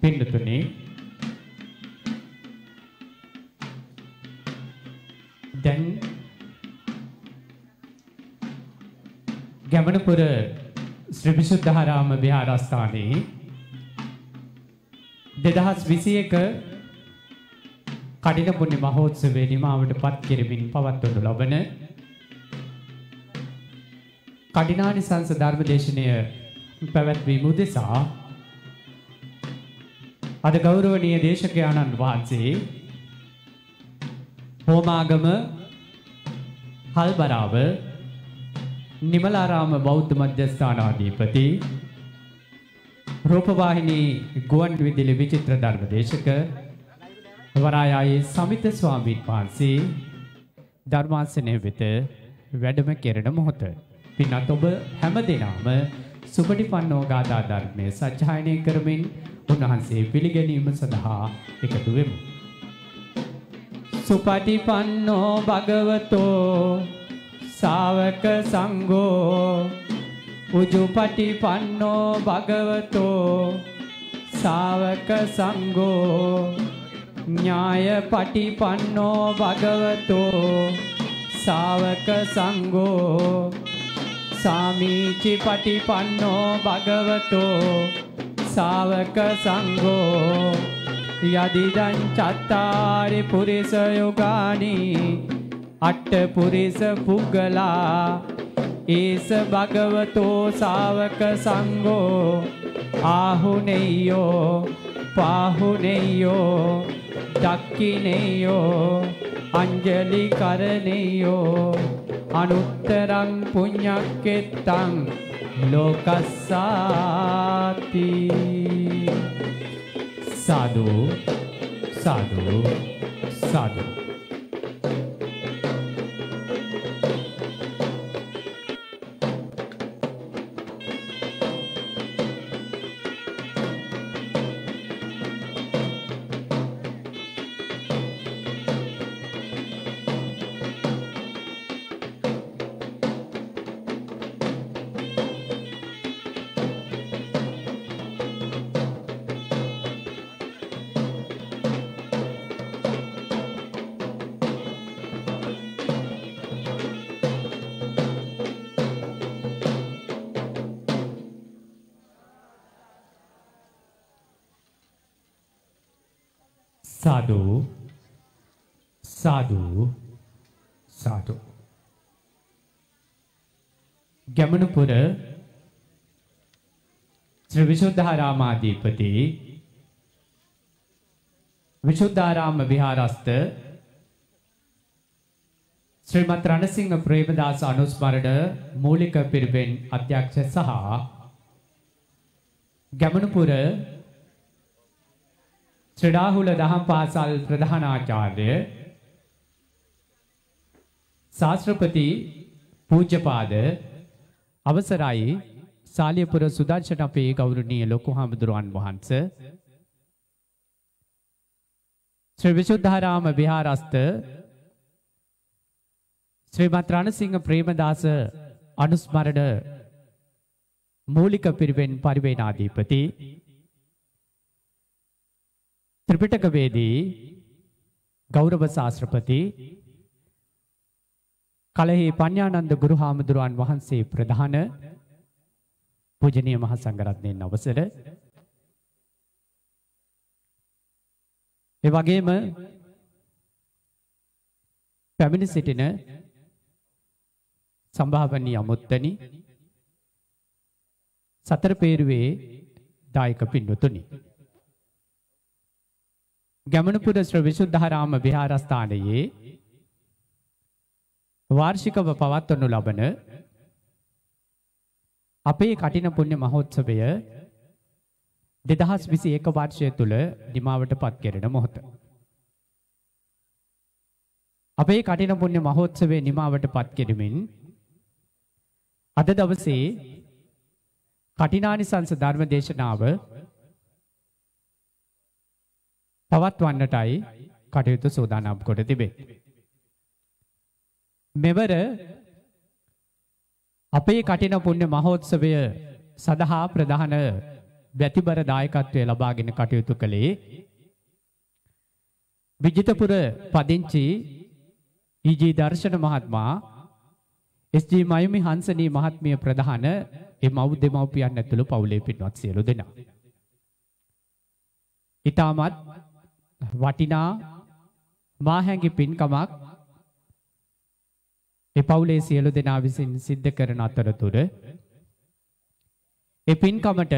පින්නතුනේ දැන් ගැමණපුර ශ්‍රී විසුද්ධාරාම විහාරස්ථානයේ 2021 කඩින පුණ්‍ය මහෝත්සවයේ නිමාවටපත් කෙරෙමින් පවත්වනු ලබන කඩිනානිසංස ධර්ම දේශනය පැවැත්වීම උදෙසා අද ගෞරවනීය දේශකයාණන් වහන්සේ හෝමාගම හල්බරාව නිමලාරාම බෞද්ධ මධ්‍යස්ථානාධිපති රූපවාහිනී ගුවන් විදුලි විචිත්‍ර ධර්ම දේශක වරායයේ සමිත ස්වාමීන් වහන්සේ ධර්මාසනය වෙත වැඩම කෙරෙන මොහොත පින්වත් ඔබ හැම දිනම සුපටිපන්නෝ ගාථා ධර්මයේ සත්‍යයනය කරමින් උන්වහන්සේ පිළිගැනීම සඳහා එකතු වෙමු. සුපටිපන්නෝ භගවතෝ ශාවක සංඝෝ උජුපටිපන්නෝ භගවතෝ ශාවක සංඝෝ ඥායපටිපන්නෝ භගවතෝ ශාවක සංඝෝ සාමීචි පටිපන්නෝ භගවතෝ ශාවක සංඝෝ යදිදං චත්තාරි පුරිස යෝගානි අට්ඨ පුරිස පුග්ගලා ඒස භගවතෝ ශාවක සංඝෝ ආහුනේයෝ පාහුනේයෝ දක්කිනේයෝ අංජලි කරණේයෝ අනුත්තරං පුඤ්ඤක්කෙත්තං ලෝකස්සාති සාදු සාදු සාදු සාදු සාදු ගැමණුපුර ශ්‍රී විසුද්ධාරාමාධිපති විසුද්ධාරාම විහාරස්ත ශ්‍රීමත් රණසිංහ ප්‍රේමදාස අනුස්මරණ මූලික පිරිවෙන් අධ්‍යක්ෂ සහ ගැමණුපුර ශ්‍රී රාහුල දහම් පාසල් ප්‍රධානාචාර්ය ශාස්ත්‍රපති පූජ්‍යපාද අවසරයි සාලියපුර සුදර්ශන අපේ ගෞරවනීය ලොකු හාමුදුරුවන් වහන්ස ශ්‍රී විසුද්ධාරාම විහාරස්ත ශ්‍රීමත් රණසිංහ ප්‍රේමදාස අනුස්මරණ මූලික පිරිවෙන් පරිවේනාධිපති ත්‍රිපිටක වේදී ගෞරව ශාස්ත්‍රපති කලෙහි පඤ්ඤානන්ද ගුරු හාමුදුරුවන් වහන්සේ ප්‍රධාන පූජනීය මහ සංඝරත්නයන් අවසර ඒ වගේම පැමිණ සිටින සම්භාවනීය අමුත්තනි සතර පේරුවේ දායක පින්වතුනි ගැමණුපුර ශ්‍රී විසුද්ධාරාම විහාරස්ථානයේ වාර්ෂිකව පවත්වනු ලබන අපේ කටින පුණ්‍ය මහෝත්සවය 2021 වර්ෂය තුල දිමාවට පත් කෙරෙන මොහොත. අපේ කටින පුණ්‍ය මහෝත්සවයේ නිමාවට පත් කෙරෙමින් අද දවසේ කටිනානිසංස ධර්ම දේශනාව පවත්වන්නටයි කටයුතු සූදානම් කොට තිබේ. මෙවර අපේ කටින පුණ්‍ය මහෝත්සවය සඳහා ප්‍රධාන වැතිබර දායකත්වය ලබාගෙන කටයුතු කළේ විජිතපුර පදිංචි ඊජී e දර්ශන මහත්මයා එස්.ජී. මයමි හංසනී මහත්මිය ප්‍රධාන ඒ මව් දෙමව්පියන් ඇතුළු පවුලේ පිටවත් සියලු දෙනා. ඊටමත් වටිනා මාහැඟි පින්කමක් ඒ පවුලේ සියලු දෙනා විසින් සිද්ධ කරන අතරතුර ඒ පින්කමට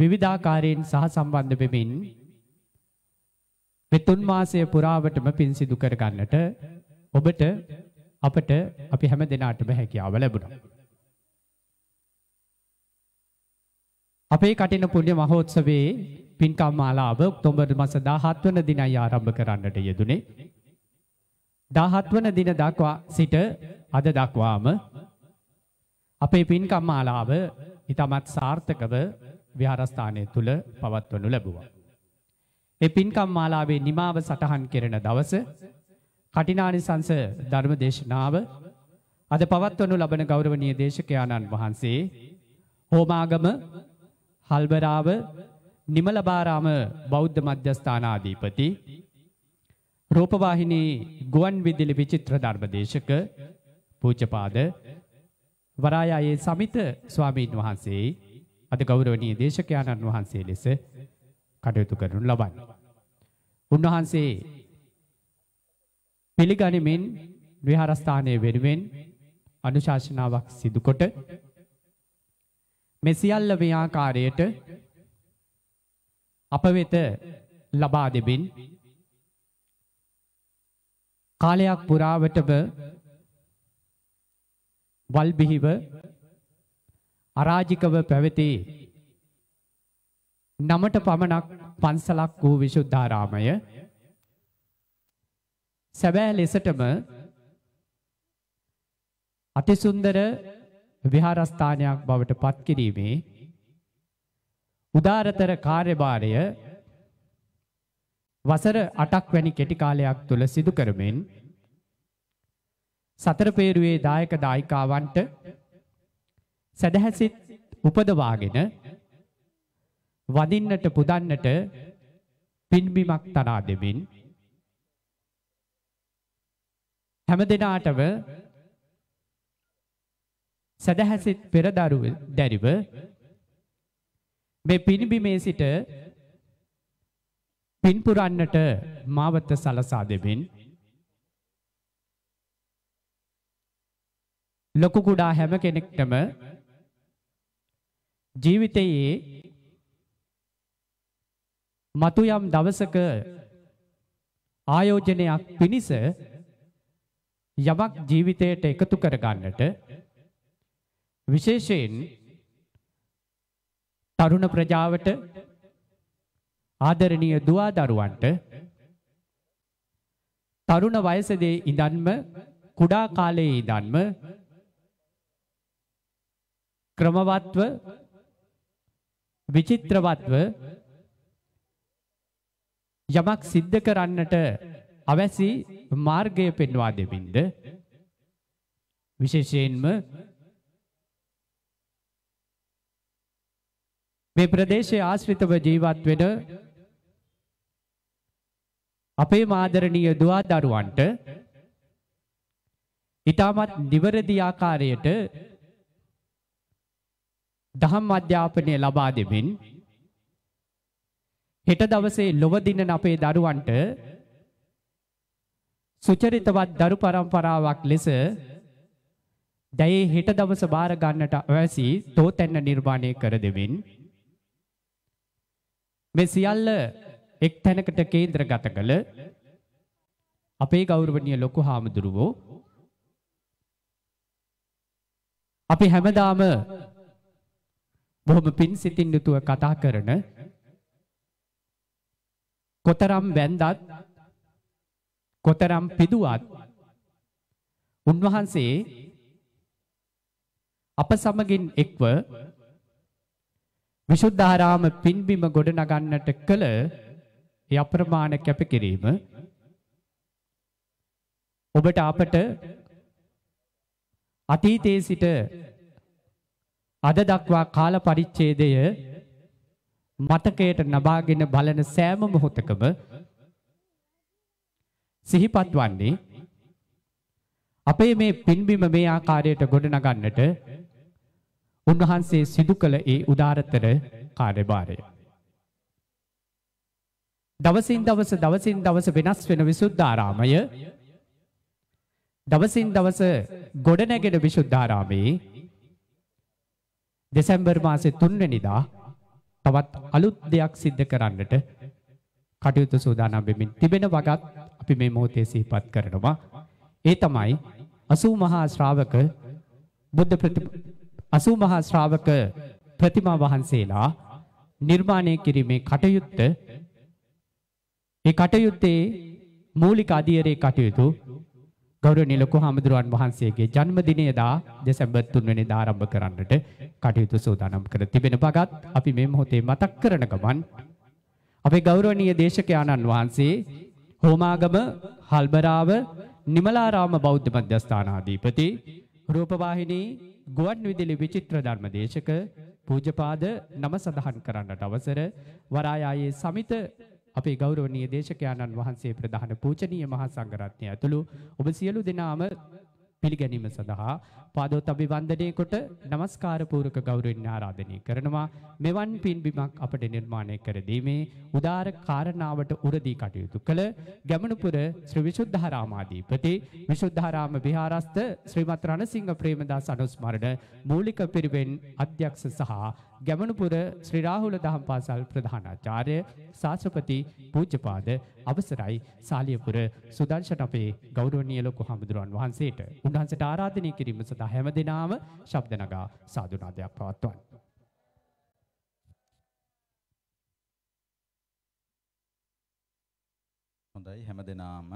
විවිධාකාරයෙන් සහ සම්බන්ධ වෙමින් මේ තුන් මාසය පුරාවටම පින් සිදු කර ගන්නට ඔබට අපට අපි හැම දිනාටම හැකියාව ලැබුණා. අපේ කටින පුණ්‍ය මහෝත්සවයේ පින්කම් මාලාව ඔක්තෝබර් මාස 17 වන දිනයි ආරම්භ කරන්නට යෙදුනේ. 17 වන දින දක්වා සිට අද දක්වාම අපේ පින්කම් මාලාව ඊටමත් සාර්ථකව විහාරස්ථානය තුල පවත්වනු ලැබුවා. ඒ පින්කම් මාලාවේ නිමාව සටහන් කෙරෙන දවස කටිනානිසංස ධර්ම දේශනාව අද පවත්වනු ලබන ගෞරවනීය දේශකයාණන් වහන්සේ හෝමාගම හල්බරාව නිමලබාරාම බෞද්ධ මධ්‍යස්ථානාධිපති රූපවාහිනී ගුවන් විදුලි විචිත්‍ර ධර්ම දේශක පූජ්‍යපාද වරායයේ සමිත ස්වාමීන් වහන්සේ අද ගෞරවනීය දේශකයාණන් වහන්සේ ලෙස කටයුතු කරනු ලබන්නේ. උන්වහන්සේ පිළිගනිමින් විහාරස්ථානයේ වෙනුවෙන් අනුශාසනාවක් සිදු කොට මේ සියල්ල මේ ආකාරයට අප වෙත ලබා දෙමින් කාලයක් පුරාවටම වල්බිහිව අරාජිකව පැවති නමට පමණක් පන්සලක් වූ විශුද්ධාරාමය සැබෑ ලෙසටම අතිසුන්දර විහාරස්ථානයක් බවට පත්කිරීමේ උදාරතර කාර්යභාරය වසර 8ක් වැනි කෙටි කාලයක් තුල සිදු කරමින් සතර පේරුවේ දායක දායිකාවන්ට සදහසිත උපදවාගෙන වදින්නට පුදන්නට පින්බිමක් තරා දෙමින් හැම දිනාටම සදහසිත පෙරදරුව දැරිව මේ පින්බිමේ සිට පින්පුරන්නට මාවත සලසා දෙමින් ලොකු කුඩා හැම කෙනෙක්ටම ජීවිතයේ මතු යම් දවසක ආයෝජනයක් පිණිස යමක් ජීවිතයට එකතු කරගන්නට විශේෂයෙන් තරුණ ප්‍රජාවට ආදරණීය දුවා දරුවන්ට තරුණ වයසේදී ඉඳන්ම කුඩා කාලයේ ඉඳන්ම ක්‍රමවත්ව විචිත්‍රවත්ව යමක් සිද්ධ කරන්නට අවැසි මාර්ගය පෙන්වා දෙමින්ද විශේෂයෙන්ම මේ ප්‍රදේශයේ ආශ්‍රිතව ජීවත් වෙන අපේ මාදරණීය දුවා දරුවන්ට ඊටමත් නිවැරදි ආකාරයට දහම් අධ්‍යාපනය ලබා දෙමින් හෙට දවසේ ලොව දිනන අපේ දරුවන්ට සුචරිතවත් දරු පරම්පරාවක් ලෙස දැයේ හෙට දවස බාර ගන්නට අවැසි තෝතැන්න නිර්මාණය කර දෙමින් මේ සියල්ල එක් තැනකට කේන්ද්‍රගත කළ අපේ ගෞරවනීය ලොකු හාමුදුරුවෝ අපි හැමදාම බොහොම පිං සිතින් යුතුව කතා කරන කොතරම් වැන්දත් කොතරම් පිදුවත් උන්වහන්සේ අප සමගින් එක්ව විශුද්ධාරාම පින්බිම ගොඩනගන්නට කළ ඒ අප්‍රමාණ කැපකිරීම ඔබට අපට අතීතයේ සිට අද දක්වා කාල පරිච්ඡේදය මතකයට නබාගෙන බලන සෑම මොහොතකම සිහිපත් වන්නේ අපේ මේ පින්බිම මේ ආකාරයට ගොඩනගන්නට උන්වහන්සේ සිදු කළ ඒ උදාරතර කාර්යභාරය. දවසින් දවස දවසින් දවස වෙනස් වෙන විසුද්ධාරාමය දවසින් දවස ගොඩනැගෙන විශුද්ධාරාමයේ දෙසැම්බර් මාසේ 3 වෙනිදා තවත් අලුත් දෙයක් සිද්ධ කරන්නට කටයුතු සූදානම් වෙමින් තිබෙන වගත් අපි මේ මොහොතේ සිහිපත් කරනවා. ඒ තමයි 80 මහා ශ්‍රාවක බුද්ධ ප්‍රති 80 මහා ශ්‍රාවක ප්‍රතිමා වහන්සේලා නිර්මාණය කිරීමේ කටයුත්ත ඒ කටයුත්තේ මූලික අධියරේ කටයුතු ගෞරවනීය ලොකු හාමුදුරුවන් වහන්සේගේ ජන්මදිනයදා දෙසැම්බර් 3 වෙනිදා ආරම්භ කරන්නට කටයුතු සූදානම් කර තිබෙන බගත් අපි මේ මොහොතේ මතක් කරන ගමන් අපේ ගෞරවනීය දේශක ආනන් වහන්සේ හෝමාගම හල්බරාව නිමලාරාම බෞද්ධ මධ්‍යස්ථානාධිපති රූපවාහිනී ගුවන් විදුලි විචිත්‍ර ධර්ම දේශක පූජපාද නම සඳහන් කරන්නට අවසර වරායායේ සමිත අපේ ගෞරවනීය දේශකයාණන් වහන්සේ ප්‍රධාන පූජනීය මහා සංඝරත්නය ඇතුළු ඔබ සියලු දෙනාම පිළිගැනීම සඳහා පාදෝත් අභිවන්දනයේ කොට নমස්කාර පූර්වක ගෞරවයෙන් ආරාධනය කරනවා මෙවන් පින්බිමක් අපට නිර්මාණය කර දීමේ උදාර කාරණාවට උරදී කටයුතු කළ ගැමණුපුර ශ්‍රී විසුද්ධාරාමාධිපති විසුද්ධාරාම විහාරස්ත ශ්‍රීමත් රණසිංහ ප්‍රේමදාස අනුස්මරණ මූලික පිරිවෙන් අධ්‍යක්ෂ සහ ගැමනුපුර ශ්‍රී රාහුල දහම් පාසල් ප්‍රධානාචාර්ය සාසපති පූජ්‍යපාද අවසරයි සාලියපුර සුදර්ශන අපේ ගෞරවනීය ලොකු හාමුදුරුවන් වහන්සේට උන්වහන්සේට ආරාධනය කිරීම සඳහා හැමදෙනාම ශබ්ද නගා සාදුනාදයක් පවත්වන්න. හොඳයි හැමදෙනාම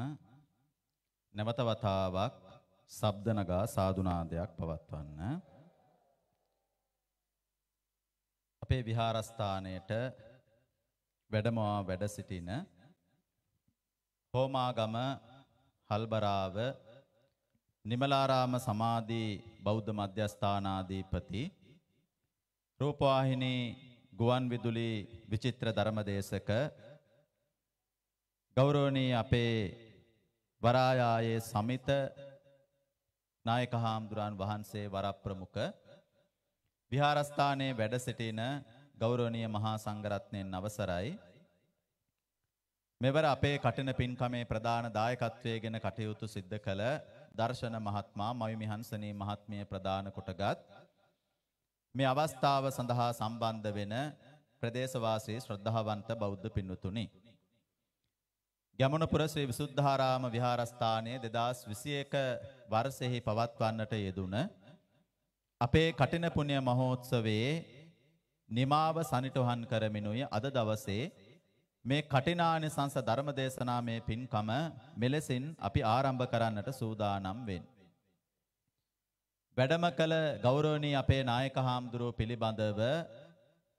නැවත වතාවක් ශබ්ද නගා සාදුනාදයක් පවත්වන්න. අපේ විහාරස්ථානයට වැඩමවා වැඩ සිටින හෝමාගම හල්බරාව නිමලාරාම සමාධි බෞද්ධ මධ්‍යස්ථානාධිපති රූපවාහිනී ගුවන් විදුලි විචිත්‍ර ධර්මදේශක ගෞරවනීය අපේ වරායායේ සමිත නායක හාමුදුරන් වහන්සේ වරප්‍රමුඛ විහාරස්ථානයේ වැඩ සිටින ගෞරවනීය මහා සංඝරත්නයන් අවසරයි මෙවර අපේ කටින පින්කමේ ප්‍රධාන දායකත්වයේගෙන කටයුතු සිද්ධ කළ දර්ශන මහත්මයා මවිමිහංසනී මහත්මිය ප්‍රධාන කොටගත් මේ අවස්ථාව සඳහා සම්බන්ධ වෙන ප්‍රදේශවාසී ශ්‍රද්ධාවන්ත බෞද්ධ පින්වතුනි ගැමනපුර ශ්‍රී විසුද්ධාරාම විහාරස්ථානයේ 2021 වර්ෂෙහි පවත්වන්නට යෙදුණ අපේ කටින පුණ්‍ය මහෝත්සවයේ නිමාව සනිටුහන් කරමිනුයි අද දවසේ මේ කටිනානිසංස ධර්ම දේශනාමය පින්කම මෙලෙසින් අපි ආරම්භ කරන්නට සූදානම් වෙන්. වැඩම කළ ගෞරවනී අපේ නායක හාමුදුරුව පිළිබඳව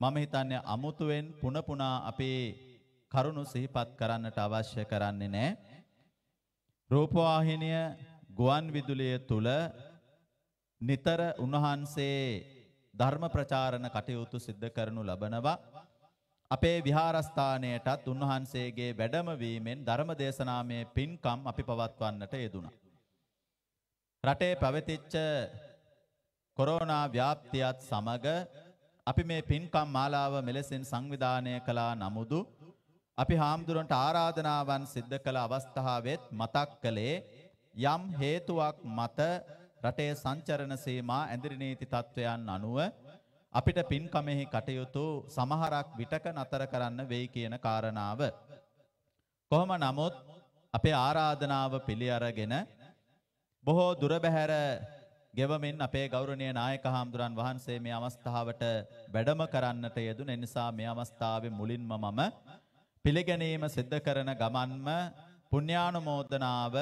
මම හිතන්නේ අමුතුවෙන් පුනපුනා අපේ කරුණු සිහිපත් කරන්නට අවශ්‍ය කරන්නේ නැහැ. රූපවාහිනිය ගුවන් විදුලිය තුල නිතර උන්වහන්සේ ධර්ම ප්‍රචාරණ කටයුතු සිද්ධ කරනු ලබනවා. අපේ විහාරස්ථානයටත් උන්වහන්සේගේ වැඩමවීමෙන් ධර්ම දේශනාමය පින්කම් අපි පවත්වන්නට යෙදුණා. රටේ පැවතිච්ච කොරෝනා ව්‍යාප්තියත් සමග අපි මේ පින්කම් මාලාව මෙලෙසින් සංවිධානය කළා නමුදු අපි හාමුදුරන්ට ආරාධනාවන් සිද්ධ කළ අවස්ථාවෙත් මතක් කළේ යම් හේතුවක් මත රටේ සංචරණ සීමා ඇඳිරි නීති තත්වයන් අනුව අපිට පින්කමෙහි කටයුතු සමහරක් විටක නතර කරන්න වෙයි කියන කාරණාව. කොහොම නමුත් අපේ ආරාධනාව පිළි අරගෙන බොහෝ දුර බැහැර ගෙවමින් අපේ ගෞරවනීය නායක හාමුදුරන් වහන්සේ මේ අවස්ථාවට වැඩම කරන්නට යෙදුන නිසා මේ අවස්ථාවේ මුලින්ම මම පිළිගැනීම සිද්ධ කරන ගමන්ම පුණ්‍යානුමෝදනාව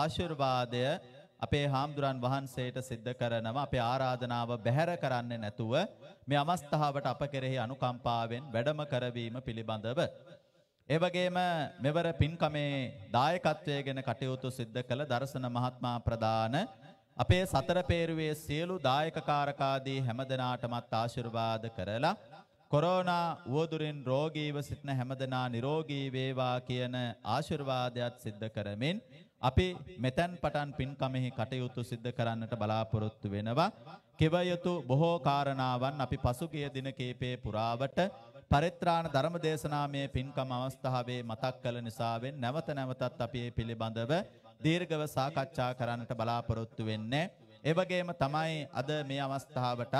ආශිර්වාදය අපේ හාමුදුරන් වහන්සේට සිද්ධ කරනවා අපේ ආරාධනාව බැහැර කරන්නේ නැතුව මේ අවස්ථාවට අප කෙරෙහි අනුකම්පාවෙන් වැඩම කරවීම පිළිබඳව. ඒ වගේම මෙවර පින්කමේ දායකත්වය ගැන කටයුතු සිද්ධ කළ දර්ශන මහත්මයා ප්‍රදාන අපේ සතර පේරුවේ සියලු දායකකාරකාදී හැමදෙනාටමත් ආශිර්වාද කරලා කොරෝනා වෝදුරින් රෝගීව සිටින හැමදෙනා නිරෝගී වේවා කියන ආශිර්වාදයක් සිද්ධ කරමින් අපේ මෙතැන් පටන් පින්කමෙහි කටයුතු සිද්ධ කරන්නට බලාපොරොත්තු වෙනවා. කෙවයුතු බොහෝ කාරණාවන් අපි පසුගිය දින කීපයේ පුරාවට පරිත්‍රාණ ධර්ම දේශනාමය පින්කම අවස්ථාවේ මතක් කළ නිසාවෙන් නැවත නැවතත් අපි මේ පිළිබඳව දීර්ඝව සාකච්ඡා කරන්නට බලාපොරොත්තු වෙන්නේ. ඒ වගේම තමයි අද මේ අවස්ථාවටත්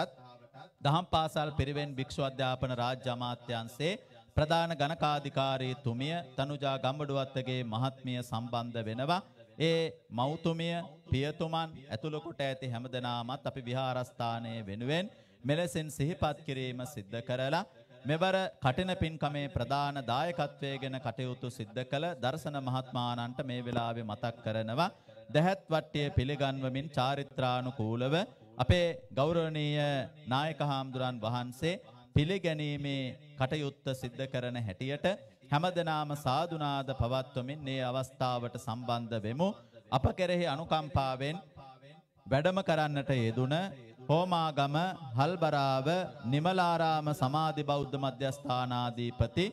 දහම් පාසල් පිරිවෙන් භික්ෂු අධ්‍යාපන රාජ්‍ය අමාත්‍යාංශයේ ප්‍රධාන ගණකාධිකාරී තුමිය තනුජා ගම්බඩුවත්තගේ මහත්මිය සම්බන්ධ වෙනවා. ඒ මෞතුමිය පියතුමන් ඇතුළු කොට ඇති හැමදෙනාමත් අපි විහාරස්ථානයේ වෙනුවෙන් මෙලෙසින් සිහිපත් කිරීම සිද්ධ කරලා මෙවර කටින පින්කමේ ප්‍රධාන දායකත්වය ගැන කටයුතු සිද්ධ කළ දර්ශන මහත්මාණන්ට මේ වෙලාවේ මතක් කරනවා. දැහැත් වට්ටිය පිළිගන්වමින් චාරිත්‍රානුකූලව අපේ ගෞරවනීය නායක හාමුදුරන් වහන්සේ පිළිගැනීමේ කටයුත්ත සිද්ධ කරන හැටියට හැමදනාම සාදුනාද පවත්වමින් මේ අවස්ථාවට සම්බන්ධ වෙමු. අප කෙරෙහි අනුකම්පාවෙන් වැඩම කරන්නට යෙදුන හෝමාගම හල්බරාව නිමලාරාම සමාධි බෞද්ධ මධ්‍යස්ථානාධීපති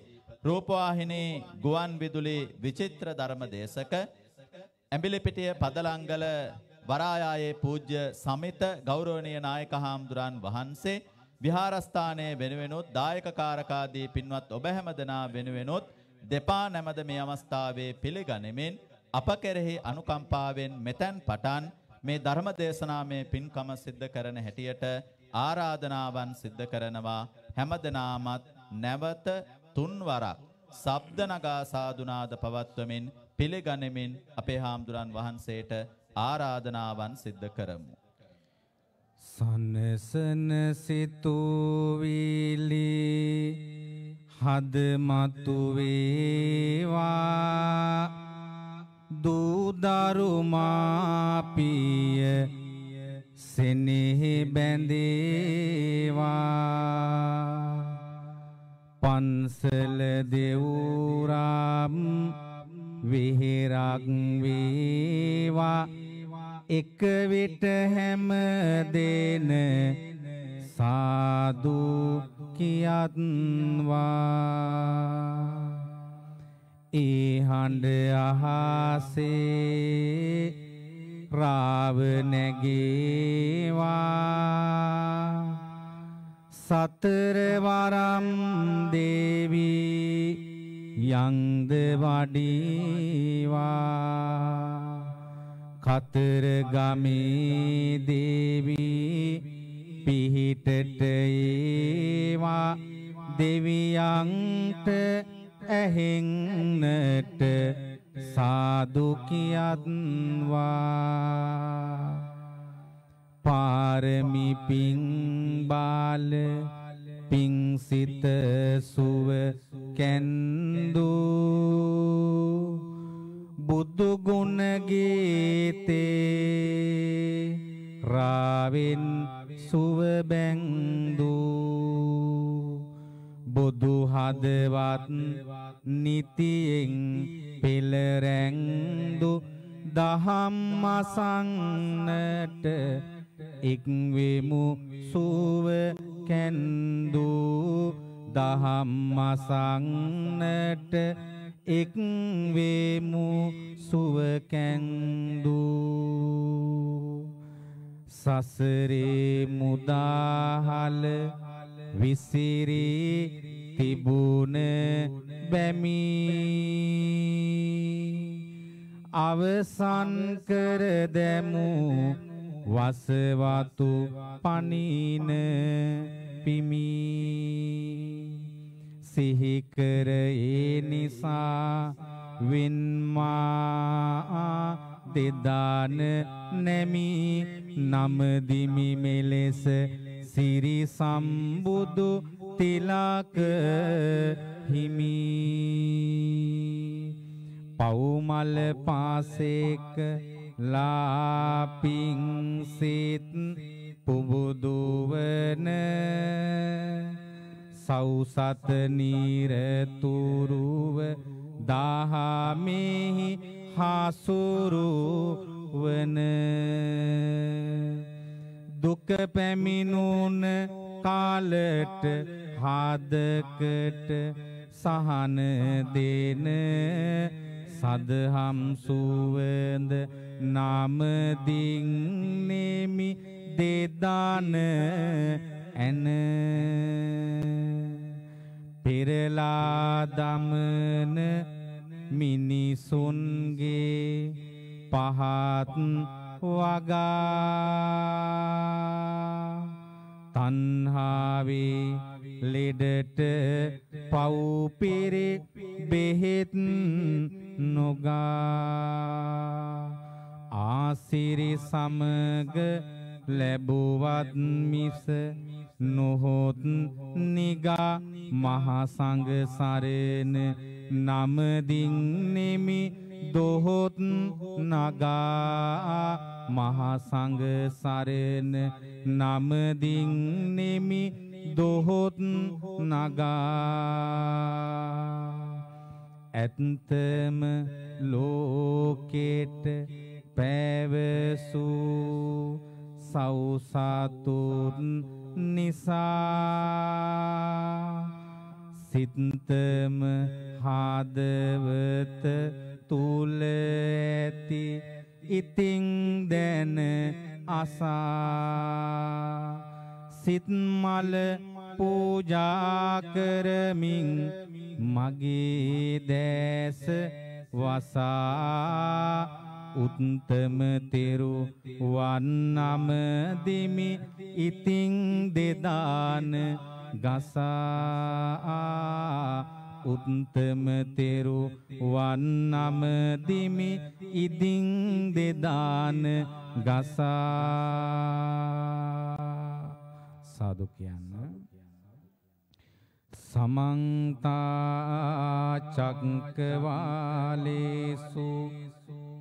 රූපවාහිනී ගුවන් විදුලි විචිත්‍ර ධර්ම දේශක ඇඹිලිපිටිය පදලංගල වරායායේ පූජ්‍ය සමිත ගෞරවනීය නායක හාමුදුරන් වහන්සේ විහාරස්ථානයේ වෙනුවෙනොත් දායකකාරකාදී පින්වත් ඔබ හැම දෙනා වෙනුවෙනොත් දෙපා නැමද මේ අවස්ථාවේ පිළිගනිමින් අප කෙරෙහි අනුකම්පාවෙන් මෙතැන් පටන් මේ ධර්ම දේශනාමය පින්කම සිද්ධ කරන හැටියට ආරාධනාවන් සිද්ධ කරනවා හැමදෙනාමත් නැවත තුන්වරක් ශබ්ද නගා සාදුනාද පවත්වමින් පිළිගනිමින් අපේ හාමුදුරන් වහන්සේට ආරාධනාවන් සිද්ධ කරමු සනසන සිතුවිලි හදමතු වේවා දූදරුමාපිය සෙනෙහි බැඳේවා පන්සල දෙවුරම් විහිරක් වේවා එක විට හැම දෙන සාදු කියත්වා ඒ හඬ අහසේ රාව නැගේවා සතර වරම් දේවී යන්ද වඩීවා කතරගමේ දේවී පිහිටට ඒවා දෙවියන්ට ඇහෙන්නට සාදුකියත්වා පාරමි පිං බාල පිං සිත සුව කැන්දූ බුදු ගුණ ගීතේ රාවින් සුව බැන්දු බුදු හදවත් නිතියෙන් පෙළරැන්දු දහම් අසන්නට එක්වෙමු සුව කැන්දු දහම් අසන්නට එක් වේමු සුව කැන්දු සසරේ මුදාහල විසිරී තිබුණ බැමි අවසන් කර දැමු වසවතු පනින පිමි සිහි කර ඒ නිසා වින්මා දෙදාන නැමි නම දිමි මෙලෙස සිරි සම්බුදු තිලක හිමි පවුමල් පාසේක ලාපින් සිත් පුබුදුවන සෞසත නීරතුරුව දාහමෙහි හසුරු වන දුක පැමිණුන කාලට හදකට සහන දෙන සදහම් සුවඳ නාමදින් නෙමි දෙදාන ඇන පෙරලා දමන මිනිසුන්ගේ පහත් වගා තණ්හාවේ ලෙඩට පව්පිරි බෙහෙත් නොගා ආසිරි සමග ලැබුවත් මිස නොහොත් නිගා මහසංග සරණ නමදින් නෙමි දොහොත් නගා මහසංග සරණ නමදින් නෙමි දොහොත් නගා ඇත්තම ලෝකේට පැවසූ සෞසාතුත් නිසා සිතම හදවත තුල ඇති ඉතිං දැන අසා සිත් මල පූජා කරමින් මගේ දැස වසා උත්තම තෙරු වන්නම දෙමි ඉතිං දෙදාන ගසා උත්තම තෙරු වන්නම දෙමි ඉදින් දෙදාන ගසා සාදු කියන්න සමන්තා චක්කවාලේසු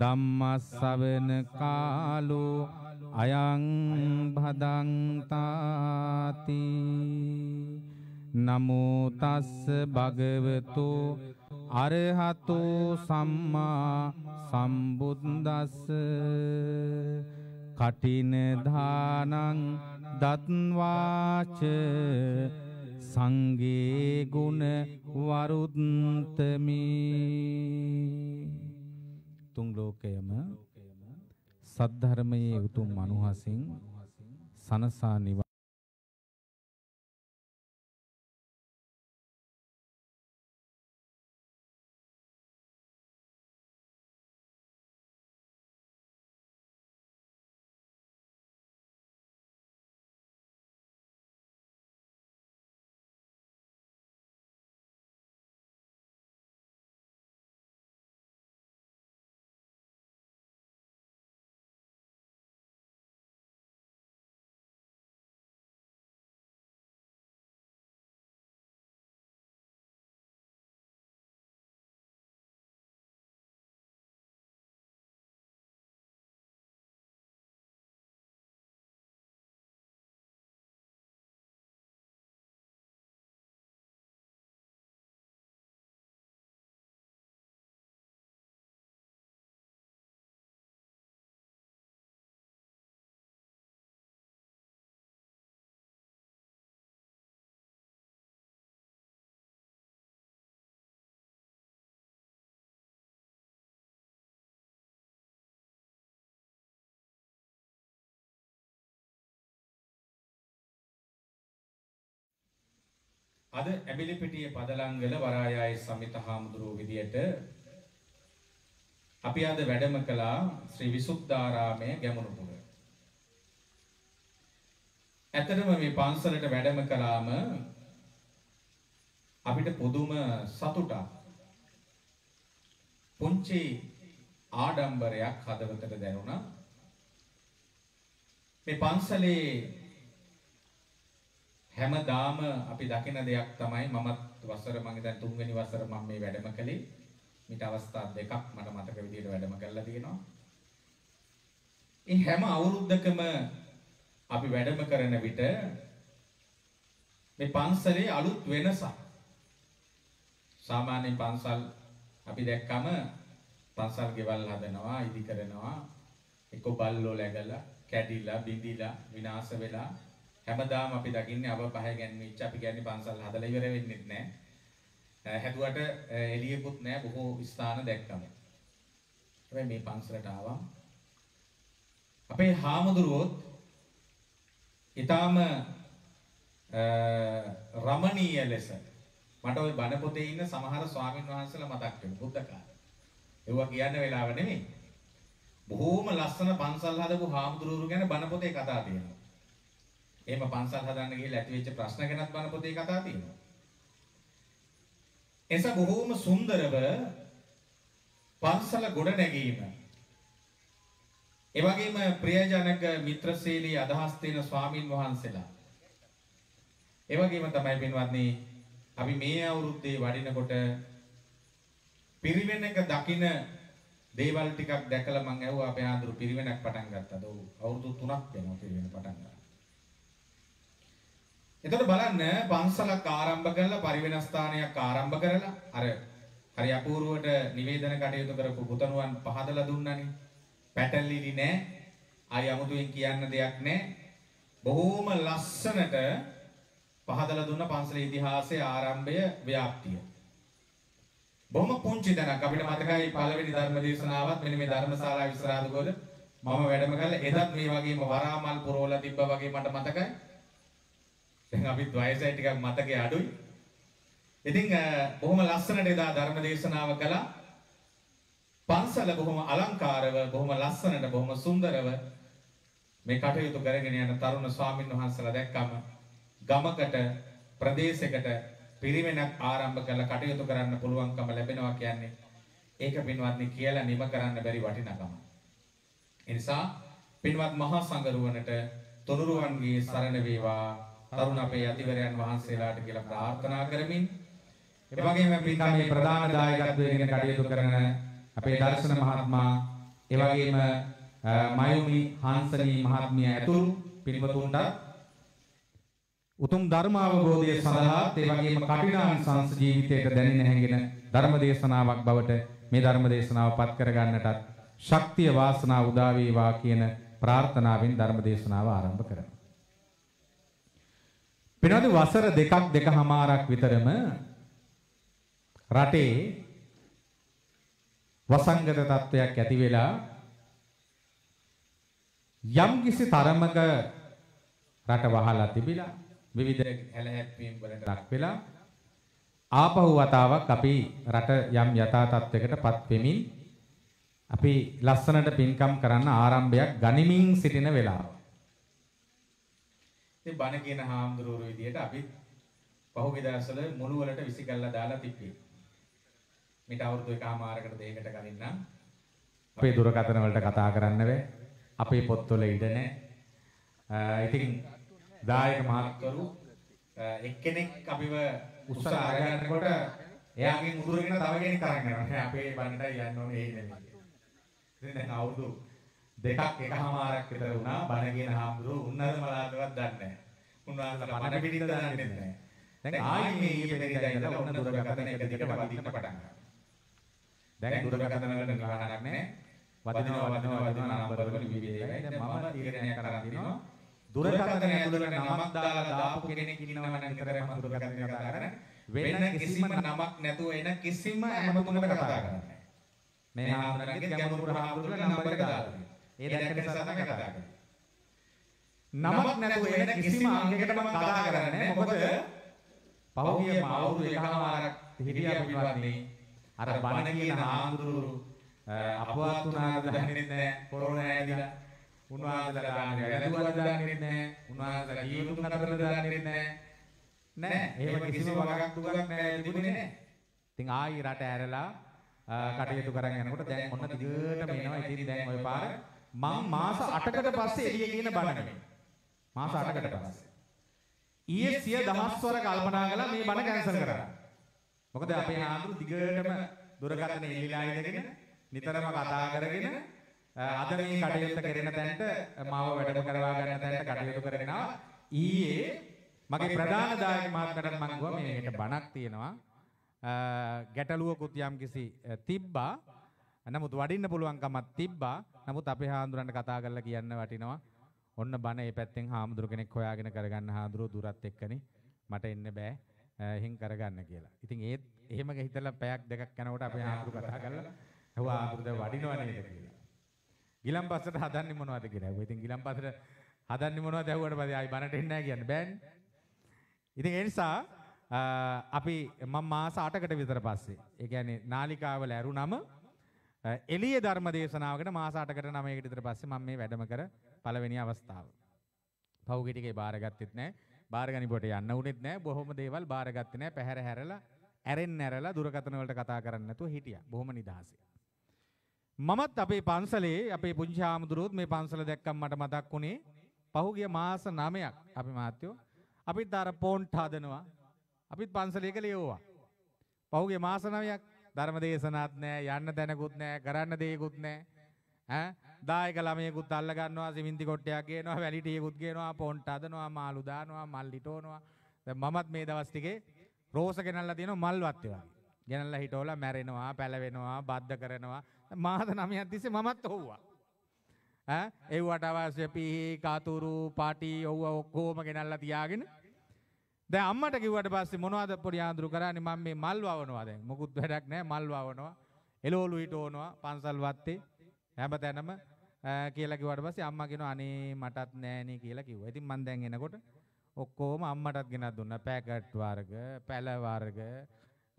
ධම්මස්සවන කාලෝ අයං භදන්තාති නමෝ තස්ස භගවතු අරහතෝ සම්මා සම්බුද්දස්ස කටින දානං දත්වාච සංගේ ගුණ වරුත්තමේ උතුම් ලෝකයම සද්ධර්මයේ උතුම් මනුහසින් සනසා නිවන් අද ඇඹිලිපිටියේ පදලංගල වරායයි සමිත හාමුදුරුවෝ විදියට අපි අද වැඩම කළා ශ්‍රී විසුද්ධාරාමයේ ගැමුණු පුර. ඇත්තටම මේ පන්සලට වැඩම කළාම අපිට පුදුම සතුටක් පුංචි ආඩම්බරයක් හදවතට දැනුණා. මේ පන්සලේ හැමදාම අපි දකින දෙයක් තමයි මමත් වසර මගේ දැන් තුන්වෙනි වසර මම මේ වැඩම කළේ මිට අවස්ථා දෙකක් මට මතක විදිහට වැඩම කරලා තියෙනවා. ඒ හැම අවුරුද්දකම අපි වැඩම කරන විට මේ පන්සලේ අලුත් වෙනසක් සාමාන්‍ය පන්සල් අපි දැක්කම පන්සල් ගෙවල් හදනවා ඉදි කරනවා එක්ක බල්ලෝ läගලා කැඩිලා බිඳිලා විනාශ වෙලා හැමදාම අපි දකින්නේ අව පහය ගැන්විච්ච අපි කියන්නේ පන්සල් හදලා ඉවර වෙන්නේ නැහැ. හැදුවට එළියකුත් නැහැ බොහෝ ස්ථාන දැක්කම. හැබැයි මේ පන්සලට ආවා අපේ හාමුදුරුවොත් ඊටාම රමණීය ලෙස මට ওই බණ පොතේ ඉන්න සමහර ස්වාමින් වහන්සේලා මතක් වෙනවා බුද්ධ කාලේ. ඒවා කියන්න වෙලාව නෙමෙයි. බොහෝම ලස්සන පන්සල් හදපු හාමුදුරුවෝ ගැන බණ පොතේ කතා තියෙනවා. එහෙම පන්සල් හදන්න ගිහලා ඇතිවෙච්ච ප්‍රශ්න ගැනත් බණ පොතේ කතා තියෙනවා. එසා බොහෝම සුන්දරව පන්සල ගොඩ නැගීම ඒ වගේම ප්‍රියජනක මිත්‍රශීලී අදහස් තියෙන ස්වාමින් වහන්සේලා ඒ වගේම තමයි පින්වත්නි අපි මේ අවුරුද්දේ වඩිනකොට පිරිවෙනක දකින දේවල් ටිකක් දැකලා මම ඇහුවා අපේ ආදරු පිරිවෙනක් පටන් ගත්තද? ඔව් අවුරුදු 3ක් වෙනවා පිරිවෙන පටන් ගන්න. එතකොට බලන්න පන්සලක් ආරම්භ කරලා පරිවෙනස්ථානයක් ආරම්භ කරලා අර හරි අපූර්වට නිවේදන කටයුතු කරපු පුතණුවන් පහදලා දුන්නනේ. පැටලිලි නෑ. ආය අමුතුවෙන් කියන්න දෙයක් නෑ. බොහෝම ලස්සනට පහදලා දුන්න පන්සලේ ඉතිහාසයේ ආරම්භය ව්‍යාප්තිය. බොහොම පුංචි දණක් අපිට මතකයි පළවෙනි ධර්ම දේශනාවත් මෙන්න මේ ධර්මශාලා විශ්වරාධ ගෝල මම වැඩම කළා එදත් මේ වගේම වරාමල් පුරවලා තිබ්බා වගේ මට මතකයි දැන් අපිත් වයසයි ටිකක් මතකේ අඩුයි. ඉතින් බොහොම ලස්සනට එදා ධර්ම දේශනාව කළා. පන්සල බොහොම අලංකාරව, බොහොම ලස්සනට, බොහොම සුන්දරව මේ කටයුතු කරගෙන යන තරුණ ස්වාමින් වහන්සේලා දැක්කම ගමකට ප්‍රදේශයකට පිරිවෙනක් ආරම්භ කරලා කටයුතු කරන්න පුළුවන්කම ලැබෙනවා කියන්නේ ඒක පින්වත්නි කියලා නිම කරන්න බැරි වටිනකම. ඒ නිසා පින්වත් මහා සංඝරුවනට තුනුරුවන්ගේ සරණ වේවා තරුණ අපේ අතිවරයන් වහන්සේලාට කියලා ප්‍රාර්ථනා කරමින් ඒ වගේම පින්කමේ ප්‍රධාන දායකත්වයෙන් කටයුතු කරන අපේ දර්ශන මහත්මයා ඒ වගේම මයුමි හාන්සනී මහත්මිය ඇතුළු පින්වතුන්ට උතුම් ධර්ම අවබෝධය සඳහා ඒ වගේම කටිනාන් සංස ජීවිතයට දැනෙන හැඟෙන ධර්ම දේශනාවක් බවට මේ ධර්ම දේශනාව පත් කර ගන්නටත් ශක්තිය වාසනා උදා වේවා කියන ප්‍රාර්ථනාවෙන් ධර්ම දේශනාව ආරම්භ කරමු වෙනවාද වසර දෙකක් දෙකමාරක් විතරම රටේ වසංගත තත්වයක් ඇති වෙලා යම් කිසි තරමක රට වහලා තිබිලා විවිධ ඇලහැප්පීම් වලට ලක් වෙලා ආපහු වතාවක් අපි රට යම් යථා තත්වයකටපත් වෙමින් අපි ලස්සනට පින්කම් කරන්න ආරම්භයක් ගනිමින් සිටින වෙලාව ඉතින් බණ කියන හාමුදුරුවෝ විදියට අපි පහුගිය දවස්වල මුළු වලට විසිකල්ලා දාලා තිබ්බේ. මේට අවුරුදු එකමාරකට දෙයකට කලින් නම් අපේ දුරකථන වලට කතා කරන්න බෑ. අපේ පොත්වල ඉඩ නැහැ. ඉතින් දායක මහත්වරු එක්කෙනෙක් අපිව උත්සාහ කරනකොට එයාගෙන් උදුරගෙන තව කෙනෙක් අරන් යනවා. අපේ බණ්ඩයි යන්න ඕනේ ඒ නෙමෙයි. ඉතින් දැන් අවුරුදු දෙකක් එකමාරක් විතර වුණා බණ කියන හාමුදුරුවෝ උන්නද මලාටවත් දන්නේ නැහැ. උන්වහන්සේලා බණ පිටින්ද දන්නේ නැහැ. දැන් ආයි මේ ඊයේ පෙරේදා ඉඳලා ඔන්න දුරකථන එක දිගට වදින්න පටන් ගන්නවා. දැන් දුරකථන වලට ගාහනක් නැහැ. වදිනවා වදිනවා වදිනවා නම්බර වලින් විවිධයි. දැන් මම තීරණය කරලා තිනවා දුරකථන ඇතුළට නමක් දාලා දාපු කෙනෙක් ඉන්නවා නම් විතරම දුරකථනය කතා කරන්නේ. වෙන කිසිම නමක් නැතුව එන කිසිම හැමතුමකට කතා කරන්නේ. මේ ආමරණගේ ගැඹුරු හාමුදුරුවෝ නම්බර එක දාලා ඒ දැක්ක නිසා තමයි කතා කරන්නේ. නමක් නැතුව වෙන කිසිම අංගයකට මම කතා කරන්නේ නැහැ. මොකද පහුගිය අවුරුදු එකමාරක් හිටියා පිටවන්නේ අර බණ කියන ආඳුරු අපවත් වුණාද දන්නේ නැහැ. කොරෝනා ඇවිල්ලා උන්වහන්සේලා ගන්න වැළඳුවාද දන්නේ නැහැ. උන්වහන්සේලා ජීවිතුම් නතරද දන්නේ නැහැ. නෑ එහෙම කිසිම වගක් දුකක් නෑ තිබුණේ නෑ. ඉතින් ආයි රට ඇරලා කටයුතු කරගෙන යනකොට දැන් ඔන්න දිගටම එනවා. ඉතින් දැන් ওই පාර මං මාස 8කට පස්සේ එළිය කියන බණ මාස 8කට පස්සේ. ඊයේ සිය දහස්වර කල්පනා කළා මේ බණ කැන්සල් කරන්න. මොකද අපේ ආඳුරු දිගටම දුරකථන එළිලා ඉඳගෙන නිතරම කතා කරගෙන අද මේ කටයුත්ත කරන තැනට මාව වැඩම කරවා ගන්න තැනට කටයුතු කරගෙන ඊයේ මගේ ප්‍රධාන දායක මාත්‍රට මම ගියා මේකට බණක් තියෙනවා ගැටලුවකුත් යම්කිසි තිබ්බා නමුත් වඩින්න පුළුවන්කමක් තිබ්බා. නමුත් අපේ හාමුදුරන්ට කතා කරලා කියන්න වටිනවා. ඔන්න බණ මේ පැත්තෙන් හාමුදුරු කෙනෙක් හොයාගෙන කරගන්න හාමුදුරු දුරත් එක්කනේ. මට එන්න බෑ. එහෙන් කරගන්න කියලා. ඉතින් ඒත් එහෙම හිතලා පැයක් දෙකක් යනකොට අපේ හාමුදුරු කතා කරලා "ඔව් හාමුදුරුද වඩිනව නේද" කියලා. ගිලම්පස්සට හදන්නේ මොනවද කියලා. ඉතින් ගිලම්පස්සට හදන්නේ මොනවද ඇහුවට පස්සේ ආයි බනට එන්නේ නැහැ කියන්න බෑනේ. ඉතින් ඒ නිසා අපි මම මාස 8කට විතර පස්සේ ඒ කියන්නේ නාලිකාවල ඇරුණම එලිය ධර්ම දේශනාවකට මාස 8කට 9කට විතර පස්සේ මම මේ වැඩම කර පළවෙනි අවස්ථාව. පහුගිය ටිකේ බාරගත්තෙත් නැහැ. බාරගනිපුවට යන්න උනේත් නැහැ. බොහොම දේවල් බාරගත්තේ නැහැ. පැහැර හැරලා ඇරෙන්න ඇරලා දුරකථන වලට කතා කරන්න නැතුව හිටියා. බොහොම නිදහසේ. මමත් අපේ පන්සලේ අපේ පුංචි ආමුදුරුවොත් මේ පන්සල දැක්කම මට මතක් වුණේ පහුගිය මාස 9ක් අපි මාත්‍යෝ අපිත් අර පොන්ට් හදනවා අපිත් පන්සලේ කළේ ඕවා. පහුගිය මාස 9ක් ධර්ම දේශනාත් නෑ යන්න තැනකුත් නෑ කරන්න දෙයකුත් නෑ ඈ දායක ළමයෙකුත් අල්ල ගන්නවා සිමින්ති කොට්ටයක් ගේනවා වැලිටියෙකුත් ගේනවා පොන්ට අදනවා මාළු දානවා මල් ලිටවනවා දැන් මමත් මේ දවස් ටිකේ රෝස ගෙනල්ලා තියෙනවා මල් වත්තේ වගේ ගෙනල්ලා හිටවලා මැරෙනවා පැලවෙනවා බද්ධ කරනවා මාස 9ක් තිස්සේ මමත් හොව්වා ඈ ඒවට අවශ්‍ය පිහි කතුරු පාටි ඔව්ව ඔක්කොම ගෙනල්ලා තියාගෙන දැන් අම්මට කිව්වට පස්සේ මොනවද පොඩි ආඳුරු කරන්නේ මම මේ මල් වවනවා දැන් මොකුත් වැඩක් නැහැ මල් වවනවා එළවලු ඊට ඕනවා පන්සල් වත්තේ හැමතැනම කියලා කිව්වට පස්සේ අම්මා කියනවා අනේ මටත් නෑනේ කියලා කිව්වා. ඉතින් මම දැන් එනකොට ඔක්කොම අම්මටත් ගෙනත් දුන්නා පැකට් වර්ග, පැල වර්ග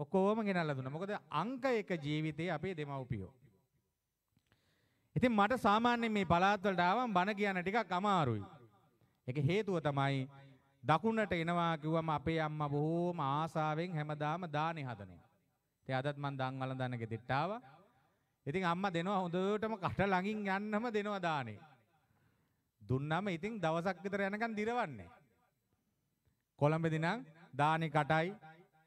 ඔක්කොම ගෙනල්ලා දුන්නා. මොකද අංක එක ජීවිතේ අපේ දෙමව්පියෝ. ඉතින් මට සාමාන්‍යයෙන් මේ පළාත් වලට ආවම බණ කියන ටිකක් අමාරුයි. ඒක හේතුව තමයි දකුණට එනවා කිව්වම අපේ අම්මා බොහෝම ආසාවෙන් හැමදාම දානේ හදනවා. ඉතින් අදත් මං දන් වළඳන්න ගෙදෙට්ට ආවා. ඉතින් අම්මා දෙනවා හොඳටම කට ළඟින් යන්නම දෙනවා දානේ. දුන්නම ඉතින් දවසක් විතර යනකම් දිරවන්නේ. කොළඹදී නම් දානේ කටයි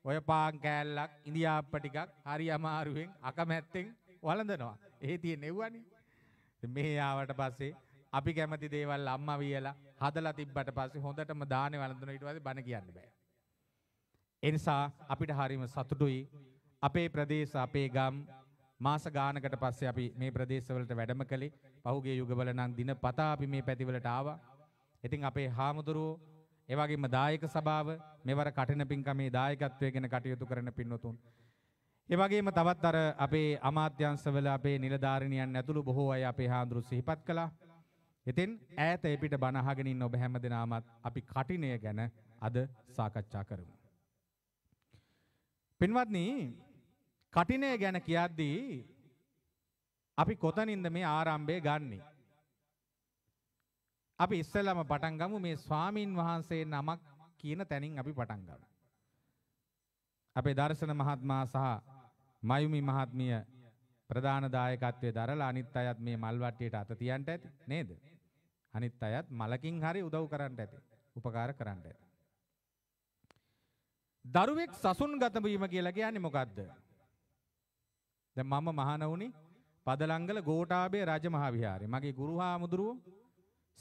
ඔය පාන් කෑල්ලක් ඉන්දියාප්ප ටිකක් හරි අමාරුවෙන් අකමැත්තෙන් වළඳනවා. ඒ තියෙන්නේ නෙව්වනේ. මේ ආවට පස්සේ අපි කැමති දේවල් අම්මා වියලා හදලා තිබ්බට පස්සේ හොඳටම දානේ වළඳන ඊට පස්සේ බණ කියන්න බෑ. ඒ නිසා අපිට හරීම සතුටුයි අපේ ප්‍රදේශ අපේ ගම් මාස ගානකට පස්සේ අපි මේ ප්‍රදේශවලට වැඩම කළේ පහුගේ යුගවල නම් දින පතා අපි මේ පැතිවලට ආවා. ඉතින් අපේ හාමුදුරුවෝ ඒ වගේම දායක සභාව මෙවර කටින පින්කමේ දායකත්වය ගැන කටයුතු කරන පින්නතුන්. ඒ වගේම තවත් අර අපේ අමාත්‍යංශවල අපේ නිලධාරිනියන් ඇතුළු බොහෝ අය අපේ හාමුදුරුවෝ සිහිපත් කළා. ඉතින් ඈත පිට බනහගෙන ඉන්න ඔබ හැම දෙනාමත් අපි කටිනය ගැන අද සාකච්ඡා කරමු. පින්වත්නි කටිනය ගැන කියද්දී අපි කොතනින්ද මේ ආරම්භය ගන්නෙ? අපි ඉස්සෙල්ලාම පටන් ගමු මේ ස්වාමින් වහන්සේ නමක් කියන තැනින් අපි පටන් ගමු. අපේ දර්ශන මහත්මයා සහ මයුමි මහත්මිය ප්‍රධාන දායකත්වයේ දරලා අනිත් අයත් මේ මල්වට්ටියට අත තියන්න ඇති නේද? අනිත් අයත් මලකින් හරි උදව් කරන්න ඇති. උපකාර කරන්න ඇති. දරුවෙක් සසුන් ගත වීම කියලා කියන්නේ මොකද්ද? දැන් මම මහාන වුණේ පදලංගල ගෝඨාභය රජමහා විහාරේ. මගේ ගුරු හාමුදුරුවෝ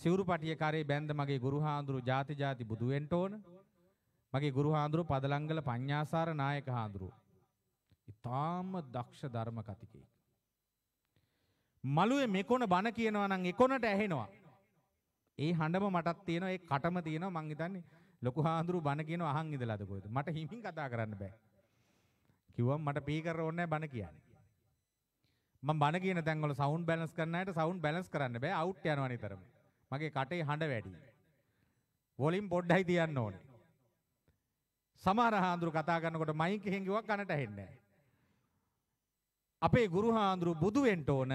සිවුරුපටිය කරේ බැඳ මගේ ගුරු හාමුදුරුවෝ ಜಾති ಜಾති බුදු වෙන්න ඕන. මගේ ගුරු හාමුදුරුවෝ පදලංගල පඤ්ඤාසාර නායක හාමුදුරුවෝ. ඊටාම දක්ෂ ධර්ම කතිකෙක්. මළුවේ මෙකොණ බණ කියනවා නම් එකොණට ඇහෙනවා. ඒ හඬම මටත් තියෙනවා ඒ කටම තියෙනවා මං හිතන්නේ ලොකු හාඳුරු බණ කියන අහන් ඉඳලාද කොහෙද මට හිමින් කතා කරන්න බෑ කිව්වම් මට පී කර ඕනේ බණ කියන්නේ මම බණ කියන තැන්වල සවුන්ඩ් බැලන්ස් කරන අයට සවුන්ඩ් බැලන්ස් කරන්න බෑ අවුට් යනවා නිතරම මගේ කටේ හඬ වැඩි වොලියම් පොඩ්ඩයි තියන්න ඕනේ සමහර හාඳුරු කතා කරනකොට මයික් එකෙන් කිව්වක් කනට ඇහෙන්නේ නැහැ අපේ ගුරු හාඳුරු බුදු වෙන්න ඕන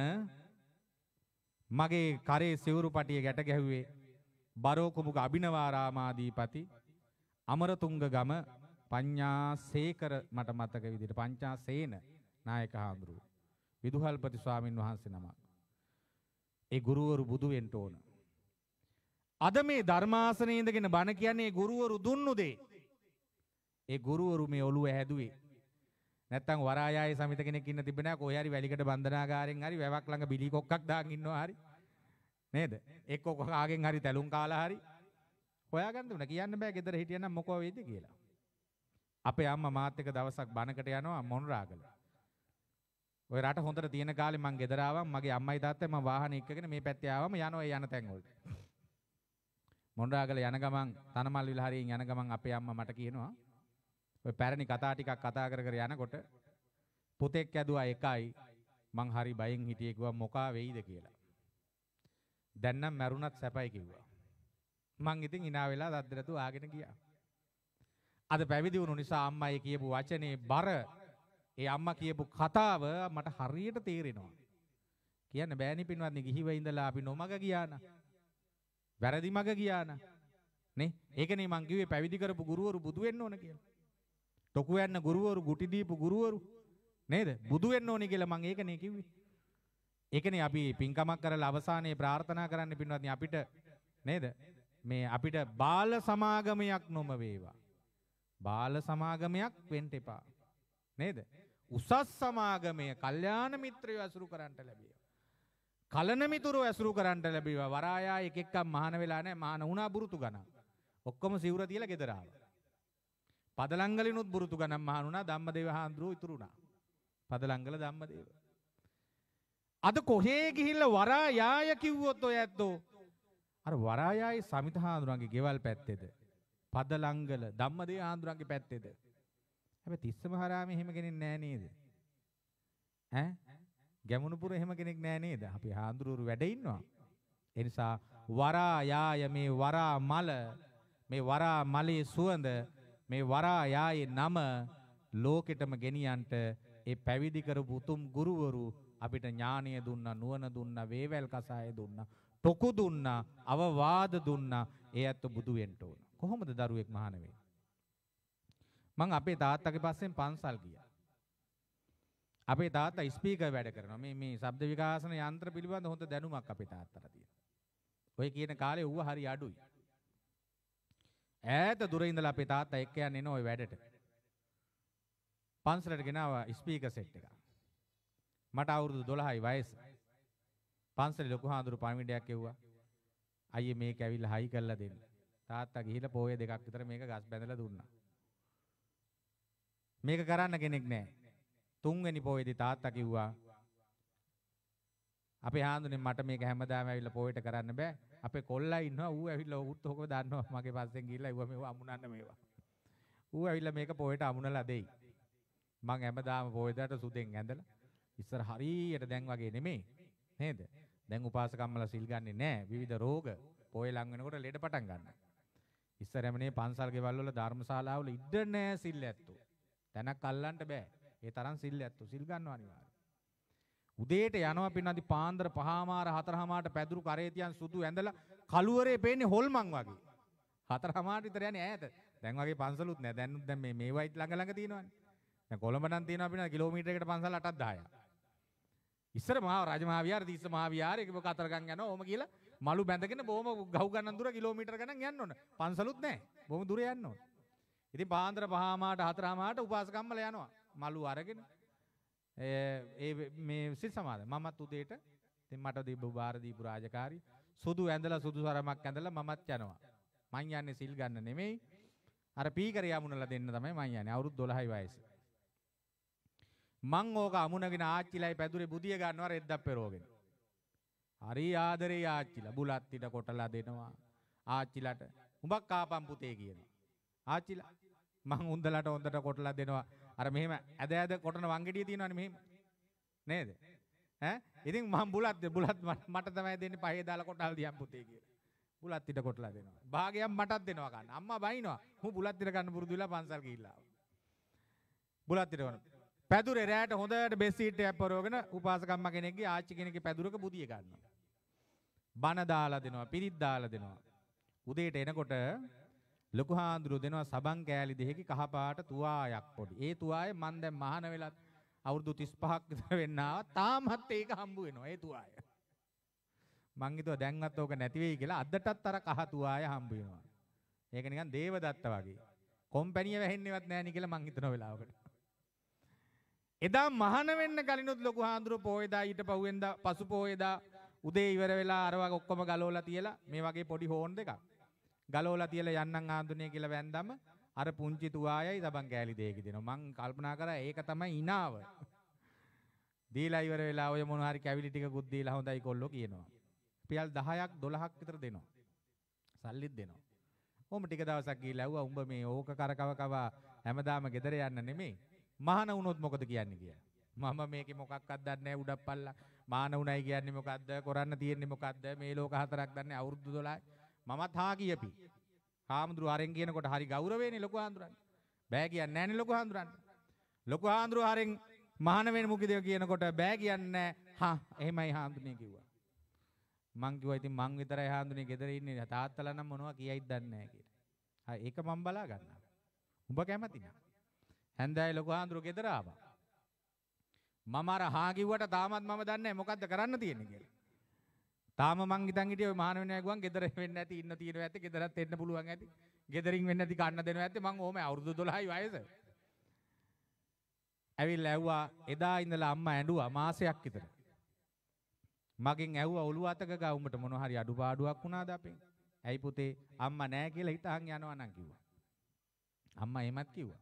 මගේ කරේ සිවුරු පටිය ගැට ගැහුවේ බරෝකුමුග අභිනවාරාමාදීපති අමරතුංග ගම පඤ්ඤාසේකර මට මතක විදිහට පඤ්ඤාසේන නායක හාමුදුරුව විදුහල්පති ස්වාමින් වහන්සේ නමක් ඒ ගුරුවරු බුදු වෙන්න ඕන අද මේ ධර්මාසනයේ ඉඳගෙන බණ කියන්නේ ගුරුවරු දුන්නු දේ ඒ ගුරුවරු මේ ඔළුව හැදුවේ නැත්තම් වරායායේ සමිත කෙනෙක් ඉන්න තිබෙනවා කොහේ හරි වැලිකඩ බන්ධනාගාරයෙන් හරි වැවක් ළඟ බිලි කොක්කක් දාගෙන ඉන්නවා හරි නේද එක්කෝ කාගෙන් හරි තැලුම් කාලා හරි හොයාගන්න දුන කියන්න බෑ ගෙදර හිටියනම් මොකෝ වෙයිද කියලා අපේ අම්මා මාත් එක්ක දවසක් බණකට යනවා මොනරාගල ඔය රට හොඳට තියෙන කාලේ මං ගෙදර ආවම මගේ අම්මයි තාත්තයි මම වාහනේ එක්කගෙන මේ පැත්තේ ආවම යනවා ඒ යන තැන් වලට මොනරාගල යන ගමන් තනමල් විල හරියෙන් යන ගමන් අපේ අම්මා මට කියනවා ඔය පැරණි කතා ටිකක් කතා කර කර යනකොට පුතෙක් ඇදුවා එකයි මං හරි බයෙන් හිටියේ කිව්වා මොකා වෙයිද කියලා දැන්නම් මැරුණත් සැපයි කිව්වා. මං ඉතින් hina වෙලා දත් දෙරතු ආගෙන ගියා. අද පැවිදි වුණු නිසා අම්මා ඒ කියපු වචනේ බර ඒ අම්මා කියපු කතාව මට හරියට තේරෙනවා. කියන්න බෑනි පින්වත්නි ගිහිව ඉඳලා අපි නොමග ගියාන. වැරදි මග ගියාන. නේ? ඒකනේ මං කිව්වේ පැවිදි කරපු ගුරුවරු බුදු වෙන්න ඕන කියලා. ටොකු යන්න ගුරුවරු, ගුටි දීපු ගුරුවරු නේද? බුදු වෙන්න ඕනේ කියලා මං ඒකනේ කිව්වේ. ඒකනේ අපි පින්කමක් කරලා අවසානයේ ප්‍රාර්ථනා කරන්න පින්වත්නි අපිට නේද? මේ අපිට බාල සමාගමයක් නොම වේවා. බාල සමාගමයක් වෙන්න එපා. නේද? උසස් සමාගමය, කල්යාණ මිත්‍රයෝ ඇසුරු කරන්ට ලැබේවා. කලන මිතුරු ඇසුරු කරන්ට ලැබේවා. වරායා එක එක්කම මහාන වෙලා නැහැ. මහාන වුණා බුරුතු ගණන්. ඔක්කොම සිවුර තියලා ගෙදර ආවා. පදලංගලිනුත් බුරුතු ගණන් මහාන වුණා. ධම්මදේව හාමුදුරුවෝ ඉතුරු වුණා. පදලංගල ධම්මදේව. අද කොහේ ගිහිල්ල වරායාය කිව්වොත් ඔය ඇත්තෝ. අර වරායායි සමිත හාමුදුරන්ගේ ගෙවල් පැත්තේද. පදලංගල ධම්මදේ හාමුදුරන්ගේ පැත්තේද. හැබැයි තිස්සම හරාමේ එහෙම කෙනෙක් නෑ නේද? ඈ? ගැමුණුපුර එහෙම කෙනෙක් නෑ නේද? අපි හාමුදුරුවෝ වැඩ ඉන්නවා. ඒ නිසා වරායාය මේ වරා මල මේ වරා මලේ සුවඳ මේ වරායායේ නම ලෝකෙටම ගෙනියන්ට ඒ පැවිදි කරපු උතුම් ගුරුවරු අපිට ඥානය දුන්න නුවණ දුන්න වේවැල් කසාය දුන්න ටොකු දුන්න අවවාද දුන්න ඒ ඇත්ත බුදු වෙන්න ඕන. කොහොමද දරුවෙක් මහාන වෙන්නේ? මං අපේ තාත්තගේ පස්සෙන් පන්සල් ගියා. අපේ තාත්තා ස්පීකර් වැඩ කරනවා. මේ මේ ශබ්ද විකාශන යන්ත්‍ර පිළිබඳ හොඳ දැනුමක් අපේ තාත්තට තියෙනවා. ඔය කියන කාලේ ඌව හරි අඩුයි. ඈත දුර ඉඳලා අපේ තාත්තා එක්ක යන්නේ නෝ ඔය වැඩට. පන්සලට ගෙනාවා ස්පීකර් සෙට් එකක්. මට අවුරුදු 12යි වයස. පන්සලේ ලොකු හාඳුරු පණිවිඩයක් එව්වා. අයියේ මේක ඇවිල්ලා හයි කරලා දෙන්න. තාත්තා ගිහිල්ලා පොය දෙකක් විතර මේක ගස් බැඳලා දුන්නා. මේක කරන්න කෙනෙක් නැහැ. තුන්වෙනි පොයේදී තාත්තා කිව්වා අපේ හාඳුනේ මට මේක හැමදාම ඇවිල්ලා පොයට කරන්න බෑ. අපේ කොල්ලා ඉන්නවා ඌ ඇවිල්ලා ඌත් ඔකව දන්නවා මගේ පස්සෙන් ගිහිල්ලා ඌව මේව අමුණන්න මේවා. ඌ ඇවිල්ලා මේක පොයට අමුණලා දෙයි. මං හැමදාම පොයදට සුදෙන් ඇඳලා ඉස්සර හරියට දැන් වගේ නෙමෙයි. නේද? දැන් උපාසකම්මලා සිල් ගන්නෙ නැහැ. විවිධ රෝග පොය ලඟ වෙනකොට ලෙඩ පටන් ගන්නවා. ඉස්සරම මේ පන්සල් ගෙවල් වල ධර්මශාලාවල ඉඩ නැහැ සිල් ඇත්තෝ. තැනක් අල්ලන්න බෑ. ඒ තරම් සිල් ඇත්තෝ. සිල් ගන්නවා අනිවාර්යයෙන්. උදේට යනවා පින්නදි පාන්දර පහමාර හතරහමාට පැදුරු කරේ තියන් සුදු ඇඳලා කළුවරේ පේන්නේ හොල්මන් වගේ. හතරහමාට විතර යන්නේ ඈත. දැන් වගේ පන්සලුත් නෑ. දැන් දැන් මේ මේ වයිට් ළඟ ළඟ තියෙනවනේ. දැන් කොළඹ නම් තියෙනවා පින්නදි කිලෝමීටරයකට පන්සල් 8ක් 10ක්. ඉස්සර මහා රජමහා විහාර දීස මහා විහාරය එක කතරගම් යනවා ඕම කියලා මලු බැඳගෙන බොහොම ගහු ගන්න දුර කිලෝමීටර් ගණන් යන්න ඕන. පන්සලුත් නැහැ. බොහොම දුර යන්න ඕන. ඉතින් පාන්දර පහමාට හතරමාට උපාසකම්මල යනවා. මලු අරගෙන ඒ මේ සිල් සමාදන්. මමත් උදේට ඉතින් මට දීපු බාර දීපු රාජකාරී සුදු ඇඳලා සුදු සරමක් ඇඳලා මමත් යනවා. මං යන්නේ සිල් ගන්න නෙමෙයි. අර පීකර යමුණලා දෙන්න තමයි මං යන්නේ. අවුරුදු 12යි වයසේ. මං ඕක අමුණගෙන ආච්චිලයි පැදුරේ බුදිය ගන්නවා රෙද්දක් පෙරෝගෙන. හරි ආදරේ ආච්චිලා බුලත් පිට කොටලා දෙනවා ආච්චිලට. උඹක් කාපම් පුතේ කියනවා. ආච්චිලා මං උන්දලට හොඳට කොටලා දෙනවා. අර මෙහෙම ඇද ඇද කොටන වංගෙඩිය තියෙනවනේ මෙහෙම. නේද? ඈ ඉතින් මං බුලත් බුලත් මට තමයි දෙන්නේ පහේ දාලා කොටල් දියම් පුතේ කියලා. බුලත් පිට කොටලා දෙනවා. භාගයක් මටත් දෙනවා ගන්න. අම්මා බයිනවා. මු බුලත් පිට ගන්න පුරුදු වෙලා පන්සල් ගිහිල්ලා. බුලත් පිට ගන්න. පැදුරේ රැයට හොඳට බෙස්සීට් එකක් පරවගෙන උපාසකම්ම කෙනෙක්ගේ ආච්චි කෙනෙක්ගේ පැදුරක බුදිය ගන්නවා. බණ දාලා දෙනවා, පිරිත් දාලා දෙනවා. උදේට එනකොට ලොකු හාඳුරු දෙනවා සබන් කෑලි දෙකක කහපාට තුවායක් පොඩි. ඒ තුවාය මන් දැන් මහාන වෙලත් අවුරුදු 35ක් විතර වෙන්න ආවා. තාමත් ඒක හම්බ වෙනවා ඒ තුවාය. මං හිතුවා දැන්වත් ඕක නැති වෙයි කියලා අදටත් අර කහ තුවාය හම්බ වෙනවා. ඒක නිකන් දේවදත්ත වගේ. කොම්පැනිය වැහෙන්නේවත් නැහැ නේ කියලා මං හිතන වෙලාවකට. එදා මහන වෙන්න කලිනුත් ලොකු හාමුදුරුවෝ පොයදා ඊට පහුවෙන්දා පසු පොයදා උදේ ඉවර වෙලා අර වගේ ඔක්කොම ගලවලා තියලා මේ වගේ පොඩි හෝන් දෙකක් ගලවලා තියලා යන්නම් ආඳුනේ කියලා වැන්දම අර පුංචි තුආයයි තබන් කෑලි දෙයක දෙනවා මං කල්පනා කරා ඒක තමයි ඉනාව දීලා ඉවර වෙලා ඔය මොන හරි කැවිලි ටිකකුත් දීලා හොඳයි කොල්ලෝ කියනවා පියල් 10ක් 12ක් විතර දෙනවා සල්ලිත් දෙනවා ඕම ටික දවසක් ගිහිල්ලා ඇහුවා උඹ මේ ඕක කරකව කව හැමදාම ගෙදර යන්න නෙමෙයි මහාන වුණොත් මොකද කියන්නේ කියලා. මම මේකේ මොකක්වත් දන්නේ නැහැ උඩක් පල්ලා. මාන උණයි කියන්නේ මොකද්ද? කරන්න තියෙන්නේ මොකද්ද? මේ ලෝක හතරක් දන්නේ අවුරුදු 12යි. මමත් හා කියපි. හාමුදුරු හරෙන් කියනකොට හරි ගෞරවේනේ ලොකු හාමුදුරන්. බෑ කියන්නේ නැහනේ ලොකු හාමුදුරන්. ලොකු හාමුදුරු හරෙන් මහාන වෙන මොකද කියනකොට බෑ කියන්නේ නැහැ. හා එහෙමයි හාමුදුරනේ කිව්වා. මං කිව්වා ඉතින් මං විතරයි හාමුදුරනේ ගෙදර ඉන්නේ. තාත්තලා නම් මොනවා කියයිද දන්නේ නැහැ කියලා. හා ඒක මම බලා ගන්නවා. උඹ කැමති නෑ. හැන්දෑයි ලොකු හාමුදුරුවෝ ගෙදර ආවා. මම අර හා කිව්වට තාමත් මම දන්නේ නැහැ මොකද්ද කරන්න තියෙන්නේ කියලා. තාම මං හිතන් හිටියේ ඔය මහානවෙනයා ගුවන් ගෙදර වෙන්නේ නැති ඉන්න තියෙනවා ඇති ගෙදරත් එන්න පුළුවන් ඇති. ගෙදරින් වෙන්නේ නැති ගන්න දෙනවා ඇති මං ඕම අවුරුදු 12යි වයස. ඇවිල්ලා ඇව්වා එදා ඉඳලා අම්මා ඇඬුවා මාසයක් විතර. මගෙන් ඇහුවා ඔළුව අතක ගා උඹට මොන හරි අඩුපාඩුවක් වුණාද අපෙන්? ඇයි පුතේ අම්මා නැහැ කියලා හිතාන් යනවා නම් කිව්වා. අම්මා එහෙමත් කිව්වා.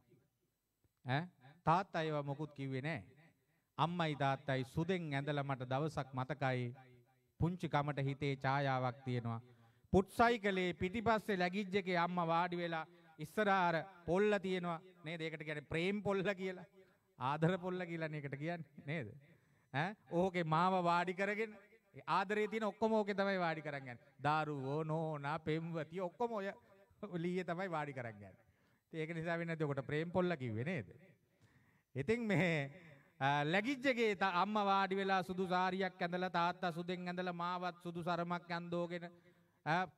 තාත් අයව මොකුත් කිව්වේ නෑ. අම්මයි තාත්තයි සුදෙන් ඇඳලා මට දවසක් මතකයි පුංචි කමට හිතේ ඡායාවක් තියෙනවා. පුට්සයි කලේ පිටිපස්සේ ලැගිජ් එකේ අම්මා වාඩි වෙලා ඉස්සරහාර පොල්ල තියෙනවා නේද? ඒකට කියන්නේ ප්‍රේම් පොල්ල කියලා. ආදර පොල්ල කියලා නේකට කියන්නේ නේද? ඈ ඕකේ මාව වාඩි කරගෙන ආදරේ තියෙන ඔක්කොම ඕකේ තමයි වාඩි කරන් යන්නේ. දාරුවෝ නෝනා පෙම්වති ඔක්කොම ඔය ලීයේ තමයි වාඩි කරන් යන්නේ. ඒක නිසා වෙන්නේ නැති ඔකට ප්‍රේම් පොල්ල කිව්වේ නේද? ඉතින් මේ ලැගිජ්ජගේ අම්ම වාඩි වෙලා සුදු සාරියක් ඇඳලා තාත්තා සුදෙන් ඇඳලා මාවත් සුදු සරමක් ඇඳෝගෙන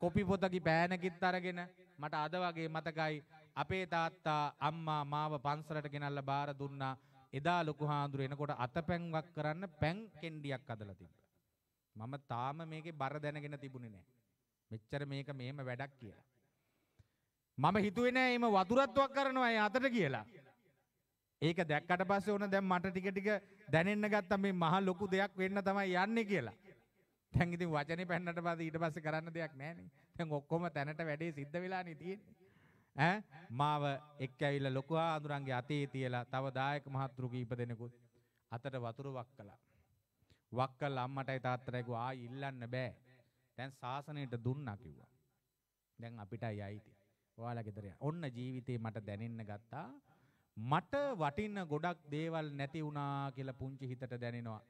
කොපි පොතකි පෑනකිත් අරගෙන මට අද වගේ මතකයි අපේ තාත්තා අම්මා මාව පන්සලට ගෙනල්ලා බාර දුන්නා එදා ලොකු හාඳුර එනකොට අතපැන්වක් කරන්න පැන් කෙන්ඩියක් අදලා තිබ්බා. මම තාම මේකේ බර දැනගෙන තිබුණේ නැහැ. මෙච්චර මේක මෙහෙම වැඩක් කියලා. මම හිතුවේ නෑ එම වතුරත්වක් කරනවා ඒ අතට කියලා. ඒක දැක්කට පස්සේ ඕන දැන් මට ටික ටික දැනෙන්න ගත්තා මේ මහ ලොකු දෙයක් වෙන්න තමයි යන්නේ කියලා. දැන් ඉතින් වචනේ පැන්නට පස්සේ ඊට පස්සේ කරන්න දෙයක් නෑනේ. දැන් ඔක්කොම තැනට වැඩේ සිද්ධ වෙලානේ තියෙන්නේ. ඈ මාව එක්ක ඇවිල්ලා ලොකු ආඳුරන්ගේ අතේ තියලා තව දායක මහත්තුරු කීප දෙනෙකුත් අතට වතුර වක් කළා. වක් කළා අම්මටයි තාත්තටයි කිව්වා ආයි ඉල්ලන්න බෑ. දැන් සාසනයට දුන්නා කිව්වා. දැන් අපිටයි අයිති. ඔයාලා ගෙදර ඔන්න ජීවිතේ මට දැනෙන්න ගත්තා. මට වටින්න ගොඩක් දේවල් නැති වුණා කියලා පුංචි හිතට දැනෙනවා.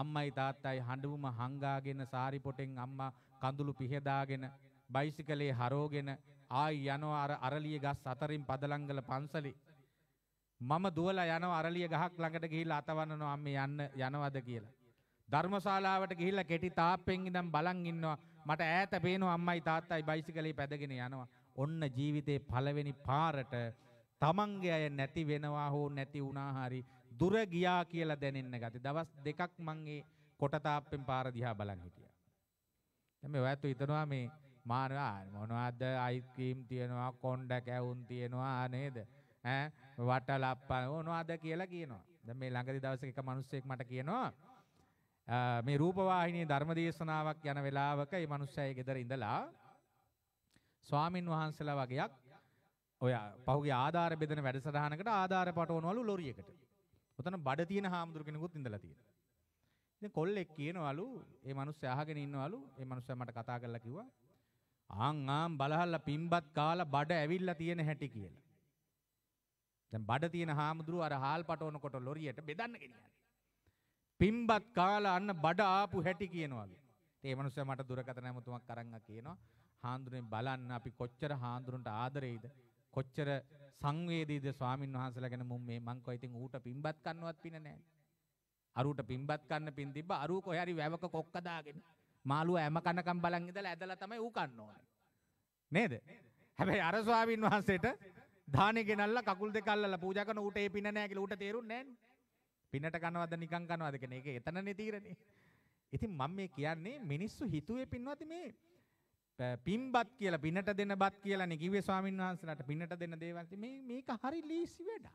අම්මයි තාත්තයි හඬවම හංගාගෙන සාරි පොටෙන් අම්මා කඳුළු පිහදාගෙන බයිසිකලේ හරෝගෙන ආයි යනවා අර අරලිය ගස් අතරින් පදලංගල පන්සලේ මම දුවලා යනවා අරලිය ගහක් ළඟට ගිහිල්ලා අතවන්නනවා අම්මේ යන්න යනවද කියලා ධර්මශාලාවට ගිහිල්ලා කෙටි තාප්පෙන් ඉඳන් බලන් ඉන්නවා මට ඈත පේනවා අම්මයි තාත්තයි බයිසිකලේ පැදගෙන යනවා ඔන්න ජීවිතේ පළවෙනි පාරට තමන්ගේ අය නැති වෙනවා හෝ නැති වුණා හරි දුර ගියා කියලා දැනෙන්න ගති. දවස් දෙකක් මං ඒ කොටතාප්පෙන් පාර දිහා බලන් හිටියා. දැන් මේ ඔයත් හිතනවා මේ මානවා මොනවද අයිස්ක්‍රීම් තියනවා කොණ්ඩ කැවුම් තියනවා නේද? ඈ වටලප්පා මොනවද කියලා කියනවා. දැන් මේ ළඟදී දවසක එක මිනිස්සෙක් මට කියනවා මේ රූපවාහිනී ධර්ම දේශනාවක් යන වෙලාවක මේ මිනිස්සයා ඒ ගෙදර ඉඳලා ස්වාමින් වහන්සලා වගේක් ඔය පහුගේ ආධාර බෙදෙන වැඩසටහනකට ආධාර පටවනවලු ලොරියකට. ඔතන බඩ තියෙන හාමුදුරු කෙනෙකුත් ඉඳලා තියෙනවා. ඉතින් කොල්ලෙක් කියනවලු ඒ මිනිස්සයා අහගෙන ඉන්නවලු ඒ මිනිස්සයා මට කතා කරලා කිව්වා ආන් ආන් බලහල්ලා පිම්බත් කාලා බඩ ඇවිල්ලා තියෙන හැටි කියලා. දැන් බඩ තියෙන හාමුදුරු අර හාල් පටවනකොට ලොරියට බෙදන්න ගෙනියන්නේ. පිම්බත් කාලා අන්න බඩ ආපු හැටි කියනවලු. ඒ මිනිස්සයා මට දුරකථන ඇමතුමක් අරන් ආ කියනවා හාමුදුරනේ බලන්න අපි කොච්චර හාමුදුරන්ට ආදරෙයිද කොච්චර සංවේදීද ස්වාමින් වහන්සේලා ගැන මුම් මේ මං කොයි ඉතින් ඌට පිම්බත් කන්නවත් පින නැහැ අරූට පිම්බත් කන්න පින් තිබ්බ අරූ කොහේ හරි වැවක කොක්ක දාගෙන මාළුව හැම කනකම් බලන් ඉඳලා ඇදලා තමයි ඌ කන්න ඕනේ නේද හැබැයි අර ස්වාමින් වහන්සේට දානෙ ගෙනල්ලා කකුල් දෙක අල්ලලා පූජා කරන ඌට ඒ පින නැහැ කියලා ඌට තේරුන්නේ නැන්නේ පිනට කනවද නිකන් කනවද කියන එක එතනනේ තීරණේ ඉතින් මම මේ කියන්නේ මිනිස්සු හිතුවේ පින්වත් මේ පින්බත් කියලා පිනට දෙන බත් කියලානේ කිව්වේ ස්වාමීන් වහන්සේලාට පිනට දෙන දේවල් මේ මේක හරි ලීසි වැඩක්.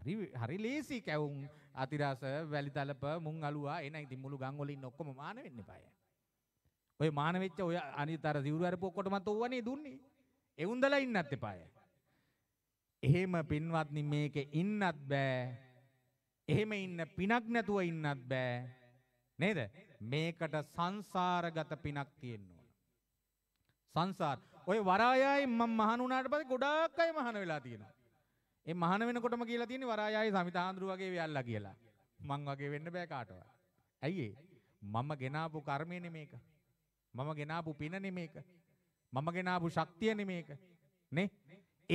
හරි හරි ලීසි කැවුම් අතිරස වැලිතලප මුං අලුවා එන ඉතින් මුළු ගම් වලින් ඔක්කොම මාන වෙන්න එපාය. ඔය මාන වෙච්ච ඔය අනිතර සිවුරු අරපු ඔක්කොටමත් ඕවනේ දුන්නේ. එවුන්දලා ඉන්නත් එපාය. එහෙම පින්වත්නි මේක ඉන්නත් බෑ. එහෙම ඉන්න පිනක් නැතුව ඉන්නත් බෑ. නේද? මේකට සංසාරගත පිනක් තියෙන්න ඕන. සංසාර. ඔය වරායයි මම මහණ වුණාට පස්සේ ගොඩාක් අය මහණ වෙලා තියෙනවා. ඒ මහණ වෙනකොටම කියලා තියෙන්නේ වරායයි සමිතාඳුරු වගේ වෙයල්ලා කියලා. මං වගේ වෙන්න බෑ කාටවත්. ඇයි මම ගෙනාපු කර්මයනේ මේක. මම ගෙනාපු පිනනේ මේක. මම ගෙනාපු ශක්තියනේ මේක. නේ?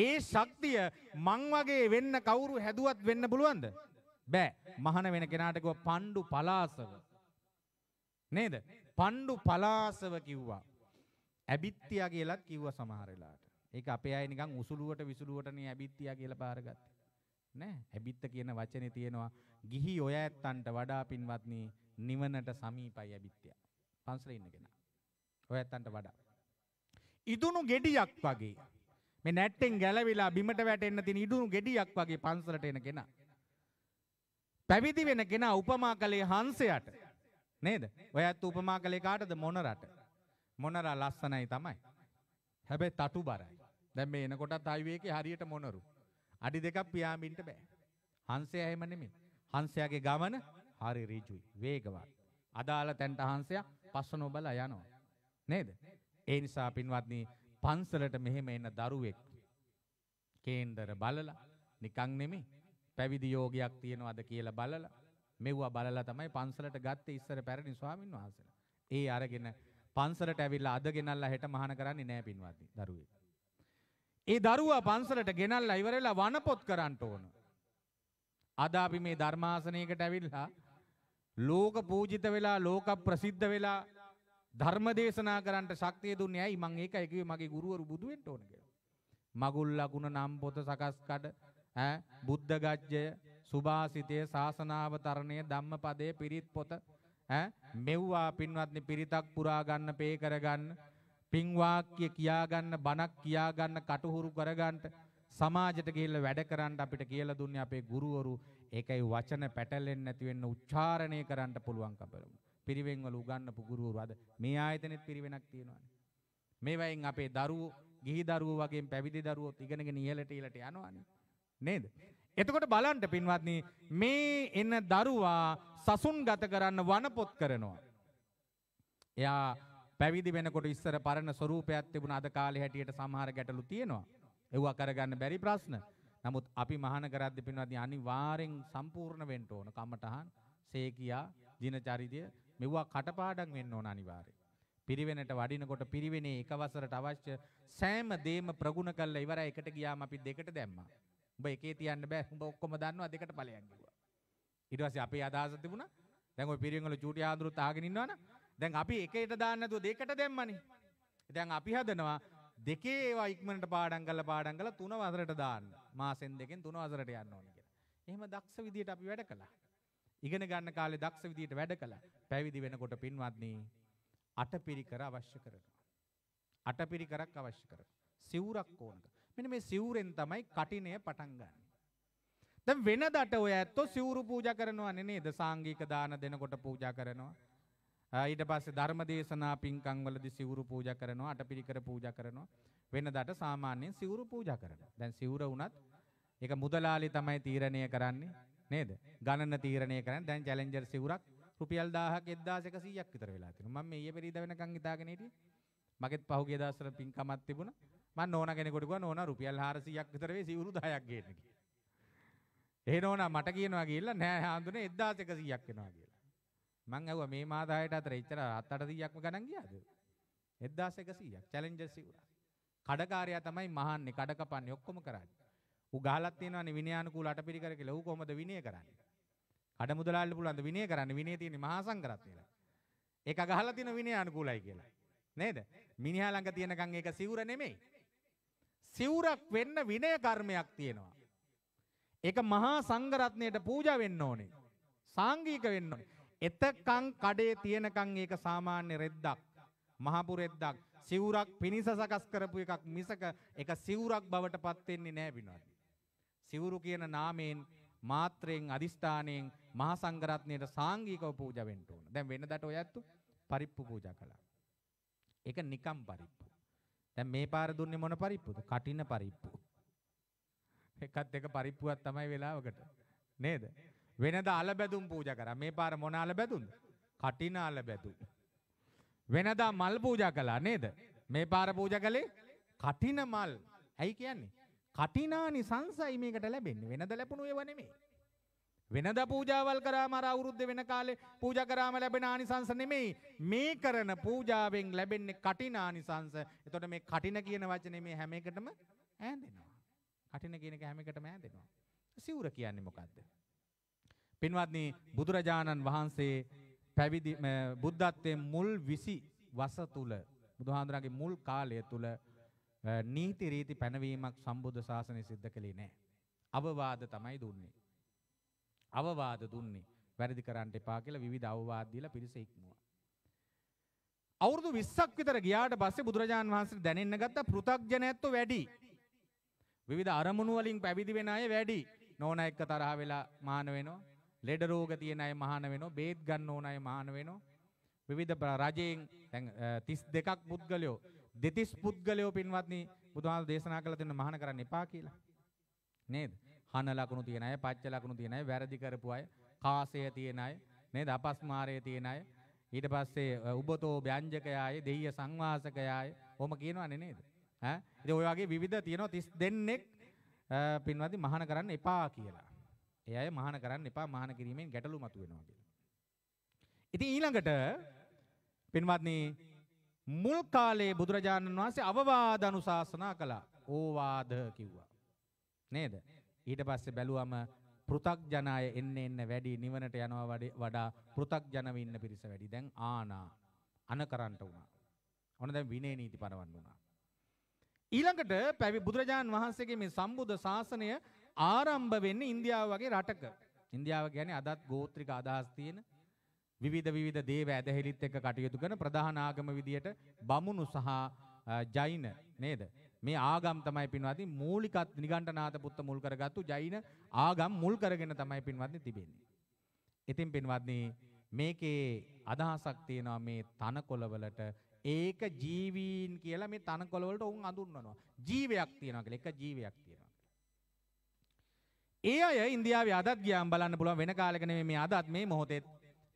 ඒ ශක්තිය මං වගේ වෙන්න කවුරු හැදුවත් වෙන්න පුළුවන්ද? බෑ. මහණ වෙන කෙනාට කිව්ව පණ්ඩු පලාසව නේද? පණ්ඩු පලාසව කිව්වා. ඇබිත්තියා කියලත් කිව්වා සමහර වෙලාවට. ඒක අපේ අය නිකන් උසුලුවට විසුලුවටනේ ඇබිත්තියා කියලා බාරගත්තේ. නෑ ඇබිත්ත කියන වචනේ තියෙනවා ගිහි ඔය ඇත්තන්ට වඩා පින්වත්නි නිවනට සමීපයි ඇබිත්තියා. පන්සලේ ඉන්න කෙනා. ඔය ඇත්තන්ට වඩා. ඉදුණු ගෙඩියක් වගේ මේ නැට්ටෙන් ගැලවිලා බිමට වැටෙන්න තියෙන ඉදුණු ගෙඩියක් වගේ පන්සලට එන කෙනා. පැවිදි වෙන කෙනා උපමා කළේ හංසයට. නේද? ඔයත් උපමා කළේ කාටද මොනරට? මොනරා ලස්සනයි තමයි. හැබැයි තටු බරයි. දැන් මේ එනකොටත් හයිවේ එකේ හරියට මොනරු. අඩි දෙකක් පියාඹින්න බෑ. හංසයා එහෙම නෙමෙයි. හංසයාගේ ගමන හරි ඍජුයි, වේගවත්. අදාළ තැනට හංසයා පස්ස නොබලා යනවා. නේද? ඒ නිසා පින්වත්නි පන්සලට මෙහෙම එන දරුවෙක් කේන්දර බලලා නිකන් නෙමෙයි පැවිදි යෝගයක් තියනවාද කියලා බලලා මෙව්වා බලලා තමයි පන්සලට ගත්තේ ඉස්සර පැරණි ස්වාමින් වහන්සේලා. ඒ අරගෙන පන්සලට ඇවිල්ලා අද ගෙනල්ලා හෙට මහාන කරන්නේ නෑ පින්වත්නි දරුවේ. ඒ දරුවා පන්සලට ගෙනල්ලා ඉවර වෙලා වනපොත් කරන්න ඕන. අද අපි මේ ධර්මාසනයකට ඇවිල්ලා ලෝක පූජිත වෙලා ලෝක ප්‍රසිද්ධ වෙලා ධර්ම දේශනා කරන්න ශක්තිය දුන්නේ ඇයි මං ඒක කිව්වේ මගේ ගුරුවරු බුදු වෙන්න ඕන කියලා. මගුල් ලකුණ නම් පොත සකස් කඩ ඈ බුද්ධ ගජ්ජය සුභාසිතය ශාසනාව තරණය ධම්ම පදය පිරිත් පොත මෙව්වා පින්වත්නි පිරිතක් පුරාගන්න පේ කරගන්න පින්වාක්‍ය කියාගන්න බණක් කියාගන්න කටුහුරු කරගන්නට සමාජයට ගිහිල්ල වැඩ කරන්න අපිට කියලා දුන්නේ අපේ ගුරුවරු ඒකයි වචන පැටලෙන්නේ නැති වෙන්න උච්චාරණය කරන්න පුළුවන්කම පිරිවෙන් වල උගන්නපු ගුරුවරු අද මේ ආයතනෙත් පිරිවෙනක් තියෙනවානේ මේ වයින් අපේ දරුවෝ ගිහි දරුවෝ වගේ පැවිදි දරුවෝත් ඉගෙනගෙන ඉහළට ඉහළට යනවානේ නේද එතකොට බලන්ට පින්වත්නි මේ එන දරුවා සසුන් ගත කරන්න වනපොත් කරනවා. එයා පැවිදි වෙනකොට ඉස්සර පරණ ස්වරූපයක් තිබුණ අද කාලේ හැටියට සමහර ගැටලු තියෙනවා. ඒවා කරගන්න බැරි ප්‍රශ්න. නමුත් අපි මහාන කරද්දී පින්වත්නි අනිවාර්යෙන් සම්පූර්ණ වෙන්න ඕන කමටහන්, සේකියා, දිනචරිතය මෙවුවා කටපාඩම් වෙන්න ඕන අනිවාර්යෙන්. පිරිවෙනට වඩිනකොට පිරිවෙනේ එක වසරට අවශ්‍ය සෑම දේම ප්‍රගුණ කළා ඉවරයි එකට ගියාම අපි දෙකට දැම්මා. උඹ එකේ තියන්න බෑ උඹ ඔක්කොම දන්නවා දෙකට ඵලයන් කිව්වා. ඊට පස්සේ අපේ අදහස තිබුණා දැන් ওই පිරියන් වල චූටි ආඳුරුත් ආගෙන ඉන්නවනේ. දැන් අපි එකේට දාන්න නැතුව දෙකට දැම්මනේ. දැන් අපි හදනවා දෙකේ ඒවා ඉක්මනට පාඩම් කරලා පාඩම් කරලා තුන වසරට දාන්න. මාසෙන් දෙකෙන් තුන වසරට යන්න ඕනේ කියලා. එහෙම දක්ෂ විදියට අපි වැඩ කළා. ඉගෙන ගන්න කාලේ දක්ෂ විදියට වැඩ කළා. පැවිදි වෙනකොට පින්වත්නි අටපිරිකර අවශ්‍ය කරනවා. අටපිරිකරක් අවශ්‍ය කරනවා. සිවුරක් ඕනක. මෙන්න මේ සිවුරෙන් තමයි කටිනය පටන් ගන්න. දැන් වෙනදට ඔය ඇත්තෝ සිවුරු පූජා කරනවනේ නේද? සාංගික දාන දෙනකොට පූජා කරනවා. ඊට පස්සේ ධර්ම දේශනා පින්කම් වලදී සිවුරු පූජා කරනවා, අටපිරිකර පූජා කරනවා. වෙනදට සාමාන්‍යයෙන් සිවුරු පූජා කරනවා. දැන් සිවුර වුණත් ඒක මුදලාලි තමයි තීරණය කරන්නේ නේද? ගණන තීරණය කරන්නේ. දැන් චැලෙන්ජර් සිවුරක් රුපියල් 1000ක් 1100ක් විතර වෙලා තියෙනවා. මම මේ ඊයේ පෙරේද වෙනකන් හිතාගෙන හිටියේ. මගෙත් පහුගිය දවස්වල පින්කමක් තිබුණා. මම නෝනා කෙනෙකුට ගියා නෝනා රුපියල් 400ක් විතර වේ සිවුරු 10ක් ගේන්න කියලා. ඒ නෝනා මට කියනවා ගිහිල්ලා නෑ හාමුදුරනේ 1100ක් වෙනවා කියලා. මං ඇහුවා මේ මාස 10ට අතර එච්චර 7-800ක්ම ගණන් ගියාද? 1100ක් චැලෙන්ජර් සිවුරා. කඩකාරයා තමයි මහන්නේ කඩ කපන්නේ ඔක්කොම කරන්නේ. ඌ ගහලක් තියෙනවානේ විනයානුකූල අටපිරිකර කියලා. ඌ කොහොමද විනය කරන්නේ? කඩ මුදලාලිට පුළුවන් ද විනය කරන්නේ? විනය තියෙන්නේ මහා සංඝරත්නයලා. ඒක ගහලා තියෙන විනයානුකූලයි කියලා. නේද? මිනිහා ළඟ තියෙනකන් ඒක සිවුර නෙමෙයි. සිවුරක් වෙන්න විනය කර්මයක් තියෙනවා. ඒක මහා සංඝරත්නයට පූජා වෙන්න ඕනේ. සාංගික වෙන්න ඕනේ. එතකන් කඩේ තියෙනකන් ඒක සාමාන්‍ය රෙද්දක්. මහපු රෙද්දක්. සිවුරක් පිනිස සකස් කරපු එකක් මිසක ඒක සිවුරක් බවට පත් වෙන්නේ නැහැ බිනවද. සිවුරු කියන නාමයෙන් මාත්‍රයෙන් අදිස්ථානයෙන් මහා සංඝරත්නයට සාංගිකව පූජා වෙන්න ඕන. දැන් වෙනදට ඔය ඇත්තු පරිප්පු පූජා කළා. ඒක නිකම් පරිප්පු. දැන් මේ පාර දුන්නේ මොන පරිප්පුද? කටින පරිප්පු. එකත් එක පරිප්පුවක් තමයි වෙලාවකට. නේද? වෙනදා අල බැදුම් පූජා කරා. මේ පාර මොන අල බැදුම්ද? කටින අල බැදුම්. වෙනදා මල් පූජා කළා නේද? මේ පාර පූජා කළේ කටින මල්. ඇයි කියන්නේ? කටිනානි සංසයි මේකට ලැබෙන්නේ. වෙනද ලැබුණු ඒවා නෙමෙයි. වෙනද පූජාවල් කරාම අර අවුරුද්ද වෙන කාලේ පූජා කරාම ලැබෙන ආනිසංස නෙමෙයි මේ කරන පූජාවෙන් ලැබෙන්නේ කටින ආනිසංස. එතකොට මේ කටින කියන වචනේ මේ හැම එකටම ඈඳෙනවා. කටින කියන එක හැම එකටම ඈඳෙනවා. සිවුර කියන්නේ මොකද්ද? පින්වත්නි බුදුරජාණන් වහන්සේ පැවිදි බුද්ධත්වයේ මුල් 20 වස තුල බුදුහාඳුනාගේ මුල් කාලය තුල නීති රීති පැනවීමක් සම්බුද්ධ ශාසනය සිද්ධ කළේ නැහැ. අවවාද තමයි දුන්නේ. අවවාද දුන්නේ. වැරදි කරන්න එපා කියලා විවිධ අවවාද දීලා පිරිස ඉක්මුවා. අවුරුදු 20ක් විතර ගියාට පස්සේ බුදුරජාන් වහන්සේ දැනෙන්න ගත්ත පෘථග්ජනයත්ව වැඩි. විවිධ අරමුණු වලින් පැවිදි වෙන අය වැඩි. නෝන එක්ක තරහ වෙලා මහාන වෙනවා. ලෙඩ රෝග තියෙන අය මහාන වෙනවා. බේත් ගන්න ඕන අය මහාන වෙනවා. විවිධ රජයෙන් දැන් 32ක් පුද්ගලයෝ දෙතිස් පුද්ගලයෝ පින්වත්නි බුදුහාමුදුරු දේශනා කළ දෙන්න මහාන කරන්න එපා කියලා. නේද? හන ලකුණු තියෙන අය, පච්ච ලකුණු තියෙන අය, වැරදි කරපු අය, කාසය තියෙන අය, නේද? අපස්මාරය තියෙන අය. ඊට පස්සේ උබතෝ ව්‍යංජකයයි, දෙය්‍ය සංවාසකයයි, ඔහොම කියනවනේ නේද? ඈ? ඉතින් ඔය වගේ විවිධ තියෙනවා 30 දෙන්නෙක් පින්වත්නි මහාන කරන්න එපා කියලා. ඒ අය මහාන කරන්න එපා මහාන කිරීමෙන් ගැටලු මතුවෙනවා කියලා. ඉතින් ඊළඟට පින්වත්නි මුල් කාලේ බුදුරජාණන් වහන්සේ අවවාද අනුශාසනා කළා. ඕවාද කිව්වා. නේද? ඊට පස්සේ බැලුවම පෘ탁ජන අය එන්න එන්න වැඩි නිවනට යනවා වඩා පෘ탁ජනව ඉන්න පිරිස වැඩි. දැන් ආනා අනකරන්ට වුණා. ඔන්න දැන් විනය නීති පරවන්න වුණා. ඊළඟට පැවි බුදුරජාන් වහන්සේගේ මේ සම්බුද්ධ ශාසනය ආරම්භ වෙන්නේ ඉන්දියාව වගේ රටක. ඉන්දියාව කියන්නේ අදත් ගෝත්‍රික අදහස් තියෙන විවිධ විවිධ දේව ඇදහිලිත් එක්ක කටයුතු කරන ප්‍රධාන ආගම විදියට බමුණු සහ ජෛන නේද? මේ ආගම් තමයි පින්වත්නි මූලිකත් නිගණ්ඨනාත පුත්ත මුල් කරගත්තු ජෛන ආගම් මුල් කරගෙන තමයි පින්වත්නි තිබෙන්නේ. ඉතින් පින්වත්නි මේකේ අදහසක් තියෙනවා මේ තනකොළවලට ඒක ජීවීන් කියලා මේ තනකොළවලට උන් අඳුන්වනවා. ජීවයක් තියෙනවා කියලා එක ජීවයක් තියෙනවා. ඒ අය ඉන්දියාවේ අදත් ගියාම බලන්න පුළුවන් වෙන කාලෙක නෙමෙයි මේ අදත් මේ මොහොතේ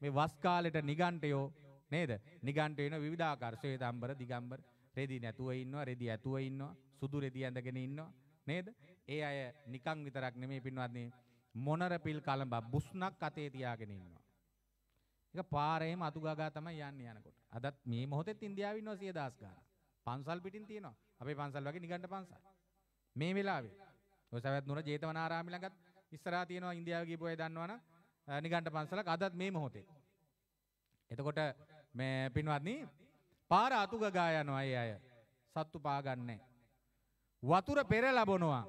මේ වස් කාලෙට නිගණ්ඨයෝ නේද? නිගණ්ඨ වෙන විවිධාකාර ශ්වේතම්බර දිගම්බර රෙදි නැතුව ඉන්නවා, රෙදි ඇතුව ඉන්නවා, සුදු රෙදි ඇඳගෙන ඉන්නවා නේද? ඒ අය නිකන් විතරක් නෙමෙයි පින්වත්නි මොනර පිල් කලඹ බුස්නක් අතේ තියාගෙන ඉන්නවා. ඒක පාරේම අතු ගගා තමයි යන්නේ යනකොට. අදත් මේ මොහොතෙත් ඉන්දියාවේ ඉන්නවා 10000 ගාන. පන්සල් පිටින් තියෙනවා. අපේ පන්සල් වගේ නිගණ්ඨ පන්සල්. මේ වෙලාවේ ඔය සවැත් නුර ජේතවනාරාමි ළඟත් ඉස්සරහා තියෙනවා ඉන්දියාවේ ගිහපු අය දන්නවනම් නිගණ්ඨ පන්සලක් අදත් මේ මොහොතේ. එතකොට මේ පින්වත්නි පාර අතුගගා යනවා ඒ අය. සත්තු පාගන්නේ. වතුර පෙර ලැබනවා.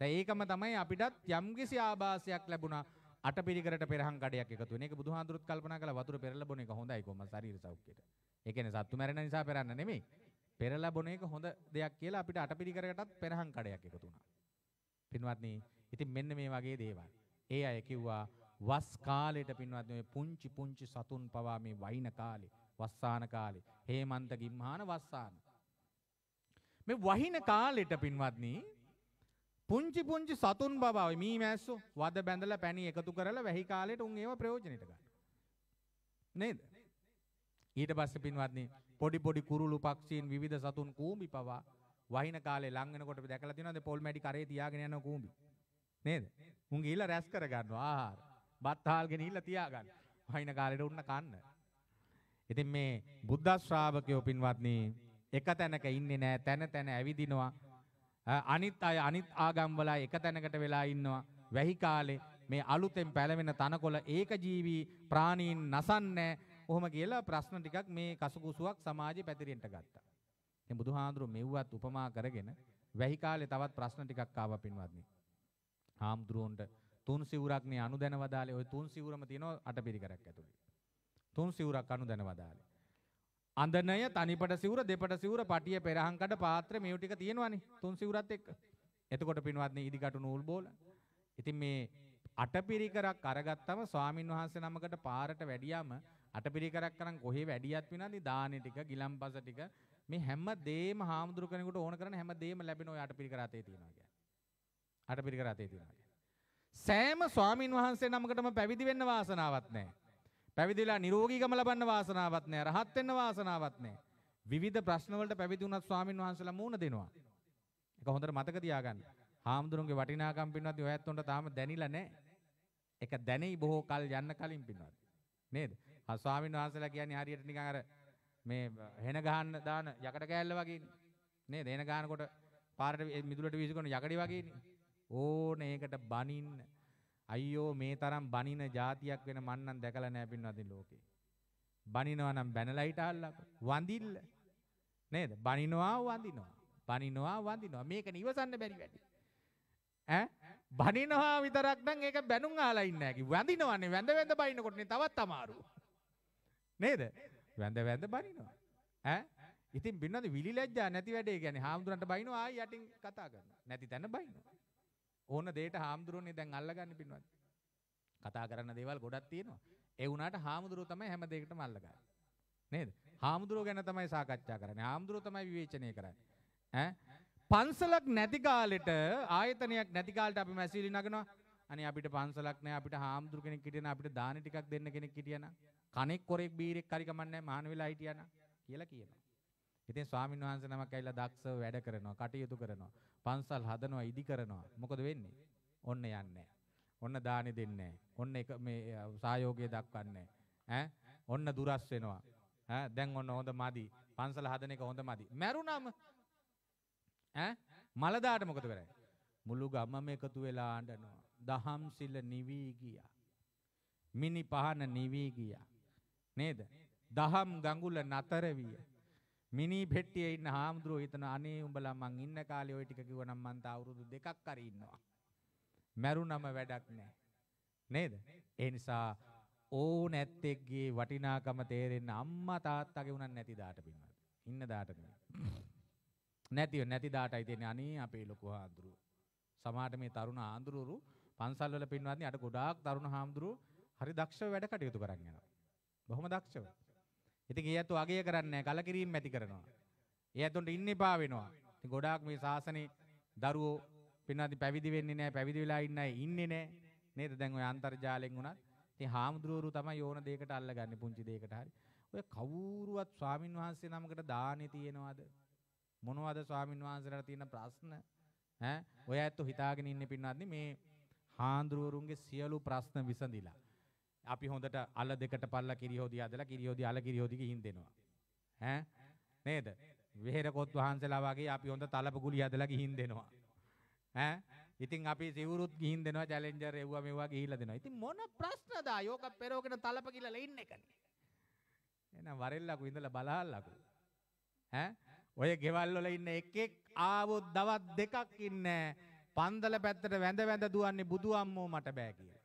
දැන් ඒකම තමයි අපිටත් යම්කිසි ආభాසයක් ලැබුණා. අටපිරිකරට පෙරහන් කඩයක් එකතු වෙන එක බුදුහාඳුරුත් කල්පනා කළා වතුර පෙර ලැබුණ එක හොඳයි කොහොමද ශරීර සෞඛ්‍යයට. ඒ කියන්නේ සත්තු මැරෙන නිසා පෙරන්න නෙමෙයි. පෙර ලැබුණ එක හොඳ දෙයක් කියලා අපිට අටපිරිකරකටත් පෙරහන් කඩයක් එකතු වුණා. පින්වත්නි, ඉතින් මෙන්න මේ වගේ දේවල්. ඒ අය කිව්වා වස් කාලයට පින්වත්නි පුංචි පුංචි සතුන් පවා මේ වයින් කාලේ වස්සාන කාලේ. හේමන්ත ගිම්හාන වස්සාන. මේ වහින කාලෙට පින්වත්නි පුංචි පුංචි සතුන් බබාව මී මැස්සෝ වද බැඳලා පැණි එකතු කරලා වැහි කාලෙට උන් ඒව ප්‍රයෝජනෙට ගන්න. නේද? ඊට පස්සේ පින්වත්නි පොඩි පොඩි කුරුළු පක්ෂීන් විවිධ සතුන් කූඹි පවා වහින කාලේ ලං වෙනකොට අපි දැකලා තියෙනවද පොල් මැඩි කරේ තියාගෙන යන කූඹි? නේද? උන් ගිහිල්ලා රැස් කර ගන්නවා ආහාර. බත් හාල්ගෙන ඉල්ල තියාගන්න. වහින කාලෙට උන්න කන්න. ඉතින් මේ බුද්ධ ශ්‍රාවකයෝ පින්වත්නි එක තැනක ඉන්නේ නැහැ තැන තැන ඇවිදිනවා අනිත් අය අනිත් ආගම්වල එක තැනකට වෙලා ඉන්නවා වැහි කාලේ මේ අලුතෙන් පැලවෙන තනකොළ ඒක ජීවි ප්‍රාණීන් නසන්නේ ඔහොම කියලා ප්‍රශ්න ටිකක් මේ කසුකුසුවක් සමාජේ පැතිරෙන්න ගත්තා. ඉතින් බුදුහාඳුරු මෙව්වත් උපමා කරගෙන වැහි කාලේ තවත් ප්‍රශ්න ටිකක් ආවා පින්වත්නි. හාමුදුරුවන්ට තුන් සිවුරක්නේ අනුදැනවදාලේ ওই තුන් සිවුරම තියෙනවා අටපිරිකරක් ඇතුලේ. තුන් සිවුරක් අනු දැනවදාලේ. අඳනය තනිපට සිවුර දෙපට සිවුර පටිය පෙරහංකඩ පාත්‍ර මේ ටික තියෙනවනේ තුන් සිවුරත් එක්ක. එතකොට පින්වත්නි ඉදිකටු නූල් බෝල. ඉතින් මේ අටපිරිකරක් අරගත්තම ස්වාමින් වහන්සේ නමකට පාරට වැඩියම අටපිරිකරක් කරන් කොහේ වැඩියත් වෙනදි දානේ ටික ගිලම්පස ටික මේ හැම දෙයක්ම හාමුදුරු කෙනෙකුට ඕන කරන හැම දෙයක්ම ලැබෙන ඔය අටපිරිකර අතේ තියෙනවා කියන්නේ. අටපිරිකර අතේ තියෙනවා කියන්නේ. සෑම ස්වාමින් වහන්සේ නමකටම පැවිදි වෙන්න වාසනාවක් නැහැ. පැවිදිලා නිරෝගීකම ලබන්න වාසනාවක් නැහැ. රහත් වෙන්න වාසනාවක් නැහැ. විවිධ ප්‍රශ්න වලට පැවිදි වුණත් ස්වාමින් වහන්සේලා මූණ දෙනවා. ඒක හොඳට මතක තියාගන්න. හාමුදුරුවන්ගේ වටිනාකම් පින්වත් ඔයත් උන්ට තාම දැනිලා නැහැ. ඒක දැනෙයි බොහෝ කල් යන්න කලින් පින්වත්. නේද? ආ ස්වාමින් වහන්සේලා කියන්නේ හරියට නිකන් අර මේ හෙන ගහන්න දාන යකඩ කෑල්ල වගේනේ. නේද? හෙන ගහනකොට පාරට මිදුලට වීසිකන යකඩි වගේනේ. ඕන ඒකට බනින්න අයියෝ මේ තරම් බනින જાතියක් වෙන මන්නම් දැකලා නෑ පින්වත්නි ලෝකේ. බනිනවා නම් බැනලා හිටහල්ලක වඳිල්ල නේද? බනිනවා වඳිනවා. බනිනවා වඳිනවා. මේක නිවසන්න බැරි වැඩි. ඈ බනිනවා විතරක් නම් ඒක බැනුම් අහලා ඉන්නේ නැහැ කි. වඳිනවනේ වැඳ වැඳ බනිනකොටනේ තවත් අමාරු. නේද? වැඳ වැඳ බනිනවා. ඈ ඉතින් බින්නද විලිලැජ්ජා නැති වැඩේ කියන්නේ හාමුදුරන්ට බනිනවා ආයි යටින් කතා කරනවා. නැති තැන බනිනවා. ඕන දේට හාමුදුරුවනේ දැන් අල්ලගන්න පින්වත්. කතා කරන්න දේවල් ගොඩක් තියෙනවා. ඒ වුණාට හාමුදුරුවෝ තමයි හැම දෙයකටම අල්ලගන්නේ. නේද? හාමුදුරුවෝ ගැන තමයි සාකච්ඡා කරන්නේ. හාමුදුරුවෝ තමයි විවේචනය කරන්නේ. ඈ පන්සලක් නැති කාලෙට ආයතනයක් නැති කාලෙට අපි මැසිලි නගනවා. අනේ අපිට පන්සලක් නැහැ අපිට හාමුදුරු කෙනෙක් හිටියන අපිට දාන ටිකක් දෙන්න කෙනෙක් හිටියන කණෙක් කොරෙක් බීරෙක් හරි කමන්නේ නැහැ මහාන වෙලා හිටියන කියලා කියනවා. ඉතින් ස්වාමින් වහන්සේ නමක් ඇවිල්ලා දක්ෂව වැඩ කරනවා, කටයුතු කරනවා. පන්සල් හදනවා, ඉදි කරනවා. මොකද වෙන්නේ? ඔන්න යන්නේ ඔන්න දානි දෙන්නේ ඔන්න එක මේ සහයෝගය දක්වන්නේ ඈ. ඔන්න දුරස් වෙනවා. ඈ දැන් ඔන්න හොඳ මදි. පන්සල හදන එක හොඳ මදි. මැරුණාම ඈ මලදාට මොකද කරන්නේ? මුළු ගමම එකතු වෙලා අඬනවා. දහම් සිල් නිවි ගියා. මිනි පහන නිවි ගියා. නේද? දහම් ගඟුල නතර විය. මිනි පෙට්ටියේ ඉන්න හාමුදුරුවෝ හිතන අනේ උඹලා මං ඉන්න කාලේ ওই ටික කිව්වනම් මං තා අවුරුදු දෙකක් හරි ඉන්නවා. මැරුණම වැඩක් නැහැ. නේද? ඒ නිසා ඕ නැත්තෙක්ගේ වටිනාකම තේරෙන්න අම්මා තාත්තගේ උනන් නැති දාට පින්වත්. ඉන්න දාට නෙමෙයි. නැතිව නැති දාටයි තියෙන්නේ අනේ අපේ ලොකු ආඳුරු. සමහරට මේ තරුණ ආඳුරුරු පන්සල් වල පින්වත්නි අර ගොඩාක් තරුණ හාමුදුරු හරි දක්ෂව වැඩ කටයුතු කරන් යනවා. බොහොම දක්ෂව. ඉතින් ඒ ඇතු අගය කරන්නේ කලකිරීම ඇති කරනවා. ඒ ඇතුන්ට ඉන්න එපා වෙනවා. ඉතින් ගොඩාක් මේ ශාසනේ දරුවෝ පින්නාදී පැවිදි වෙන්නේ නැහැ, පැවිදි වෙලා ඉන්න අය ඉන්නේ නැහැ. නේද? දැන් ওই අන්තර්ජාලයෙන් උනත් ඉතින් හාමුදුරුවරු තමයි ඕන දෙයකට අල්ලගන්නේ පුංචි දෙයකට හරි. ඔය කවුරුවත් ස්වාමින් වහන්සේ නමකට දානේ තියෙනවද? මොනවද ස්වාමින් වහන්සේලාට තියෙන ප්‍රශ්න? ඈ ඔය ඇත්තු හිතාගෙන ඉන්නේ පින්නාදී මේ හාමුදුරුවරුන්ගේ සියලු ප්‍රශ්න විසඳිලා අපි හොඳට අල දෙකට පල්ල කිරියෝදි අදලා කිරියෝදි අල කිරියෝදි ගිහින් දෙනවා. ඈ නේද? වෙහෙරකොත් වහන්සලා වගේ අපි හොඳ තලප ගුලි අදලා ගිහින් දෙනවා. ඈ ඉතින් අපි සිවුරුත් ගිහින් දෙනවා චැලෙන්ජර් එව්වා මෙව්වා ගිහිල්ලා දෙනවා. ඉතින් මොන ප්‍රශ්නද? යෝක පෙරෝගෙන තලප ගිලලා ඉන්න එකනේ. එහෙනම් වරෙල්ලකු ඉඳලා බලහල්ලකු. ඈ ඔය ගෙවල් වල ඉන්න එකෙක් ආවොත් දවස් දෙකක් ඉන්නේ. පන්දල පැත්තට වැඳ වැඳ දුවන්නේ බුදු අම්මෝ මට බෑ කියලා.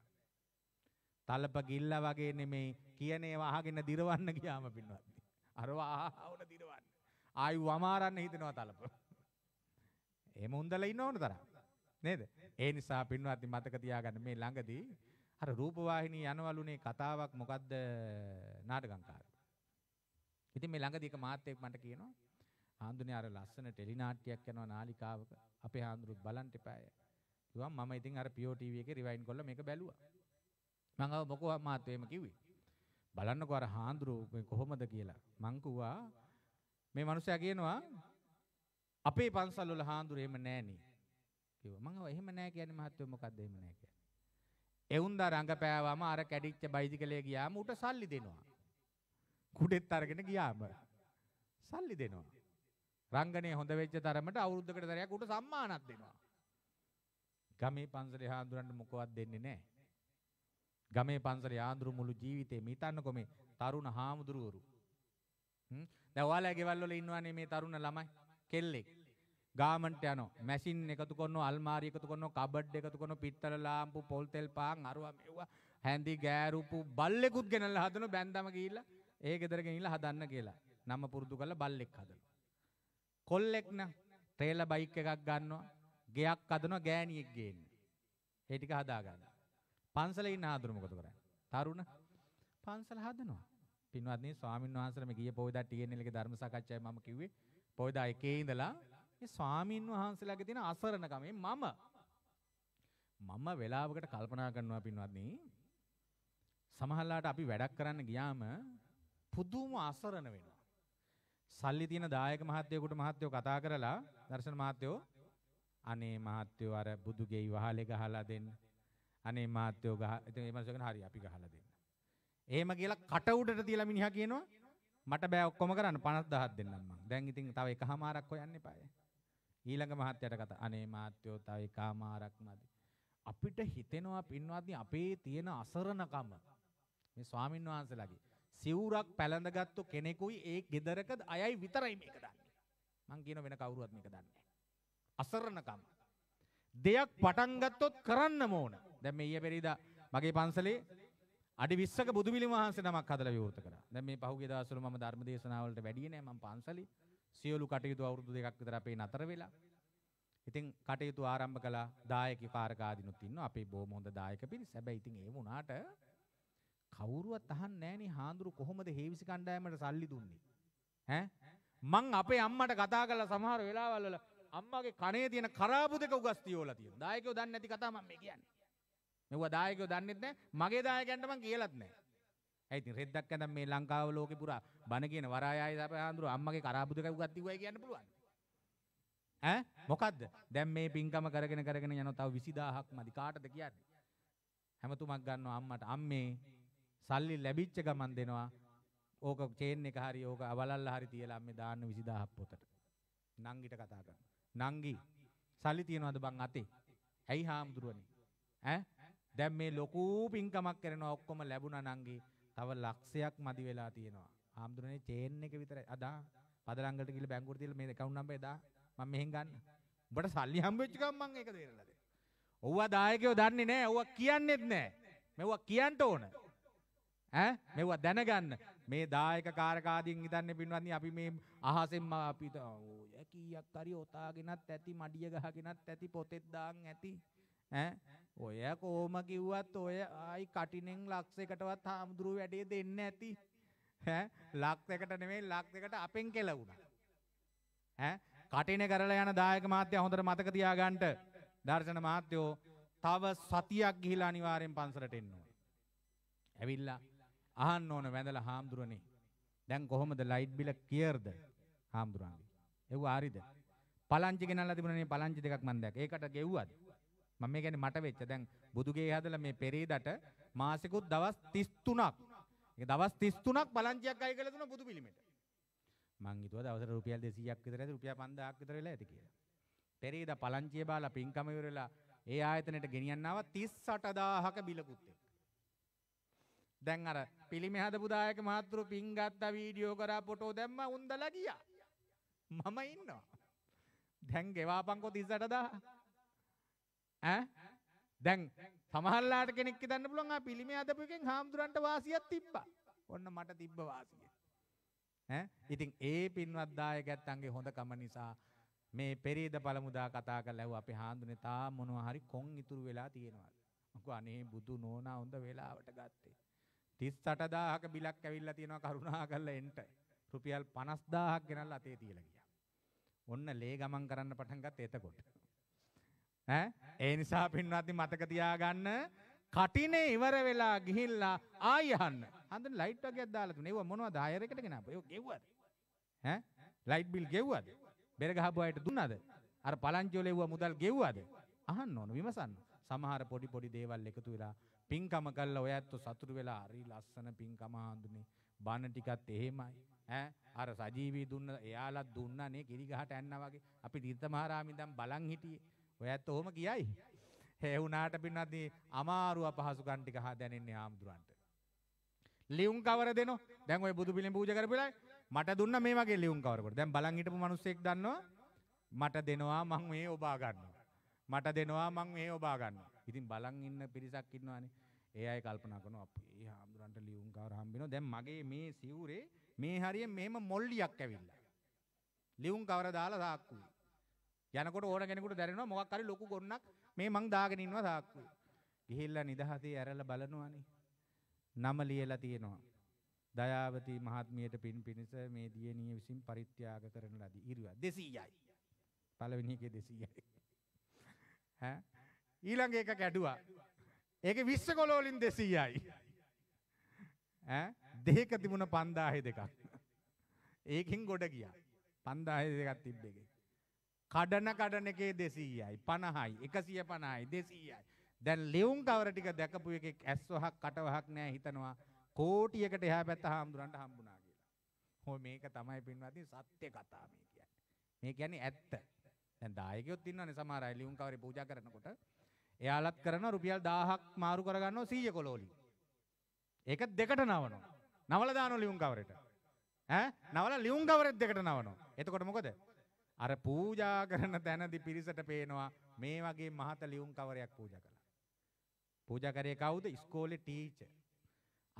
තලප ගිල්ල වගේ නෙමෙයි කියන ඒවා අහගෙන දිරවන්න ගියාම පින්වත්නි. අරවා ආවන දිරවන්න. ආයි වමාරන්න හිතෙනවා තලප. එහෙම උන්දලා ඉන්න ඕන තරම්. නේද? ඒ නිසා පින්වත්නි මතක තියාගන්න මේ ළඟදී අර රූපවාහිනී යනවලුනේ කතාවක් මොකද්ද නාටකංකාර. ඉතින් මේ ළඟදී එක මාත් එක්ක මට කියනවා ආන්දුනේ අර ලස්සන ටෙලි නාට්‍යයක් යනවා නාලිකාවක අපේ ආන්දුරුත් බලන්න එපාය. කිව්වම් මම ඉතින් අර PO TV එකේ රිවයින්ඩ් කරලා මේක බැලුවා. මං ආව මොකෝ මාත් එහෙම කිව්වේ. බලන්නකෝ අර හාඳුරු කොහොමද කියලා. මං කිව්වා මේ මිනිසයා කියනවා අපේ පන්සල් වල හාඳුරු එහෙම නැහනේ. කිව්වා මං ආව එහෙම නැහැ කියන්නේ මහත්තයෝ මොකද්ද එහෙම නැහැ කියන්නේ. එවුන්දා රංගපෑවම අර කැඩිච්ච බයිසිකලේ ගියාම ඌට සල්ලි දෙනවා. කුඩෙත් අරගෙන ගියාම සල්ලි දෙනවා. රංගනේ හොඳ වෙච්ච තරමට අවුරුද්දකට තරයක් ඌට සම්මානක් දෙනවා. ගමේ පන්සලේ හාඳුරන්න මොකවත් දෙන්නේ නැහැ. ගමේ පන්සලේ ආන්දරු මුළු ජීවිතේ මිතන්නකො මේ තරුණ හාමුදුරුවරු. හ්ම් දැන් ඔයාලා ගෙවල් වල ඉන්නවනේ මේ තරුණ ළමයි කෙල්ලෙක්. ගාමන්ට යනවා මැෂින් එකතු කරනවා අල්මාරිය එකතු කරනවා කබඩ් එකතු කරනවා පිත්තල ලාම්පු පොල් තෙල් පාන් අරුවා මෙව්වා හැඳි ගෑරුපු බල්ලෙකුත් ගෙනල්ලා හදනවා බැන්දම ගිහිල්ලා ඒ ගෙදර ගෙනිලා හදන්න කියලා. නම පුරුදු කරලා බල්ලෙක් හදනවා. කොල්ලෙක් න ට්‍රේලර් බයික් එකක් ගන්නවා ගෙයක් හදනවා ගෑණියෙක් ගේන්න. ඒ ටික හදාගන්න. පන්සලේ ඉන්න ආදරු මොකද කරන්නේ? තරුණ පන්සල හදනවා. පින්වත්නි ස්වාමින් වහන්සේලා මේ ගිය පොයිදා TNL එකේ ධර්ම සාකච්ඡාවේ මම කිව්වේ පොයිදා එකේ ඉඳලා මේ ස්වාමින් වහන්සේලාගේ තියෙන අසරණකමේ මම මම වෙලාවකට කල්පනා කරනවා පින්වත්නි සමහරලාට අපි වැඩක් කරන්න ගියාම පුදුම අසරණ වෙනවා. සල්ලි තියෙන දායක මහත්තයෙකුට මහත්තයෝ කතා කරලා දර්ශන මහත්තයෝ අනේ මහත්තයෝ අර බුදුගේ වහලේ ගහලා දෙන්න අනේ මාත්‍යෝ ගහ ඉතින් ඒ මනුස්සයා කියන හරි අපි ගහලා දෙන්න. එහෙම කියලා කට උඩට තියලා මිනිහා කියනවා මට බෑ ඔක්කොම කරන්න 50000ක් දෙන්නම් මං. දැන් ඉතින් තව එකහමාරක් හොයන්න එපායි. ඊළඟ මහත්තයට කතා අනේ මාත්‍යෝ තව එකහමාරක් මදි. අපිට හිතෙනවා පින්වත්නි අපේ තියෙන අසරණකම මේ ස්වාමින් වහන්සේලාගේ සිවුරක් පැලඳගත්තු කෙනෙකුයි ඒ ගෙදරක අයයි විතරයි මේක දන්නේ. මං කියන වෙන කවුරුවත් මේක දන්නේ නැහැ. අසරණකම දෙයක් පටන් ගත්තොත් කරන්නම ඕන. දැන් මේ ඊයේ පෙරේදා මගේ පන්සලේ අඩි 20ක බුදුවිලි මහන්සේ නමක් හදලා විවෘත කරා. දැන් මේ පහුගිය දවස්වල මම ධර්ම දේශනාවලට වැඩියේ නෑ මම පන්සලේ සියලු කටයුතු අවුරුදු දෙකක් විතර අපේ නතර වෙලා. ඉතින් කටයුතු ආරම්භ කළා දායක පාරකාදීනුත් ඉන්නවා අපේ බොහොම හොඳ දායක පිරිස. හැබැයි ඉතින් ඒ වුණාට කවුරුවත් අහන්නේ නෑනේ හාඳුරු කොහොමද හේවිසි කණ්ඩායමට සල්ලි දුන්නේ? ඈ මං අපේ අම්මට කතා කළ සමහර වෙලාවල්වල අම්මගේ කනේ තියෙන කරාපු දෙක උගස් තියෝලා තියෙන. දායකයෝ දන්නේ නැති කතාව මම කියන්නේ. මෙවුවා දායකයෝ දන්නෙත් නැහැ. මගේ දායකයන්ට මම කියලත් නැහැ. ඇයි ඉතින් රෙද්දක් ඇඳන් මේ ලංකාව ලෝකේ පුරා බණ කියන වරායයි අපේ ආන්දර අම්මගේ කරාපු දෙක උගස් තියුවයි කියන්න පුළුවන්. ඈ මොකද්ද? දැන් මේ පින්කම කරගෙන කරගෙන යනවා තව 20000ක් මදි කාටද කියන්නේ? හැමතුමක් ගන්නවා අම්මට අම්මේ සල්ලි ලැබිච්ච ගමන් දෙනවා ඕක චේන් එක හරි ඕක අවලල්ල හරි තියලා අම්මේ දාන්න 20000ක් පොතට. නංගිට කතා කරනවා. නංගි සල්ලි තියනවද බං අතේ? ඇයි හාමුදුරුවනේ? ඈ? දැන් මේ ලොකු පිංකමක් කරනවා ඔක්කොම ලැබුණා නංගි. තව ලක්ෂයක් මදි වෙලා තියෙනවා. හාමුදුරනේ චේන් එක විතරයි. අදා පද ළඟට ගිහලා බැංකුවට දීලා මේ account number එදා මම මෙහෙන් ගන්න. උඹට සල්ලි හම්බෙච්ච ගමන් මං ඒක දෙන්නලා දෙන්න. ඔව්වා දායකයෝ දන්නේ නැහැ. ඔව්වා කියන්නේත් නැහැ. මෙව්වා කියන්න ඕන. ඈ? මෙව්වා දැනගන්න. මේ දායක කාරකාදීන් හිතන්නේ පින්වත්නි අපි මේ අහසෙන් අපි කීයක් හරි ඔතාගෙනත් ඇති මඩිය ගහගෙනත් ඇති පොතෙත් දාන් ඇති ඈ ඔය කොහොම කිව්වත් ඔය ආයි කටිනෙන් ලක්ෂයකටවත් හාමුදුරුවෝ වැඩේ දෙන්නේ නැති ඈ ලක්ෂයකට නෙමෙයි ලක්ෂයකට අපෙන් කෙලවුණා ඈ කටිනේ කරලා යන දායක මාත්‍ය හොඳට මතක තියාගන්න දර්ශන මාත්‍යෝ තව සතියක් ගිහිලා අනිවාර්යෙන් පන්සලට එන්න ඕනේ ඇවිල්ලා අහන්න ඕන වැඳලා හාමුදුරනේ. දැන් කොහොමද ලයිට් බිල කියර්ද? හාමුදුරන්ගේ. එව්ව හරිද? පලංචි ගෙනල්ලා තිබුණනේ පලංචි දෙකක් මම දැක්ක. ඒකට ගෙව්වද? මම මේ කියන්නේ මට වෙච්ච දැන් බුදුගේ හැදලා මේ පෙරේදට මාසිකුත් දවස් 33ක්. ඒක දවස් 33ක් පලංචියක් අය කියලා දුන්නා බුදු පිළිමෙට. මං හිතුවා දවසට රුපියල් 200ක් විතර ඇති රුපියල් 5000ක් විතර වෙලා ඇති කියලා. පෙරේද පලංචිය බාලා පින්කම ඉවරලා ඒ ආයතනෙට ගෙනියන්න ආවා 38000ක බිලකුත් එක්ක. දැන් අර පිළිමෙ හදපු දායක මහත්තුරු පින් ගත්තා වීඩියෝ කරා ෆොටෝ දැම්මා උන්දලා ගියා. මම ඉන්නවා. දැන් ගෙවාපන්කෝ 38000. ඈ? දැන් සමහරලාට කෙනෙක් හිතන්න පුළුවන් ආ පිළිමෙ හදපු එකෙන් හාමුදුරන්ට වාසියක් තිබ්බා. ඔන්න මට තිබ්බ වාසිය. ඈ? ඉතින් ඒ පින්වත් දායකයන්ගේ හොඳකම නිසා මේ පෙරේද පළමුදා කතා කරලා ඇහුව අපේ හාමුදුරනේ තා මොනවා හරි කොන් ඉතුරු වෙලා තියෙනවා. මොකෝ අනේ බුදු නෝනා හොඳ වෙලාවට ගත්තේ. 38000ක බිලක් ඇවිල්ලා තියෙනවා කරුණා කරලා එන්න. රුපියල් 50000ක් ගෙනල්ලා අතේ තියලා ගියා. ඔන්න ලේ ගමන් කරන්න පටන් ගත්ත එතකොට. ඈ ඒ නිසා පින්වත්නි මතක තියාගන්න කටිනේ ඉවර වෙලා ගිහිල්ලා ආය යන්න. හන්දන ලයිට් වර්ගයක් දාලා දුන්නේ. ඒව මොනවද ආයර් එකට ගෙනාවා? ඒක ගෙව්වද? ඈ ලයිට් බිල් ගෙව්වද? බෙර ගහපු අයට දුන්නද? අර පලංචි වල එව්ව මුදල් ගෙව්වද? අහන්න ඕන විමසන්න. සමහර පොඩි පොඩි දේවල් එකතු වෙලා පින්කම කල්ලා ඔය ඇත්ත සතුරු වෙලා හරි ලස්සන පින්කම හඳුනේ. බණ ටිකත් එහෙමයි. ඈ අර සජීවී දුන්න එයාලත් දුන්නා නේ කිරිගහට ඇන්නා වගේ. අපි තීර්ථමහාරාමේ දැන් බලන් හිටියේ. ඔය ඇත්ත ඔහොම කියයි. ඒ වුණාට පින්වත් මේ අමාරු අපහසුකම් ටික හා දැනෙන්නේ ආම්දුරන්ට. ලියුම් කවර දෙනෝ. දැන් ඔය බුදු පිළිම පූජා කරපුලයි මට දුන්න මේ වගේ ලියුම් කවරකට. දැන් බලන් හිටපු මිනිස්සෙක් දන්නවා මට දෙනවා මං මේ ඔබා ගන්නවා. මට දෙනවා මං මේ ඔබා ගන්නවා. ඉතින් බලන් ඉන්න පිරිසක් ඉන්නවානේ. ඒ අය කල්පනා කරනවා අපේ හාමුදුරන්ට ලියුම් කවර හම්බෙනවා. දැන් මගේ මේ සිවුරේ මේ හරියෙන් මෙහෙම මොල්ලියක් ඇවිල්ලා. ලියුම් කවර දාලා සාක්කුවේ. යනකොට ඕන කෙනෙකුට දැනෙනවා මොකක් හරි ලොකු ගොන්නක් මේ මං දාගෙන ඉන්නවා සාක්කුවේ. ගිහිල්ලා නිදහසේ ඇරලා බලනවානේ. නම ලියලා තියෙනවා. දයාවති මහත්මියට පින් පිණිස මේ දියණිය විසින් පරිත්‍යාග කරන ලදී. ඉරුවා 200යි. පළවෙනි එකේ 200යි. ඈ ඊළඟ එක කැඩුවා. ඒක විශ්ව කොලෝලින් දෙසීයයි. දෙක තිබුණ පන්දාහෙ දෙකක්. ඒකින් ගොඩ ගියා. පන්දාහෙ දෙකක් තිබ්බෙකේ. කඩන කඩන එකේ දෙසීයයි පණහයි එකසිය පණයි දෙසීයයි. දැන් ලෙවුම් කවර ටික දැකපු එකෙක් ඇස්වහක් කටවහක් නෑ හිතනවා කෝටියකට එහා පැත්ත හාමුදුරන්ට හම්බුනා කියලා. හෝ මේක තමයි පින්වත්නි සත්‍ය කතා මේ කියන්නේ. මේ කියන්නේ ඇත්ත. දැන් දායකයොත් ඉන්නවනේ සමහර අය ලියුම් කවරේ පූජා කරනකොට එයාලත් කරන රුපියල් 1000ක් මාරු කරගන්නවා 100 කොලෝලි. ඒක දෙකට නවනවා. නවල දානවා ලියුම් කවරේට. ඈ නවල ලියුම් කවරෙත් දෙකට නවනවා. එතකොට මොකද? අර පූජා කරන තැනදි පිරිසට පේනවා මේ වගේ මහත ලියුම් කවරයක් පූජා කළා. පූජා කරේ කවුද? ඉස්කෝලේ ටීචර්.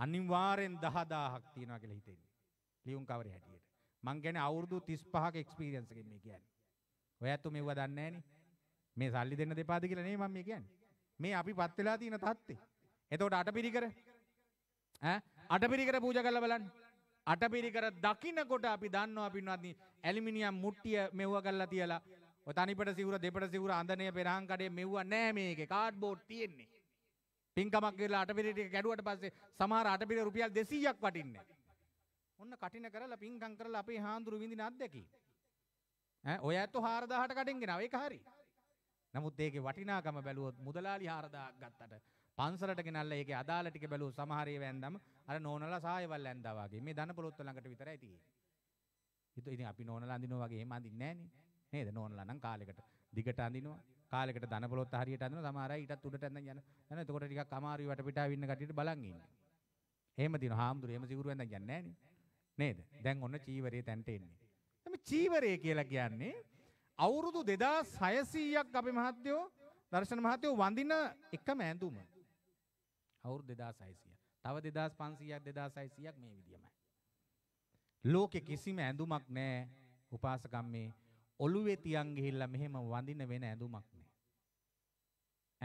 අනිවාර්යෙන් 10000ක් තියනවා කියලා හිතෙන්නේ. ලියුම් කවරේ හැටියට. මං කියන්නේ අවුරුදු 35ක එක්ස්පීරියන්ස් එකකින් මේ කියන්නේ. ඔයත් මේව දන්නේ නැහනේ. මේ සල්ලි දෙන්න දෙපාද කියලා නෙමෙයි මම කියන්නේ. මේ අපිපත් වෙලා තියෙන தත්ත්වය. එතකොට අටපිරිකර ඈ අටපිරිකර පූජා කරලා බලන්න. අටපිරිකර දකින්නකොට අපි දන්නවා පින්වත්නි ඇලුමිනියම් මුට්ටිය මෙව්ව කරලා තියලා ඔය තනිපට සිවුර දෙපට සිවුර අඳනේ පෙරහන් කඩේ මෙව්ව නෑ මේකේ කාඩ්බෝඩ් තියෙන්නේ. පින්කමක් කරලා අටපිරිකර ටික ගැඩුවට පස්සේ සමහර අටපිරිකර රුපියල් 200ක් වටින්නේ. ඔන්න කටින කරලා පින්කම් කරලා අපේ හාඳුරු විඳින අත්දැකීම. ඈ ඔය ඇත්තෝ 4000ට කටින් ගෙනාව ඒක හරියි. නමුත් ඒකේ වටිනාකම බැලුවොත් මුදලාලි 4000ක් ගත්තට පන්සලට ගෙනල්ලා ඒකේ අදාළ ටික බැලුවොත් සමහර ඒවා ඇඳම අර නෝනලා සායවල් ඇඳා වගේ මේ ධන පොලොත් ළඟට විතරයි තියෙන්නේ. ඉතින් ඉතින් අපි නෝනලා අඳිනවා වගේ එහෙම අඳින්නේ නැහනේ. නේද? නෝනලා නම් කාලයකට දිගට අඳිනවා. කාලයකට ධන පොලොත් හරියට අඳිනවා. සමහර අය ඊටත් උඩට ඇඳන් යන. නේද? එතකොට ටිකක් අමාරුයි වටපිටාව ඉන්න කට්ටියට බලන් ඉන්න. එහෙම දින හාමුදුරුවෝ එහෙම සිවුරු ඇඳන් යන්නේ නැහනේ. නේද? දැන් ඔන්න චීවරේ තැන්ට එන්නේ. මේ චීවරය කියලා කියන්නේ අවුරුදු දෙදා සයසීයක් අපි මහත්තයෝ දර්ශන මහතයෝ වඳින එකම ඇඳුම. අවුරු දෙදා සයිසිය. තව දෙදස් පන්සීයක් දෙදා සයිසියක් මේ විදිියමයි. ලෝකෙ කිසිම ඇඳුමක් නෑ උපාසකම් මේ ඔළුවේ තියන් ගිහිල්ලා මෙහෙම වඳින වෙන ඇඳුමක් නෑ.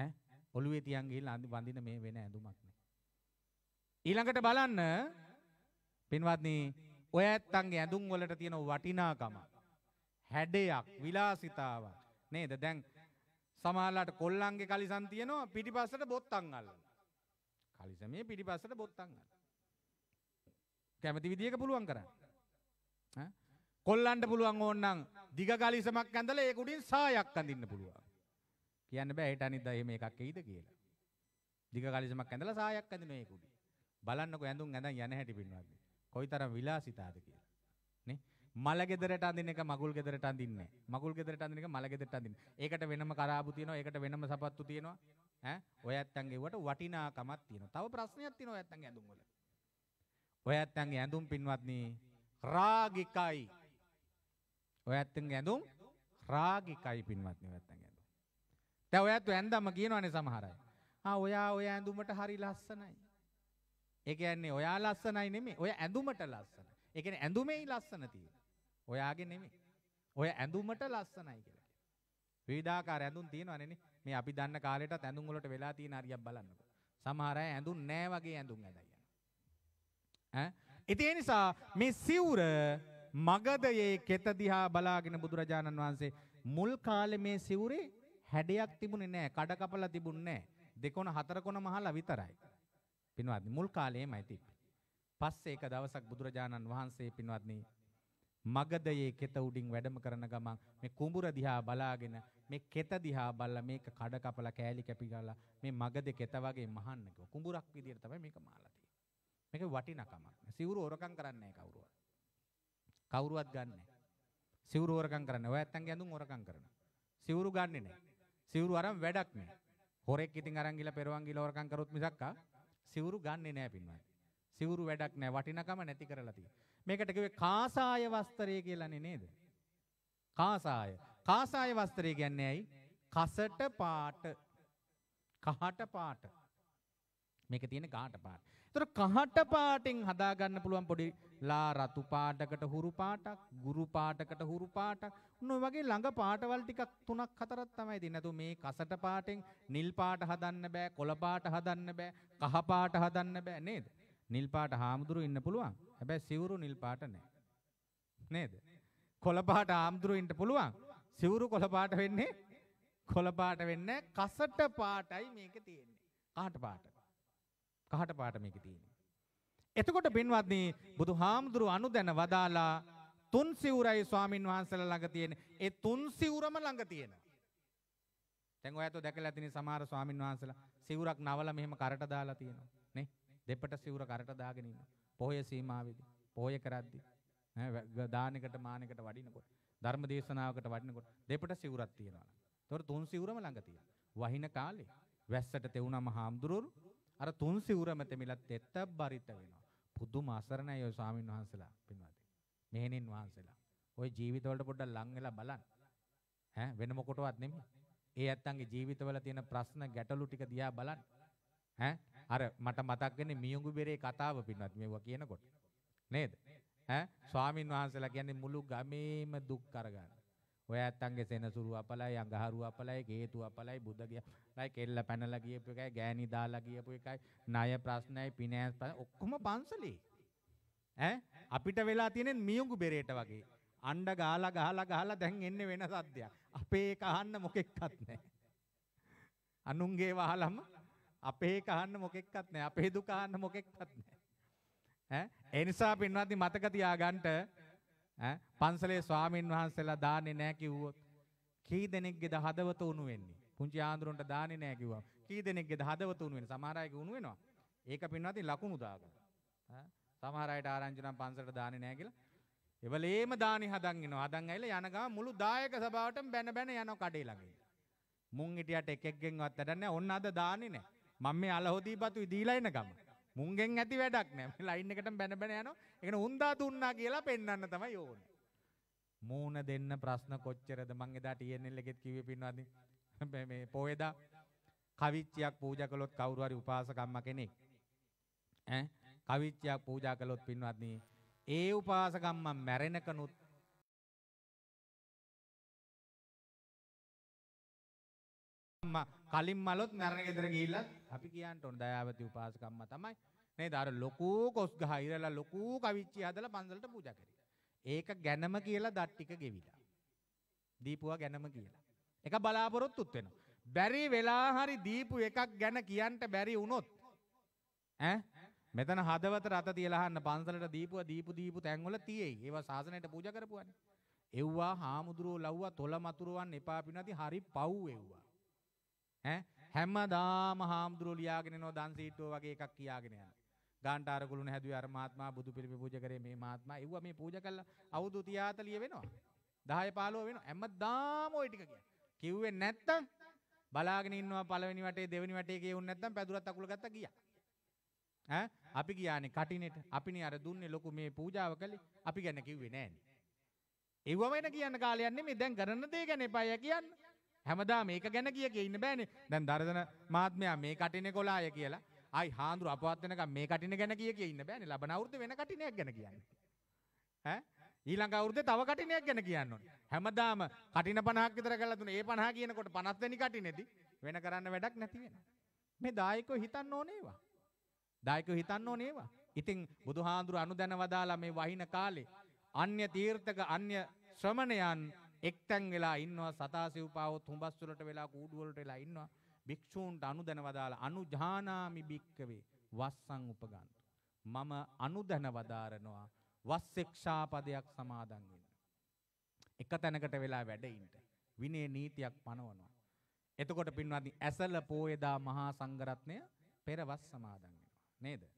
ඈ ඔළුවේ තියන් ගිහිල්ලා අඳි වඳින මේ වෙන ඇඳුමක් නෑ. ඊළඟට බලන්න පින්වත්නි ඔය ඇත්තන්ගේ ඇඳුම් වලට තියෙන වටිනාකම හැඩයක් විලාසිතාවක් නේද දැන් සමහරලාට කොල්ලන්ගේ කලිසම් තියෙනවා පිටිපස්සට බොත්තම් අල්ලන කලිසමේ පිටිපස්සට බොත්තම් අල්ලන කැමති විදියක පුළුවන් කරන්න කොල්ලන්ට පුළුවන් ඕනනම් දිග කලිසමක් ඇඳලා ඒක උඩින් සායක් අඳින්න පුළුවන් කියන්න බෑ හෙට අනිද්දා එහෙම එකක් එයිද කියලා දිග කලිසමක් ඇඳලා සායක් අඳිනවා ඒක උඩින් බලන්නකො ඇඳුම් ඇඳන් යන හැටි පින්වත්නි කොයිතරම් විලාසිතාද කියලා මල ගෙදරට අඳින එක මගුල් ගෙදරට අඳින්නේ මගුල් ගෙදරට අඳින එක මල ගෙදරට අඳින්නේ. ඒකට වෙනම කරාබු තියෙනවා, ඒකට වෙනම සපත්තු තියෙනවා. ඈ ඔය ඇත්තන්ගේ වට වටිනාකමක් තියෙනවා. තව ප්‍රශ්නයක් තියෙනවා ඔය ඇත්තන්ගේ ඇඳුම් වල. ඔය ඇත්තන්ගේ ඇඳුම් පින්වත්නි රාගිකයි. ඔය ඇත්තන්ගේ ඇඳුම් රාගිකයි පින්වත්නි ඔය ඇත්තන්ගේ ඇඳුම්. දැන් ඔය ඇත්තු ඇඳම කියනවනේ සමහර අය. ආ ඔයා ඔය ඇඳුමට හරි ලස්සනයි. ඒ කියන්නේ ඔයා ලස්සනයි නෙමෙයි. ඔය ඇඳුමට ලස්සනයි. ඒ කියන්නේ ඇඳුමේයි ලස්සන තියෙන්නේ. ඔයාගේ නෙමෙයි. ඔය ඇඳුමට ලස්සනයි කියලා. විවිධාකාර ඇඳුම් තියෙනවා නේනේ. මේ අපි දන්න කාලේටත් ඇඳුම් වලට වෙලා තියෙන හරියක් බලන්නකෝ. සමහර අය ඇඳුම් නෑ වගේ ඇඳුම් ඇඳයි යනවා. ඈ? ඉතින් ඒ නිසා මේ සිවුර මගධයේ කෙත දිහා බලාගෙන බුදුරජාණන් වහන්සේ මුල් කාලේ මේ සිවුරේ හැඩයක් තිබුණේ නෑ. කඩ කපලා තිබුණේ නෑ. දෙකොන හතර කොන මහලා විතරයි. පින්වත්නි මුල් කාලේමයි තිබ්බේ. පස්සේ එක දවසක් බුදුරජාණන් වහන්සේ පින්වත්නි මගදයේ කෙත උඩින් වැඩම කරන ගමන් මේ කුඹුර දිහා බලාගෙන මේ කෙත දිහා බල්ලා මේක කඩ කපලා කෑලි කැපි ගාලා මේ මගද කෙත වගේ මහන්න කිව්වා. කුඹුරක් විදියට තමයි මේක මාලා තියෙන්නේ. මේක වටිනකමක්. සිවුරු හොරකම් කරන්නේ නැහැ කවුරුවත්. කවුරුවත් ගන්නෙ නැහැ. සිවුරු හොරකම් කරන්නේ. ඔය ඇත්තන්ගේ ඇඳුම් හොරකම් කරනවා. සිවුරු ගන්නෙ නැහැ. සිවුරු අරන් වැඩක් නැහැ. හොරෙක් ඉතින් අරන් ගිලා පෙරවන් ගිලා හොරකම් කරොත් මිසක්කා සිවුරු ගන්නෙ නැහැ පින්වත්. සිවුරු වැඩක් නැහැ වටිනකම නැති කරලා තියෙනවා. මේකට කිව්වේ කාසාය වස්ත්‍රය කියලානේ නේද? කාසාය. කාසාය වස්ත්‍රය කියන්නේ ඇයි? කසට පාට. කහට පාට. මේක තියෙන කහට පාට. ඒතර කහට පාටෙන් හදා ගන්න පුළුවන් පොඩි ලා රතු පාටකට හුරු පාටක්, ගුරු පාටකට හුරු පාටක්. උනෝ වගේ ළඟ පාටවල ටිකක් තුනක් හතරක් තමයි දෙන්නේ. නැතු මේ කසට පාටෙන් නිල් පාට හදන්න බෑ, කොළ පාට හදන්න බෑ, කහ පාට හදන්න බෑ නේද? නිල් පාට හාමුදුරු ඉන්න පුළුවන්. හැබැයි සිවුරු නිල් පාට නැහැ. නේද? කොළ පාට ආම්දුරින්ට පුළුවන්. සිවුරු කොළ පාට වෙන්නේ කොළ පාට වෙන්නේ කසට පාටයි මේක තියෙන්නේ. කහට පාට. කහට පාට මේක තියෙන්නේ. එතකොට පින්වත්නි බුදුහාමුදුරු අනුදැන වදාලා තුන් සිවුරයි ස්වාමින් වහන්සේලා ළඟ තියෙන. ඒ තුන් සිවුරම ළඟ තියෙන. දැන් ඔයත් දැකලා ඇතිනේ සමහර ස්වාමින් වහන්සේලා සිවුරක් නවල මෙහෙම කරට දාලා තියෙනවා. නේ? දෙපට සිවුර කරට දාගෙන ඉන්නවා. පොහොය සීමාවේදී පොහොය කරද්දී ඈ දානෙකට මානෙකට වඩිනකොට ධර්ම දේශනාවකට වඩිනකොට දෙපට සිවුරක් තියනවා. ඒතොර තුන් සිවුරම ළඟ තියෙනවා. වහින කාලේ වැස්සට තෙවුනම හාමුදුරුවරු අර තුන් සිවුරම තෙමිලා තෙත්ත බරිත වෙනවා. පුදුම අසරණයි ඔය ස්වාමීන් වහන්සලා පින්වත්. මෙහෙණින් වහන්සලා. ඔය ජීවිතවලට පොඩ්ඩක් ලං වෙලා බලන්න. ඈ වෙන මොකටවත් නෙමෙයි. ඒ ඇත්තන්ගේ ජීවිතවල තියෙන ප්‍රශ්න ගැටලු ටික දිහා බලන්න. ඈ අර මට මතක් වෙන්නේ මියුඟු බෙරේ කතාව පින්වත් මේවා කියනකොට. නේද? ඈ ස්වාමින් වහන්සේලා කියන්නේ මුළු ගමේම දුක් කරගන්න. ඔය ඇත්තන්ගේ සෙනසුරු අපලයි, අඟහරු අපලයි, හේතු අපලයි, බුද්ධ ගියයි, කෙල්ල පැනලා ගියපු එකයි, ගෑණි දාලා ගියපු එකයි, ණය ප්‍රශ්නයි, ෆිනෑන්ස් ඔක්කොම පන්සලේ. ඈ අපිට වෙලා තියෙන්නේ මියුඟු බෙරේට වගේ. අණ්ඩ ගහලා ගහලා ගහලා දැන් එන්නේ වෙන සද්දයක්. අපේ ඒක අහන්න මොකෙක්වත් නැහැ. අනුන්ගේ වහලම අපේ කහන්න මොකෙක්වත් නැහැ. අපේ දුක අහන්න මොකෙක්වත් නැහැ. ඈ ඒ නිසා පින්වත්නි මතක තියාගන්නට ඈ පන්සලේ ස්වාමින් වහන්සේලා දාන්නේ නැහැ කිව්වොත් කී දෙනෙක්ගේද හදවත උණු වෙන්නේ? පුංචි ආන්දරොන්ට දාන්නේ නැහැ කිව්වා. කී දෙනෙක්ගේද හදවත උණු වෙන්නේ? සමහර අයගේ උණු වෙනවා. ඒක පින්වත්නි ලකුණු දාගන්න. ඈ සමහර අයට ආරංචි නම් පන්සලට දාන්නේ නැහැ කියලා. එවලේම දානි හදන් එනවා. හදන් ඇවිල්ලා යන ගම මුළු දායක සභාවටම බැන බැන යනවා කඩේ ළඟ. මුං හිටියට එකෙක්ගෙන්වත් වැඩක් නැහැ. ඔන්න අද දාන්නේ නැහැ. මම මේ අලහොදී බතුයි දීලා එනකම්. මුංගෙන් ඇති වැඩක් නෑ. මේ ලයින් එකට බැන බැන යනවා. ඒකන උන්දා දුන්නා කියලා පෙන්වන්න තමයි ඕනේ. මූණ දෙන්න ප්‍රශ්න කොච්චරද මං එදා TNL එකෙත් කිව්වේ පින්වත්නි. මේ පොයදා කවිච්චයක් පූජා කළොත් කවුරු හරි උපාසකම්ම කෙනෙක් ඈ කවිච්චයක් පූජා කළොත් පින්වත්නි ඒ උපාසකම්ම මැරෙනකනුත් කලින් මලොත් මැරෙන ගෙදර ගිහිල්ලා අපි කියන්න ඕන දයාවති උපාසකම්ම තමයි නේද අර ලොකු කොස් ගහ ඉරලා ලොකු කවිච්චි හදලා පන්සලට පූජා කරේ. ඒක ගැනම කියලා දත් ටික ගෙවිලා. දීපුවා ගැනම කියලා. එක බලාපොරොත්තුත් වෙනවා. බැරි වෙලා හරි දීපු එකක් ගැන කියන්න බැරි වුණොත් ඈ මෙතන හදවත රත තියලා අහන්න පන්සලට දීපුව දීපු දීපු තැන්වල තියෙයි. ඒවා සාසනයට පූජා කරපුවානේ. එව්වා හාමුදුරුවෝ ලව්වා තොල මතුරුවන් එපා පිනති හරි පව් එව්වා. ඈ හැමදාම හාමුදුරුවෝ ලියාගෙන එනවා දන් සීට්ටුව වගේ එකක් කියාගෙන යන. ගාන්ටාර කුළුණ හැදුවේ අර මහත්මයා බුදු පිළිපි පූජා කරේ මේ මහත්මයා එව්වා මේ පූජා කළා අවුරුදු 30 40 වෙනවා. 10 15 වෙනවා. හැමදාම ওই ටික කියන. කිව්වේ නැත්තම් බලාගෙන ඉන්නවා පළවෙනි වටේ දෙවෙනි වටේ කියුන් නැත්තම් පැදුරත් අකුල ගත්තා ගියා. ඈ අපි ගියානේ කටිනෙට. අපිනේ අර දුන්නේ ලොකු මේ පූජාව කළේ. අපි ගැන කිව්වේ නෑනේ. එව්වම එන කියන්න කාලයක් නෙමෙයි. දැන් කරන දේ ගැන එපාය කියන්න. හැමදා මේක ගැන කිය කිය ඉන්න බෑනේ. දැන් දර්ශන මාත්මයා මේ කටිනේ කොලාය කියලා. ආයි හාඳුර අපවත් වෙනකම් මේ කටිනේ ගැන කිය කිය ඉන්න බෑනේ. ලබන අවුරුද්ද වෙන කටිනයක් ගැන කියන්නේ. ඈ ඊළඟ අවුරුද්දේ තව කටිනයක් ගැන කියන්න ඕනේ. හැමදාම කටින 50ක් විතර කරලා දුන්නේ. ඒ 50 කියනකොට 50 වෙනි කටිනේදී වෙන කරන්න වැඩක් නැති වෙනවා. මේ දායකයෝ හිතන්න ඕනේවා. දායකයෝ හිතන්න ඕනේවා. ඉතින් බුදුහාඳුර අනුදැන වදාලා මේ වහින කාලේ අන්‍ය තීර්ථක අන්‍ය ශ්‍රමණයන් එක්තැන් වෙලා ඉන්නවා සතාසිව්පාවොත් හුඹස් වලට වෙලා කූඩු වලට වෙලා ඉන්නවා භික්ෂූන්ට අනුදැන වදාලා අනුජානාමි භික්කවේ වස්සං උපගන්තු මම අනුදැන වදාරනවා වස්සෙක්ෂාපදයක් සමාදන් වෙන්න එක තැනකට වෙලා වැඩඉන්න විනය නීතියක් පනවනවා එතකොට පින්වත්නි ඇසල පෝයදා මහා සංඝරත්නය පෙරවස් සමාදන් වෙනවා නේද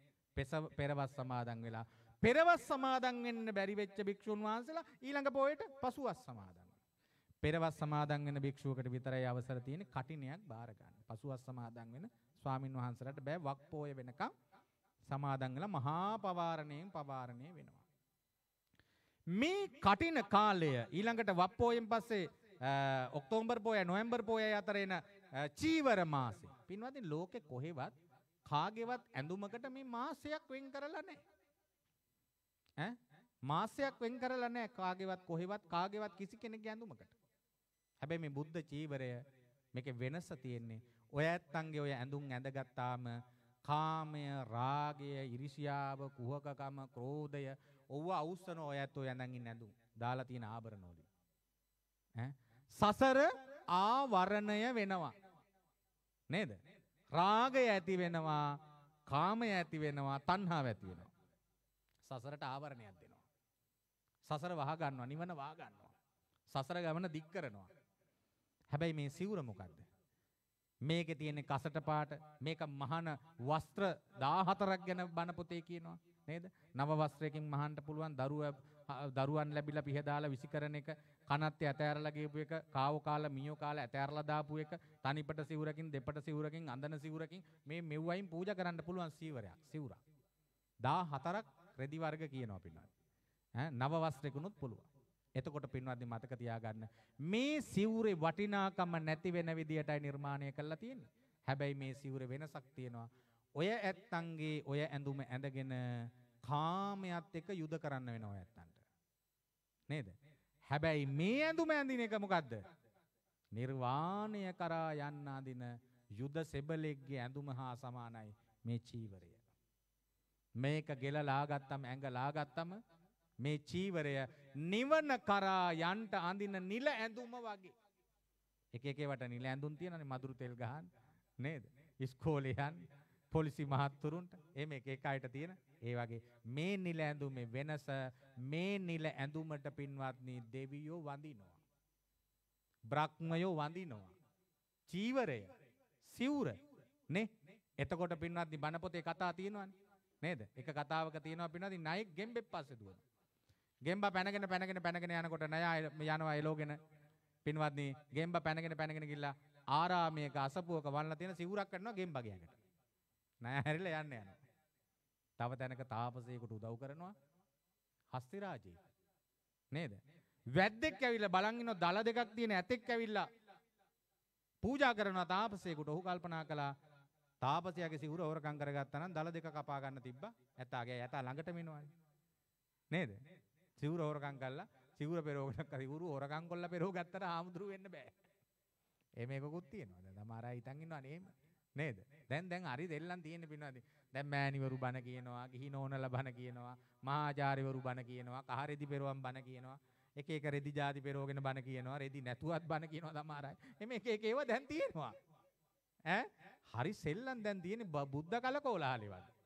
පෙරවස් සමාදන් වෙලා පෙරවස් සමාදන් වෙන්න බැරි වෙච්ච භික්ෂුන් වහන්සේලා ඊළඟ පොයට පසුවස් සමාදන් පෙරවස් සමාදන් වෙන භික්ෂුවකට විතරයි අවසර තියෙන්නේ කටිනයක් බාර ගන්න. පසුවස් සමාදන් වෙන ස්වාමින් වහන්සේලාට බෑ වක් පොය වෙනකම් සමාදන් වෙලා මහා පවාරණයෙන් පවාරණය වෙනවා. මේ කටින කාලය ඊළඟට වක් පොයෙන් පස්සේ ඔක්තෝම්බර් පොය නොවැම්බර් පොය අතර එන චීවර මාසේ. පින්වත්නි ලෝකේ කොහෙවත් කාගේවත් ඇඳුමකට මේ මාසයක් වෙන් කරලා නැහැ. ඈ මාසයක් වෙන් කරලා නැහැ කාගේවත් කොහෙවත් කාගේවත් කිසි කෙනෙක්ගේ ඇඳුමකට. හැබැයි මේ බුද්ධ චීවරය මේකේ වෙනස තියෙන්නේ ඔය ඇත්තන්ගේ ඔය ඇඳුම් ඇඳගත්තාම කාමය රාගය ඉරිසියාව කුහකකම ක්‍රෝධය ඔව්ව අවුස්සන ඔය ඇත්තෝ යඳන් ඉන්න ඇඳුම් දාලා තියෙන ආභරණවල ඈ සසර ආවරණය වෙනවා නේද රාගය ඇති වෙනවා කාමය ඇති වෙනවා තණ්හාව ඇති වෙනවා සසරට ආවරණයක් දෙනවා සසර වහ ගන්නවා නිවන වහ ගන්නවා සසර ගමන දික් කරනවා හැබැයි මේ සිවුර මොකද්ද? මේකේ තියෙන කසට පාට මේක මහාන වස්ත්‍ර 14ක් ගැන බණ පොතේ කියනවා නේද? නව වස්ත්‍රයකින් මහන්ට පුළුවන් දරුවා දරුවන් ලැබිලා පිහ දාලා විසිකරන එක කනත් ඇතෑරලා ගියපු එක කාව කාලා මියෝ කාලා ඇතෑරලා දාපු එක තනිපට සිවුරකින් දෙපට සිවුරකින් අඳන සිවුරකින් මේ මෙව්වයින් පූජා කරන්න පුළුවන් සීවරයක් සිවුරක් 14ක් රෙදි වර්ග කියනවා පින්නවා ඈ නව වස්ත්‍රයකුණුත් පුළුවන් එතකොට පින්වත්නි මතක තියාගන්න මේ සිවුරේ වටිනාකම නැති වෙන විදියටයි නිර්මාණය කරලා තියෙන්නේ. හැබැයි මේ සිවුරේ වෙනසක් තියෙනවා. ඔය ඇත්තන්ගේ ඔය ඇඳුම ඇඳගෙන කාමයට එක යුද කරන්න වෙනවා ඇත්තන්ට. නේද? හැබැයි මේ ඇඳුම ඇඳින එක මොකද්ද? නිර්වාණය කරා යන්න අඳින යුද සෙබලෙක්ගේ ඇඳුම හා සමානයි මේ චීවරය. මේක ගෙලලා ගත්තම ඇඟ ලා ගත්තම මේ චීවරය නිවන කරා යන්ට අඳින්න නිල ඇඳුම වගේ. එක එකවට නිල ඇඳුම් තියෙනනේ මදුරු තෙල් ගහන්න නේද? ඉස්කෝලේ යන්න පොලිසි මහත්තුරුන්ට එහෙම එක එක අයට තියෙන ඒ වගේ මේ නිල ඇඳුමේ වෙනස මේ නිල ඇඳුමට පින්වත්නි දෙවියෝ වඳිනවා. බ්‍රහ්මයෝ වඳිනවා. චීවරය සිවුර නේ? එතකොට පින්වත්නි බණ පොතේ කතා තියෙනවනේ. නේද? එක කතාවක තියෙනවා පින්වත්නි නයික් ගෙම්බෙප් පස්සේ දුවනවා. ගෙම්බ පැනගෙන පැනගෙන පැනගෙන යනකොට නෑ යනවා එලෝගෙන පින්වත්නි ගෙම්බ පැනගෙන පැනගෙන ගිල්ලා ආරාමයක අසපුවක වල්ලා තියෙන සිවුරක් කරනවා ගෙම්බ ගෑකට නෑ හැරිලා යන්න යනවා තව තැනක තාපසයෙකුට උදව් කරනවා හස්ති රාජේ නේද වැද්දෙක් ඇවිල්ලා බලන් ඉන්න දල දෙකක් තියෙන ඇතෙක් ඇවිල්ලා පූජා කරනවා තාපසයෙකුට ඔහු කල්පනා කළා තාපසයාගේ සිවුර හොරකම් කරගත්තා නම් දල දෙක කපා ගන්න තිබ්බා ඇතාගේ ඇතා ළඟටම එනවනේ නේද සිවුර හොරකම් කළා සිවුර පෙරෝගටක් කරි සිවුර හොරකම් කළා පෙරෝ ගත්තට ආමුදුරු වෙන්න බෑ. එහෙම එකකුත් තියෙනවා. දැන් තමයි හිතන් ඉන්නවා නේද? නේද? දැන් දැන් හරි දෙල්ලන් තියෙන පිනවද? දැන් මෑණිවරු බණ කියනවා, ගිහි නෝනලා බණ කියනවා, මහාචාර්යවරු බණ කියනවා, කහරෙදි පෙරවන් බණ කියනවා, එක එක රෙදි ಜಾති පෙරෝගෙන බණ කියනවා, රෙදි නැතුවත් බණ කියනවා තමයි. එමේ එක එක ඒවා දැන් තියෙනවා. ඈ? හරි සෙල්ලම් දැන් තියෙන බුද්ධ කල කෝලහලෙවත්.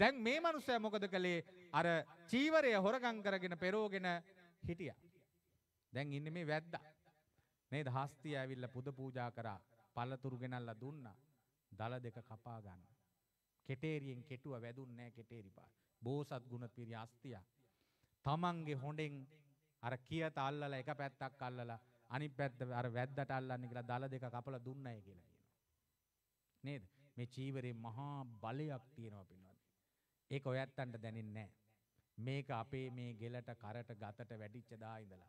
දැන් මේ මනුස්සය මොකද කළේ අර චීවරය හොරගං කරගෙන පෙරෝගෙන හිටිය. දැන් ඉන්න මේ වැද්ද. නේද හස්තිය ඇවිල්ල පුද පූජා කරා පල්ලතුරුගෙනල්ල දුන්න දළ දෙක කපා ගන්න. කෙටේරියෙන් කෙටුව වැදුන්නෑ කෙටේරි පාල බෝසත් ගුණ පිරි අස්තිය. තමන්ගේ හොඩෙන් අර කියත අල්ලල එක පැත්තක් අල්ලලා අනි පැත්ත අර වැද්දට අල්ලන්න කියලා දළ දෙක කපල දුන්නය කියලා කියනවා. නේද මේ චීවරේ මහා බලයක් තියෙනවා පින්න. ඒක ඔයත්තන්ට දැනෙන්නේ මේක අපේ මේ ගෙලට කරට ගතට වැඩිච්ච දා ඉඳලා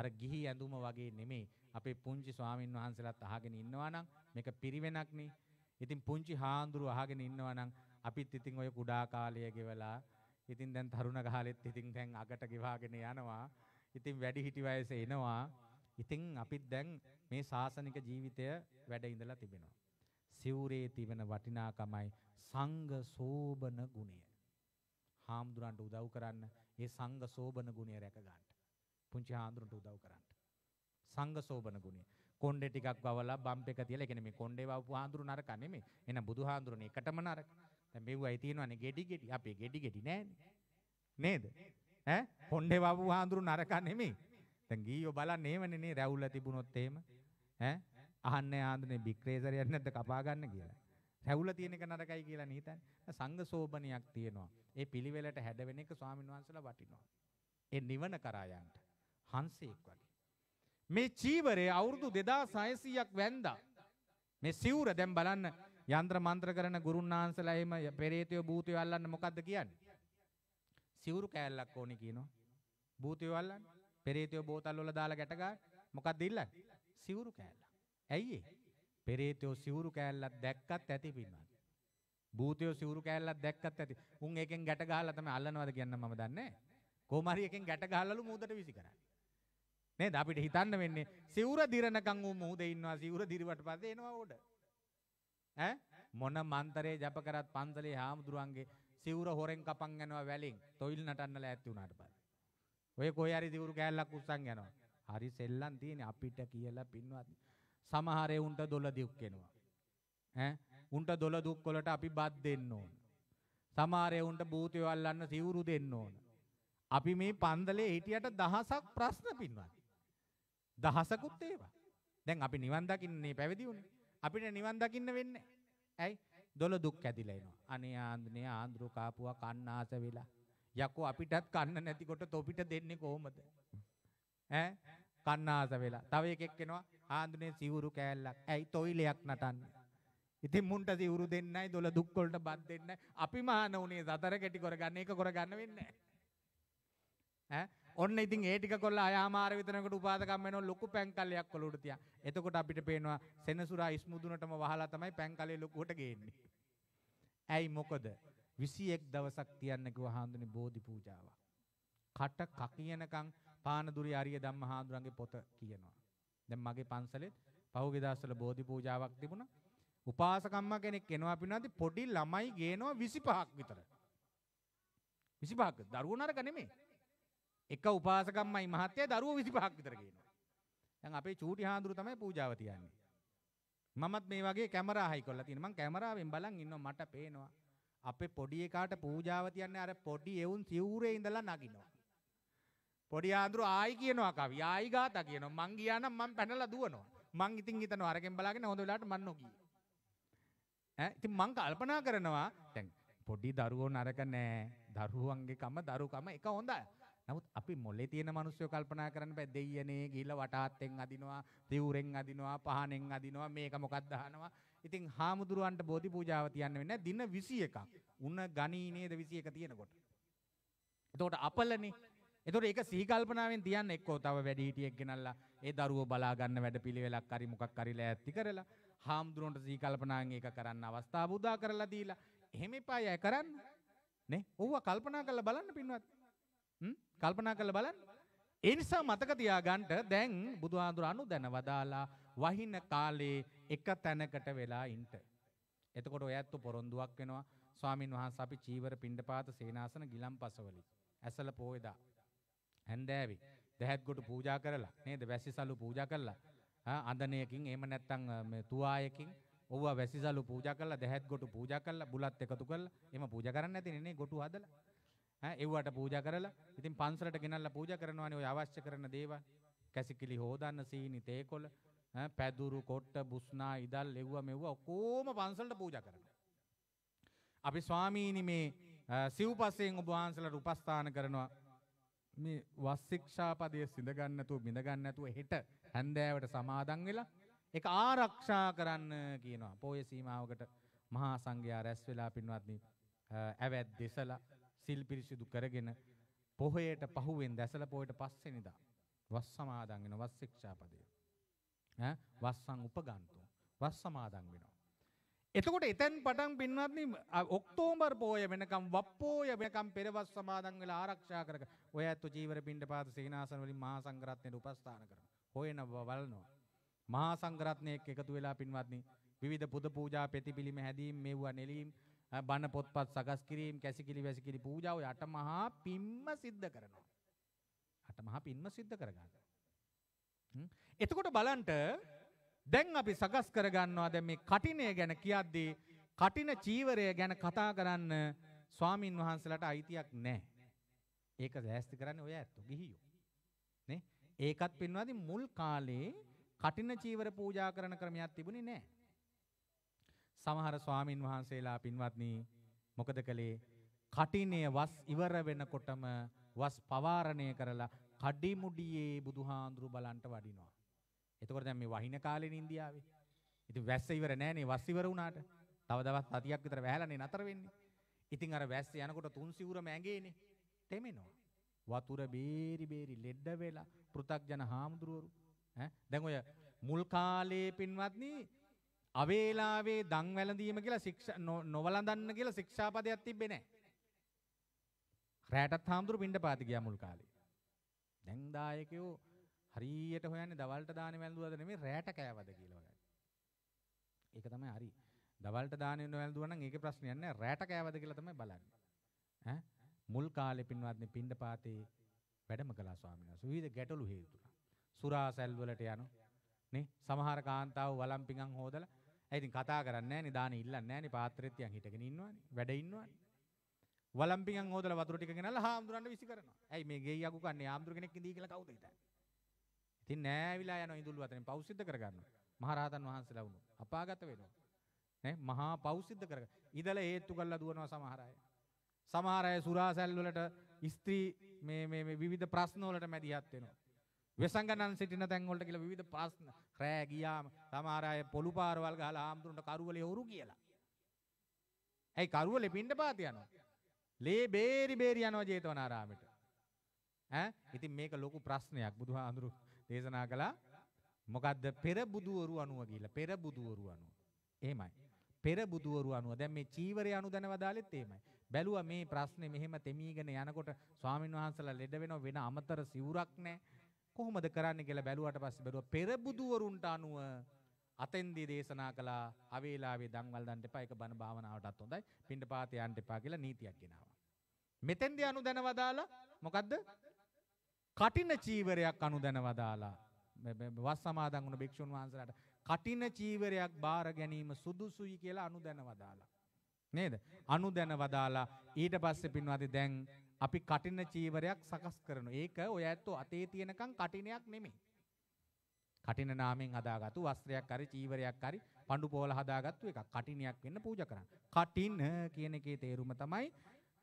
අර ගිහි ඇඳුම වගේ නෙමෙයි අපේ පුංචි ස්වාමින් වහන්සේලාත් අහගෙන ඉන්නවා නම් මේක පිරිවෙනක්නේ. ඉතින් පුංචි හාඳුරු අහගෙන ඉන්නවා නම් අපිත් ඉතින් ওই කුඩා කාලයේ ගෙවලා ඉතින් දැන් තරුණ කාලෙත් ඉතින් දැන් අගට ගෙවාගෙන යනවා. ඉතින් වැඩි හිටි වයසේ එනවා. ඉතින් අපිත් දැන් මේ සාසනික ජීවිතය වැඩ ඉඳලා තිබෙනවා. සිවුරේ තිබෙන වටිනාකමයි සංඝ සෝබන ගුණය. හාමුදුරන්ට උදව් කරන්න ඒ සංඝ සෝබන ගුණය රැක ගන්නට. පුංචි හාමුදුරන්ට උදව් කරන්න. සංඝ සෝබන ගුණය. කොණ්ඩේ ටිකක් වවලා බම්ප් එක තියලා ඒ කියන්නේ මේ කොණ්ඩේ වවපු හාමුදුරු නරක නෙමෙයි. එන බුදු හාමුදුරනේ එකටම නරක. දැන් මෙව්වයි තියෙනවානේ ගෙඩි ගෙඩි. අපේ ගෙඩි ගෙඩි නෑනේ. නේද? ඈ කොණ්ඩේ වවපු හාමුදුරු නරක නෙමෙයි. දැන් ගීයෝ බලන්නේ එහෙමනේ නේ රැවුල තිබුණොත් එහෙම. ඈ අහන්නේ ආන්දනේ බික්‍රේසරයක් නැද්ද කපා ගන්න කියලා. රැවුල තියෙන එක නරකයි කියලා නීතන්නේ. සංඝ සෝබනයක් තියෙනවා. ඒ පිළිවෙලට හැඩවෙන එක ස්වාමීන් වහන්සේලා වටිනවා. ඒ නිවන කරා යන්න. හංසෙක් වගේ. මේ චීවරය අවුරුදු 2600ක් වැන්දා. මේ සිවුර දැන් බලන්න යంత్ర මන්ත්‍ර කරන ගුරුන් වහන්සේලා එහෙම පෙරේතයෝ භූතයෝ අල්ලන්න මොකද්ද කියන්නේ? සිවුරු කෑල්ලක් ඕනේ කියනවා. භූතයෝ අල්ලන්න. පෙරේතයෝ බෝතල් වල දාලා ගැට ගන්න. මොකද්ද ඉල්ලන්නේ? සිවුරු කෑල්ල. ඇයි ඒ? පෙරේතයෝ සිවුරු කෑල්ලක් දැක්කත් ඇති පින්වත්. භූතයෝ සිවුරු කෑල්ලක් දැක්කත් ඇති. උන් එකෙන් ගැට ගහලා තමයි අල්ලනවද කියන්න මම දන්නේ. කොහොම හරි එකෙන් ගැට ගහලාලු මූදට විසි කරන්නේ. නේද අපිට හිතන්න වෙන්නේ සිවුර දිරනකන් ඌ මූදේ ඉන්නවා සිවුර දිරුවට පස්සේ එනවා උඩ. ඈ මොන මන්තරේ ජප කරත් පන්සලේ හාමුදුරුවන්ගේ සිවුර හොරෙන් කපන් යනවා වැලින් තොইল නටන්නලා ඇත්ති උනාට පස්සේ. ඔය කොහේ හරි සිවුරු කෑල්ලක් උස්සන් යනවා. හරි සෙල්ලම් තියෙන්නේ අපිට කියලා පින්වත්. සමහර උන්ට දොළ දුක් වෙනවා. ඈ උන්ට දොළ දුක් වලට අපි බත් දෙන්න ඕන. සමහර උන්ට භූතය වල්ලන්න සිවුරු දෙන්න ඕන. අපි මේ පන්දලේ හිටියට දහසක් ප්‍රශ්න පින්වත්. දහසකුත් ඒවා. දැන් අපි නිවන් දකින්නේ පැවිදි උනේ. අපිට නිවන් දකින්න වෙන්නේ. ඇයි? දොළ දුක් ඇදිලා එනවා. අනේ ආන්දනේ ආන්දරු කාපුවා කන්න ආස වෙලා. යකෝ අපිටත් කන්න නැතිකොට තොපිට දෙන්නේ කොහොමද? ඈ කන්නාස වෙලා. තව එකෙක් එනවා ආන්දුනේ සිවුරු කෑල්ලක්. ඇයි තොইলයක් නටන්නේ? ඉතින් මුන්ට සිවුරු දෙන්නයි දොළ දුක් වලට බත් දෙන්නයි. අපි මහාන උනේ සතර කැටි කරගන්න ඒක කරගන්න වෙන්නේ නැහැ. ඈ ඔන්න ඉතින් ඒ ටික කොල්ලා අයාමාර විතරනකට උපාදකම් වෙනව ලොකු පැන්කලයක් කොළොඩ තියා. එතකොට අපිට පේනවා සෙනසුරා ඉස්මුදුනටම වහලා තමයි පැන්කලේ ලොකුවට ගේන්නේ. ඇයි මොකද? 21 දවසක් තියන්න කිව්ව හාමුදුරනේ බෝධි පූජාවක්. කට කකියනකම් පානදුරි ආර්ය ධම්මහාඳුරන්ගේ පොත කියනවා. දැන් මගේ පන්සලෙත් පහුගිය දවස්වල බෝධි පූජාවක් තිබුණා. උපාසකම්ම කෙනෙක් එනවා පිනාදී පොඩි ළමයි ගේනවා 25ක් විතර. 25ක් දරුවෝ නරක නෙමෙයි. එක උපාසකම්මයි මහත්තයා දරුවෝ 25ක් විතර ගේනවා. දැන් අපේ චූටි හාඳුරු තමයි පූජාව තියන්නේ. මමත් මේ වගේ කැමරා හයි කරලා තියෙනවා. මං කැමරාවෙන් බලන් ඉන්නවා මට පේනවා. අපේ පොඩි එකාට පූජාව තියන්නේ අර පොඩි එවුන් සිවුරේ ඉඳලා නගිනවා. පොඩි ආන්දුරු ආයි කියනවා කවි ආයි ගාත කියනවා මං ගියා නම් මං පැනලා දුවනවා මං ඉතින් හිතනවා අරගෙන බලාගෙන හොඳ වෙලාවට මන් නොගියේ ඈ ඉතින් මං කල්පනා කරනවා දැන් පොඩි දරුවෝ නරක නෑ දරුවන්ගේ කම දරුකම එක හොඳයි නමුත් අපි මොලේ තියෙන මිනිස්සු කල්පනා කරන්න බෑ දෙයියනේ ගිහිල්ලා වටාත්තෙන් අදිනවා තිවුරෙන් අදිනවා පහනෙන් අදිනවා මේක මොකක්ද අහනවා ඉතින් හාමුදුරුවන්ට බෝධි පූජාව තියන්න වෙන්නේ දින 21ක් උණ ගණී නේද 21 තියෙනකොට එතකොට අපලනේ එතකොට ඒක සිහිකල්පනාවෙන් තියන්න එක්කෝ තව වැඩිහිටියෙක් ගෙනල්ලා ඒ දරුවෝ බලා ගන්න වැඩපිළිවෙලක් හරි මොකක් හරි ලෑස්ති කරලා හාමුදුරන්ට සිහිකල්පනාවෙන් ඒක කරන්න අවස්ථාව උදා කරලා දීලා එහෙම එපා අය කරන්න නේ ඕවා කල්පනා කරලා බලන්න පින්වත් කල්පනා කරලා බලන්න ඒ නිසා මතක තියාගන්න දැන් බුදුහාඳුරණු දැන වදාලා වහින කාලේ එක තැනකට වෙලා ඉන්න. එතකොට ඔයත් පොරොන්දුවක් වෙනවා ස්වාමින් වහන්සේ අපි චීවර පිණ්ඩපාත සේනාසන ගිලම්පසවලි. ඇසල පෝයදා හැන්දෑවි දැහැත්ගොට පූජා කරලා නේද වැසිසලු පූජා කරලා අඳනයකින් එහෙම නැත්තම් මේ තුවායකින් ඔව්වා වැසිසලු පූජා කරලා දැහැත්ගොට පූජා කරලා බුලත් එකතු කරලා එහෙම පූජා කරන්න නැතිනේ නේ ගොටු හදලා ඈ එව්වට පූජා කරලා ඉතින් පන්සලට ගෙනල්ලා පූජා කරනවානේ ඔය අවශ්‍ය කරන දේවල් කැසිකිලි හොදන්න සීනි තේකොළ පැදුරු කොට්ට බුස්නා ඉදල් ලෙව්ව මෙව්ව ඔක්කෝම පන්සලට පූජා කරනවා අපි ස්වාමීනි මේ සිව්පස්යෙන් ඔබ වහන්සලට උපස්ථාන කරනවා මේ වස්සික්ෂාපදය සිඳගන්නතුව බිඳගන්නතුව හෙට හැන්දෑවට සමාදන් වෙලා එක ආරක්ෂා කරන්න කියනවා පෝය සීමාවකට මහා සංඝයා රැස් වෙලා පින්වත්නි ඇවැත් දෙසලා සිල් පිරිසිදු කරගෙන පොහොයට පහුවෙන් දැසල පොයට පස්සෙනිදා වස් සමාදන් වෙන වස් ශික්ෂාපදය ඈ වස්සන් උපගන්තු වස් සමාදන් වෙනවා එතකොට එතැන් පටන් පින්වත්න ඔක්තෝම්බර් පෝය වෙනකම් වප්පෝය වෙනකම් පෙරවස් සමාදන් වෙලා ආරක්ෂා කරක ඔය ඇත්තු ජීවර පිණ්ඩපාත සේනාසන වලින් මහා සංඝරත්නයට උපස්ථාන කරන හොයන වල්නවා මහා සංඝරත්නයක එකතු වෙලා පින්වත්නි විවිධ පුද පූජා ප්‍රතිපිලිම හැදීම් මෙව්වා නෙලීම් බණ පොත්පත් සකස් කිරීම කැසිකිලි වැසිකිලි පූජා ඔය අටමහා පින්ම සිද්ධ කරනවා අටමහා පින්ම සිද්ධ කරගන්න එතකොට බලන්ට දැන් අපි සකස් කරගන්නවා දැන් මේ කටිනය ගැන කියද්දී කටින චීවරය ගැන කතා කරන්න ස්වාමින් වහන්සලට අයිතියක් නැහැ. ඒක ලෑස්ති කරන්නේ ඔය ඇත්තෝ ගිහියෝ. නේ? ඒකත් පින්නවාදි මුල් කාලේ කටින චීවර පූජා කරන ක්‍රමයක් තිබුණේ නැහැ. සමහර ස්වාමින් වහන්සේලා පින්වත්නි මොකද කළේ? කටිනය වස් ඉවර වෙනකොටම වස් පවාරණය කරලා කඩිමුඩියේ බුදුහාඳුරු බලන්ට වඩිනවා. එතකොට දැන් මේ වහින කාලේනේ ඉන්දියාවේ. ඉතින් වැස්ස ඉවර නෑනේ වස් ඉවර වුණාට. තව දවස් 7ක් විතර වැහැලානේ නතර වෙන්නේ. ඉතින් අර වැස්ස යනකොට තුන් සිවුරම ඇඟේනේ. තෙමෙනවා. වතුර බේරි බේරි ලෙඩ වෙලා පෘ탁ජන හාමුදුරුවරු ඈ දැන් ඔය මුල් කාලේ පින්වත්නි අවේලාවේ දන් වැළඳීම කියලා ශික්ෂා නොවලඳන්න කියලා ශික්ෂාපදයක් තිබ්බේ නැහැ. රැටත් හාමුදුරු පින්ඩපාති ගියා මුල් කාලේ. දැන් දායකයෝ හරියට හොයන්නේ දවල්ට දාන්නේ වැළඳුවද නෙමෙයි රැට කෑවද කියලා හොයන්නේ. ඒක තමයි හරි. දවල්ට දාන්නේ වැළඳුවා නම් ඒකේ ප්‍රශ්නයක් නෑ රැට කෑවද කියලා තමයි බලන්නේ. ඈ මුල් කාලේ පින්වත්නි පින්ඩපාතේ වැඩම කළා ස්වාමීන් වහන්සේ. විවිධ ගැටලු හේතුලා. සුරා සැල් වලට යනවා. නේ සමහර කාන්තාව වළම්පිඟන් හොදලා ඇයි ඉතින් කතා කරන්නේ නැහැ නේ දාන ඉල්ලන්නේ නැහැ නේ පාත්‍රෙත් තියන් හිටගෙන ඉන්නවනේ වැඩ ඉන්නවනේ වලම්පියන් හොදලා වතුර ටික ගෙනල්ලා හාමුදුරන්ට විසි කරනවා ඇයි මේ ගෙයි අකු කන්නේ හාමුදුර කෙනෙක් ඉඳී කියලා කවුද හිතන්නේ ඉතින් නෑවිලා යන ඉඳුල් වතනේ පෞසිද්ධ කරගන්නවා. මහරහතන් වහන්සේලා වුණු. අපාගත වෙනවා. නේ මහා පෞසිද්ධ කරගන්න. ඉදලා හේතු කරලා දුවනවා සමහර අය. සමහර අය සුරාසැල් වලට ස්ත්‍රී මේ මේ මේ විවිධ ප්‍රශ්න වලට මැදිහත් වෙනවා. වෙසංගනන් සිටින තැන් වලට කියලා විවිධ ප්‍රශ්න රෑ ගියාම සමහර අය පොළු පාරවල් ගහලා ආම්ඳුරන්ට කරුවලේ හොරු කියලා. ඇයි කරුවලේ පින්ඩපාත යනවා. ලේ බේරි බේරි යනවා ජේතවනාරාමෙට. ඈ ඉතින් මේක ලොකු ප්‍රශ්නයක් බුදුහාඳුරු දේශනා කළා මොකද්ද පෙර බුදුවරු අනුව කියලා පෙර බුදුවරු අනුව එහෙමයි පෙර බුදුවරු අනුව දැන් මේ චීවරය අනුව දැනවදාලෙත් එහෙමයි බැලුවා මේ ප්‍රශ්නේ මෙහෙම තෙමීගෙන යනකොට ස්වාමීන් වහන්සලා ලෙඩ වෙනව වෙන අමතර සිවුරක් නැහැ කොහොමද කරන්නේ කියලා බැලුවාට පස්සේ බැලුවා පෙර බුදුවරුන්ට අනුව අතෙන්දී දේශනා කළා අවේලාවේ දන්වල් දන්ට එපා ඒක බණ භාවනාවටත් හොඳයි පින්ඩ පාතේ යන්න එපා කියලා නීතියක් ගෙනාවා මෙතෙන්දී අනුදැනවදාලා මොකද්ද කටින චීවරයක් අනුදැන වදාලා වස් සමාදන් වුණ භික්ෂුන් වහන්සේලාට කටින චීවරයක් බාර ගැනීම සුදුසුයි කියලා අනුදැන වදාලා නේද අනුදැන වදාලා ඊට පස්සේ පින්වාදී දැන් අපි කටින චීවරයක් සකස් කරනවා ඒක ඔය ඇත්තෝ අතේ තියෙනකන් කටිනයක් නෙමෙයි කටින නාමෙන් හදාගත්තු වස්ත්‍රයක් හරි චීවරයක් හරි පඬු පොහල හදාගත්තු එකක් කටිනයක් වෙන්න පූජා කරන්න කටින කියන එකේ තේරුම තමයි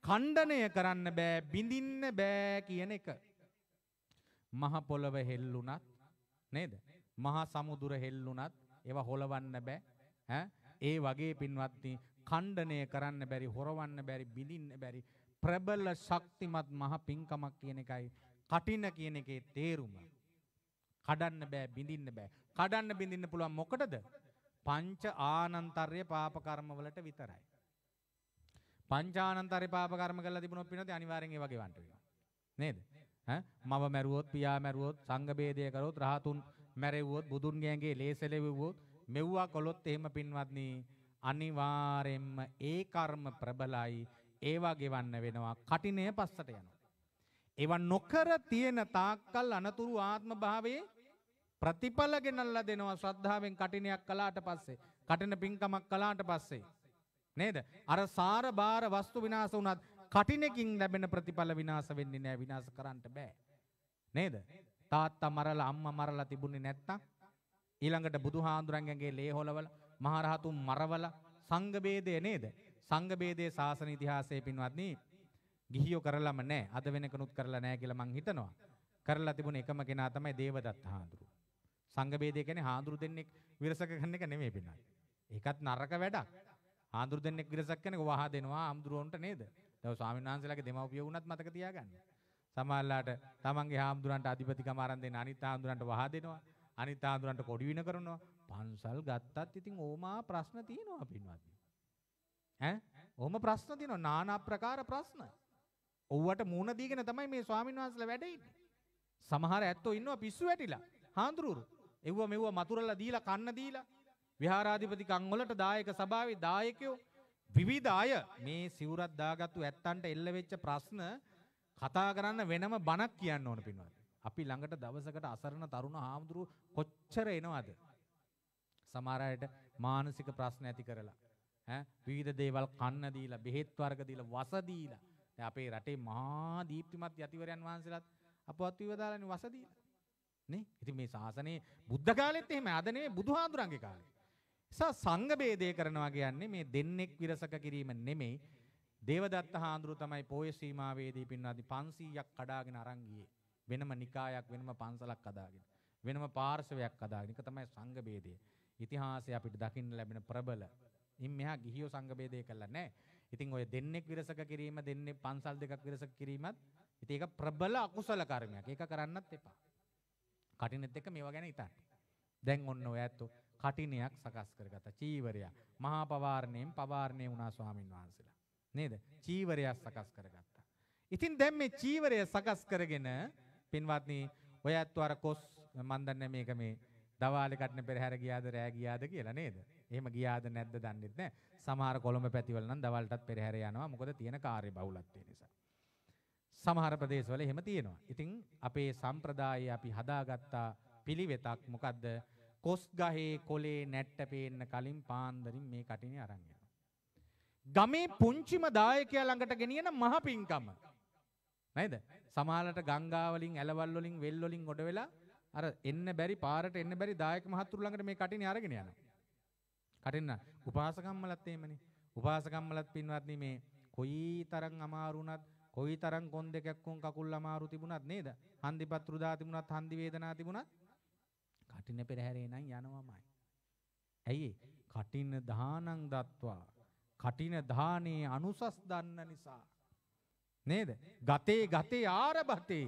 ඛණ්ඩණය කරන්න බෑ බිඳින්න බෑ කියන එක මහ පොළව හෙල්ලුණත් නේද? මහා සමුදුර හෙල්ලුණත් ඒවා හොලවන්න බෑ. ඈ ඒ වගේ පින්වත්නි ඛණ්ඩණය කරන්න බැරි, හොරවන්න බැරි, බිඳින්න බැරි ප්‍රබල ශක්තිමත් මහ පිංකමක් කියන එකයි කටින කියන එකේ තේරුම. කඩන්න බෑ, බිඳින්න බෑ. කඩන්න බිඳින්න පුළුවන් මොකටද? පංච ආනන්තරය පාප කර්මවලට විතරයි. පංචානන්තරය පාප කර්ම කරලා තිබුණොත් පිනොත් අනිවාර්යෙන් ඒ වගේ වන්ට වෙනවා. නේද? මව මැරුවොත් පියා මැරුවොත් සංඝ ભેදය කරොත් රහතුන් මැරෙව්වොත් බුදුන්ගේ ඇඟේ ලේසලෙව්වොත් මෙව්වා කළොත් එහෙම පින්වත්නි අනිවාර්යෙන්ම ඒ කර්ම ප්‍රබලයි ඒවා ගෙවන්න වෙනවා කටිනේ පස්සට යනවා ඒවා නොකර තියෙන තාක්කල් අනතුරු ආත්ම භාවයේ ප්‍රතිඵල ගෙනල්ලා දෙනවා ශ්‍රද්ධාවෙන් කටිනයක් කළාට පස්සේ කටින පින්කමක් කළාට පස්සේ නේද අර සාර බාර වස්තු විනාශ වුණත් කටිනකින් ලැබෙන ප්‍රතිඵල විනාශ වෙන්නේ නැහැ විනාශ කරන්න බෑ. නේද? තාත්තා මරලා අම්මා මරලා තිබුණේ නැත්තම් ඊළඟට බුදුහාඳුරන්ගේ ලේ හොලවල මහරහතුන් මරවල සංඝ ભેදය නේද? සංඝ ભેදයේ සාසන ඉතිහාසයේ පින්වත්නි ගිහියෝ කරලම නැහැ. අද වෙනකනුත් කරලා නැහැ කියලා මං හිතනවා. කරලා තිබුණ එකම කෙනා තමයි දේවදත්ත හාඳුරු. සංඝ ભેදය කියන්නේ හාඳුරු දෙන්නෙක් විරසක ගන්න එක නෙමෙයි පින්වත්නි. ඒකත් නරක වැඩක්. හාඳුරු දෙන්නෙක් විරසක් කෙනෙක් වහා දෙනවා හාමුදුරුවන්ට නේද? දැන් ස්වාමීන් වහන්සේලාගේ දෙමව්පිය වුණත් මතක තියාගන්න. සමහරලාට තමන්ගේ හාමුදුරන්ට අධිපතිකම අරන් දෙන්න අනිත් හාමුදුරන්ට වහා දෙනවා. අනිත් හාමුදුරන්ට කොඩි වින කරනවා. පන්සල් ගත්තත් ඉතින් ඕමා ප්‍රශ්න තියෙනවා පින්වත්නි. ඈ? ඕම ප්‍රශ්න තියෙනවා নানা ප්‍රකාර ප්‍රශ්න. ඔව්වට මූණ දීගෙන තමයි මේ ස්වාමීන් වහන්සේලා වැඩ ඉන්නේ. සමහර ඇත්තෝ ඉන්නවා පිස්සු වැටිලා. හාමුදුරුවෝ. එව්ව මෙව්ව මතුරලා දීලා කන්න දීලා විහාරාධිපති කංගොලට දායක සභාවේ දායකයෝ විවිධ අය මේ සිවුරක් දාගත්තු ඇත්තන්ට එල්ල වෙච්ච ප්‍රශ්න කතා කරන්න වෙනම බණක් කියන්න ඕන පින්වත්. අපි ළඟට දවසකට අසරණ තරුණ හාමුදුරු කොච්චර එනවද? සමහර අයට මානසික ප්‍රශ්න ඇති කරලා ඈ විවිධ දේවල් කන්න දීලා බෙහෙත් වර්ග දීලා වස දීලා දැන් අපේ රටේ මහා දීප්තිමත් යතිවරයන් වහන්සේලාත් අපවත් විවදාලානේ වස දීලා නේ ඉතින් මේ ශාසනයේ බුද්ධ කාලෙත් එහෙම අද නෙමෙයි බුදුහාඳුරන්ගේ කාලේ නිසා සංඝ ભેදය කරනවා කියන්නේ මේ දෙන්නෙක් විරසක කිරීම නෙමෙයි. දේවදත්ත හාඳුරු තමයි පොය සීමාවේදී පින්නාදී 500ක් කඩාගෙන අරන් ගියේ. වෙනම නිකායක් වෙනම පන්සලක් හදාගෙන. වෙනම පාර්ශවයක් හදාගෙන. ඒක තමයි සංඝ ભેදය. ඉතිහාසය අපිට දකින්න ලැබෙන ප්‍රබල. ඉන් මෙහා ගිහියෝ සංඝ ભેදය කළා නැහැ. ඉතින් ඔය දෙන්නෙක් විරසක කිරීම දෙන්නේ පන්සල් දෙකක් විරසක කිරීමත් ඉතින් ඒක ප්‍රබල අකුසල කර්මයක්. ඒක කරන්නත් එපා. කටිනෙත් එක මේවා ගැන හිතන්න. දැන් ඔන්න ඔය ඇත්තෝ කටිනයක් සකස් කරගත්තා. චීවරයක්. මහා පවාරණයෙන් පවාරණේ වුණා ස්වාමින් වහන්සේලා. නේද? චීවරයක් සකස් කරගත්තා. ඉතින් දැන් මේ චීවරය සකස් කරගෙන පින්වත්නි ඔය ඇත්තු අර කොස් මන් දන්නේ මේක මේ දවාලේ කටන පෙරහැර ගියාද රෑ ගියාද කියලා නේද? එහෙම ගියාද නැද්ද දන්නෙත් නැහැ. සමහර කොළඹ පැතිවල නම් දවල්ටත් පෙරහැර යනවා. මොකද තියෙන කාර්ය බහුලත්වය නිසා. සමහර ප්‍රදේශවල එහෙම තියෙනවා. ඉතින් අපේ සම්ප්‍රදායේ අපි හදාගත්ත පිළිවෙතක් මොකද්ද? කොස් ගහේ කොලේ නැට්ට පේන්න කලින් පාන්දරින් මේ කටිනේ අරන් යනවා. ගමේ පුංචිම දායකයා ළඟට ගෙනියන මහ පිංකම. නේද? සමහරට ගංගා වලින්, ඇලවල් වලින්, වෙල් වලින් ගොඩ වෙලා අර එන්න බැරි පාරට එන්න බැරි දායක මහතුරු ළඟට මේ කටිනේ අරගෙන යනවා. කටින්න උපාසකම්මලත් එහෙමනේ. උපාසකම්මලත් පින්වත්නි මේ කොයි තරම් අමාරු වුණත් කොයි තරම් කොන් දෙකක් කොන් කකුල් අමාරු තිබුණත් නේද? හන්දිපත්‍රු දා තිබුණත් හන්දි වේදනා තිබුණත් කටින පෙරහැරේ නම් යනවමයි. ඇයි කටින දානං දත්වා කටින දානේ අනුසස් දන්න නිසා නේද? ගතේ ගතේ ආරභතේ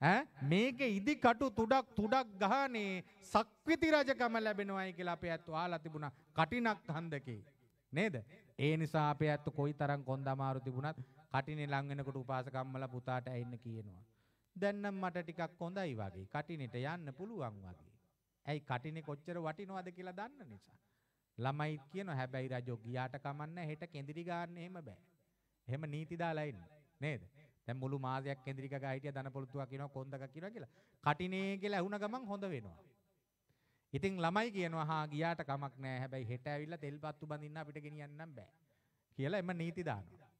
ඈ මේක ඉදි කටු තුඩක් තුඩක් ගහනේ සක්විති රජකම ලැබෙනවයි කියලා අපේ ඇත්තු ආලා තිබුණා කටිනක් හන්දකේ නේද ඒ නිසා අපේ ඇත්තු කොයිතරම් කොන්ද අමාරු තිබුණත් කටිනේ ලං වෙනකොට උපාසකම්මලා පුතාට ඇඉන්න කියනවා දැන් නම් මට ටිකක් හොඳයි වගේ කටිනෙට යන්න පුළුවන් වගේ ඇයි කටිනේ කොච්චර වටිනවද කියලා දන්න නිසා. ළමයි කියනවා හැබැයි රජෝ ගියාට කමන්න හෙට කෙඳිරි ගන්න එහෙම බෑ. එහෙම නීති දාලා ඉන්නේ නේද? දැන් මුළු මාසයක් කෙඳිරි ගගා හිටිය දනපොළතුවා කියනවා කොන්දක කියනවා කියලා. කටිනේ කියලා ඇහුණ ගමන් හොඳ වෙනවා. ඉතින් ළමයි කියනවා හා ගියාට කමක් නෑ හැබැයි හෙට ඇවිල්ලා තෙල් පත්තු බඳින්න අපිට ගෙනියන්නම් බෑ කියලා එම නීති දානවා.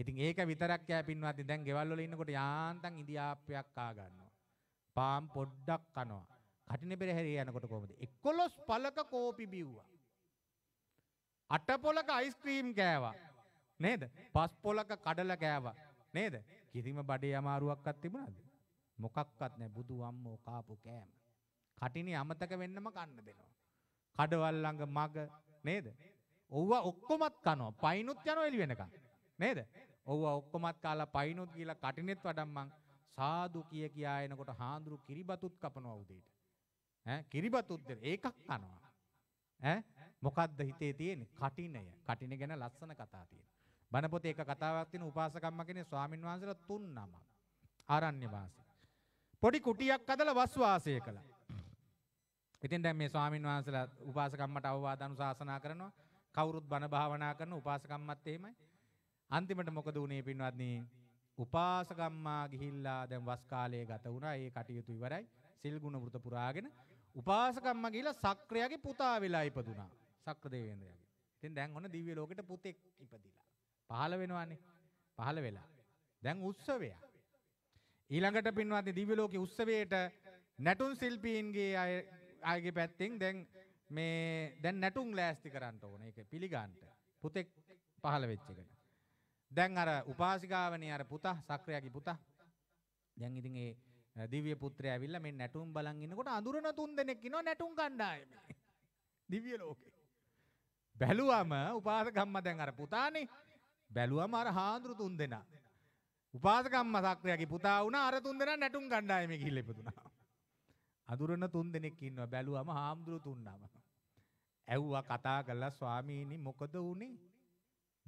ඉතින් ඒක විතරක් කෑපින්වත් දැන් ගෙවල් වල ඉන්නකොට යාන්තම් ඉදියාප්පයක් ආ ගන්නවා. පාම් පොඩ්ඩක් කනවා. කටින පෙරහැරිය යනකොට කොහොමද? 11 පළක කෝපි බිව්වා. අට පොලක අයිස්ක්‍රීම් කෑවා. නේද? පස් පොලක කඩල කෑවා. නේද? කිසිම බඩේ අමාරුවක්වත් තිබුණාද? මොකක්වත් නැහැ බුදු අම්මෝ කාපු කෑම. කටිනේ අමතක වෙන්නම කන්න දෙනවා. කඩවල් ළඟ මග නේද? ඔව්ව ඔක්කොමත් කනවා. පයින්ුත් යනවා එළි වෙනකන්. නේද? ඔව්ව ඔක්කොමත් කාලා පයින්ුත් කියලා කටිනෙත් වඩම්මන් සාදු කිය කියා එනකොට හාඳුරු කිරිබතුත් කපනවා උදේට. කිරිබත් උද්දර ඒකක් කනවා. මොකක්ද හිතේ තියෙන කටිනය කටින ගැන ලස්සන කතා තියෙන. බණපොත ඒක කතාවක් තියෙන උපාසකම්ම කෙනෙක් ස්වාමින් වහන්සේලා තුන් නමක්. ආරණ්‍ය වාසී. පොඩි කුටියක් අදලා වස් වාසය කළා. ඉතින් දැන් මේ ස්වාමින් වහන්සේලා උපාසකම්මට අවවාද අනුශාසනා කරනවා. කවුරුත් බණ භාවනා කරන උපාසකම්මත් එහෙමයි. අන්තිමට මොකද වුනේ පින්වත්නි? උපාසකම්මා ගිහිල්ලා දැන් වස් කාලය ගත වුණා. ඒ කටයුතු ඉවරයි. සිල් ගුණ වෘත පුරාගෙන උපාසකම්ම ගිහිලා සක්‍රයාගේ පුතා වෙලා ඉපදුනා. සක්‍ර දේවේන්ද්‍රයාගේ. ඉතින් දැන් ඔන්න දිව්‍ය ලෝකෙට පුතෙක් ඉපදිලා. පහළ වෙනවානේ. පහළ වෙලා. දැන් උත්සවය. ඊළඟට පින්වත්නි දිව්‍ය ලෝකේ උත්සවයට නැටුම් ශිල්පීන්ගේ අය අයගේ පැත්තෙන් දැන් මේ දැන් නැටුම් ලෑස්ති කරන්න ඕන. ඒක පිළිගන්න. පුතෙක් පහළ වෙච්ච එක. දැන් අර උපාසිකාවනේ අර පුතා සක්‍රයාගේ පුතා. දැන් ඉතින් ඒ දිව්‍ය පුත්‍රය ඇවිල්ලා මේ නැටුම් බලන් ඉනකොට අඳුරන තුන් දෙනෙක් ඉනවා නැටුම් කණ්ඩායමේ. දිව්‍ය ලෝකේ. බැලුවම උපාසකම්ම දැන් අර පුතානේ. බැලුවම අර හාඳුරු තුන් දෙනා. උපාසකම්ම සක්‍රියගේ පුතා වුණා අර තුන් දෙනා නැටුම් කණ්ඩායමේ ගිහිල්ලා ඉපදුනා. අඳුරන තුන් දෙනෙක් ඉන්නවා බැලුවම හාමුදුරු තුන්නම. ඇව්වා කතා කළා ස්වාමීනි මොකද වුනේ?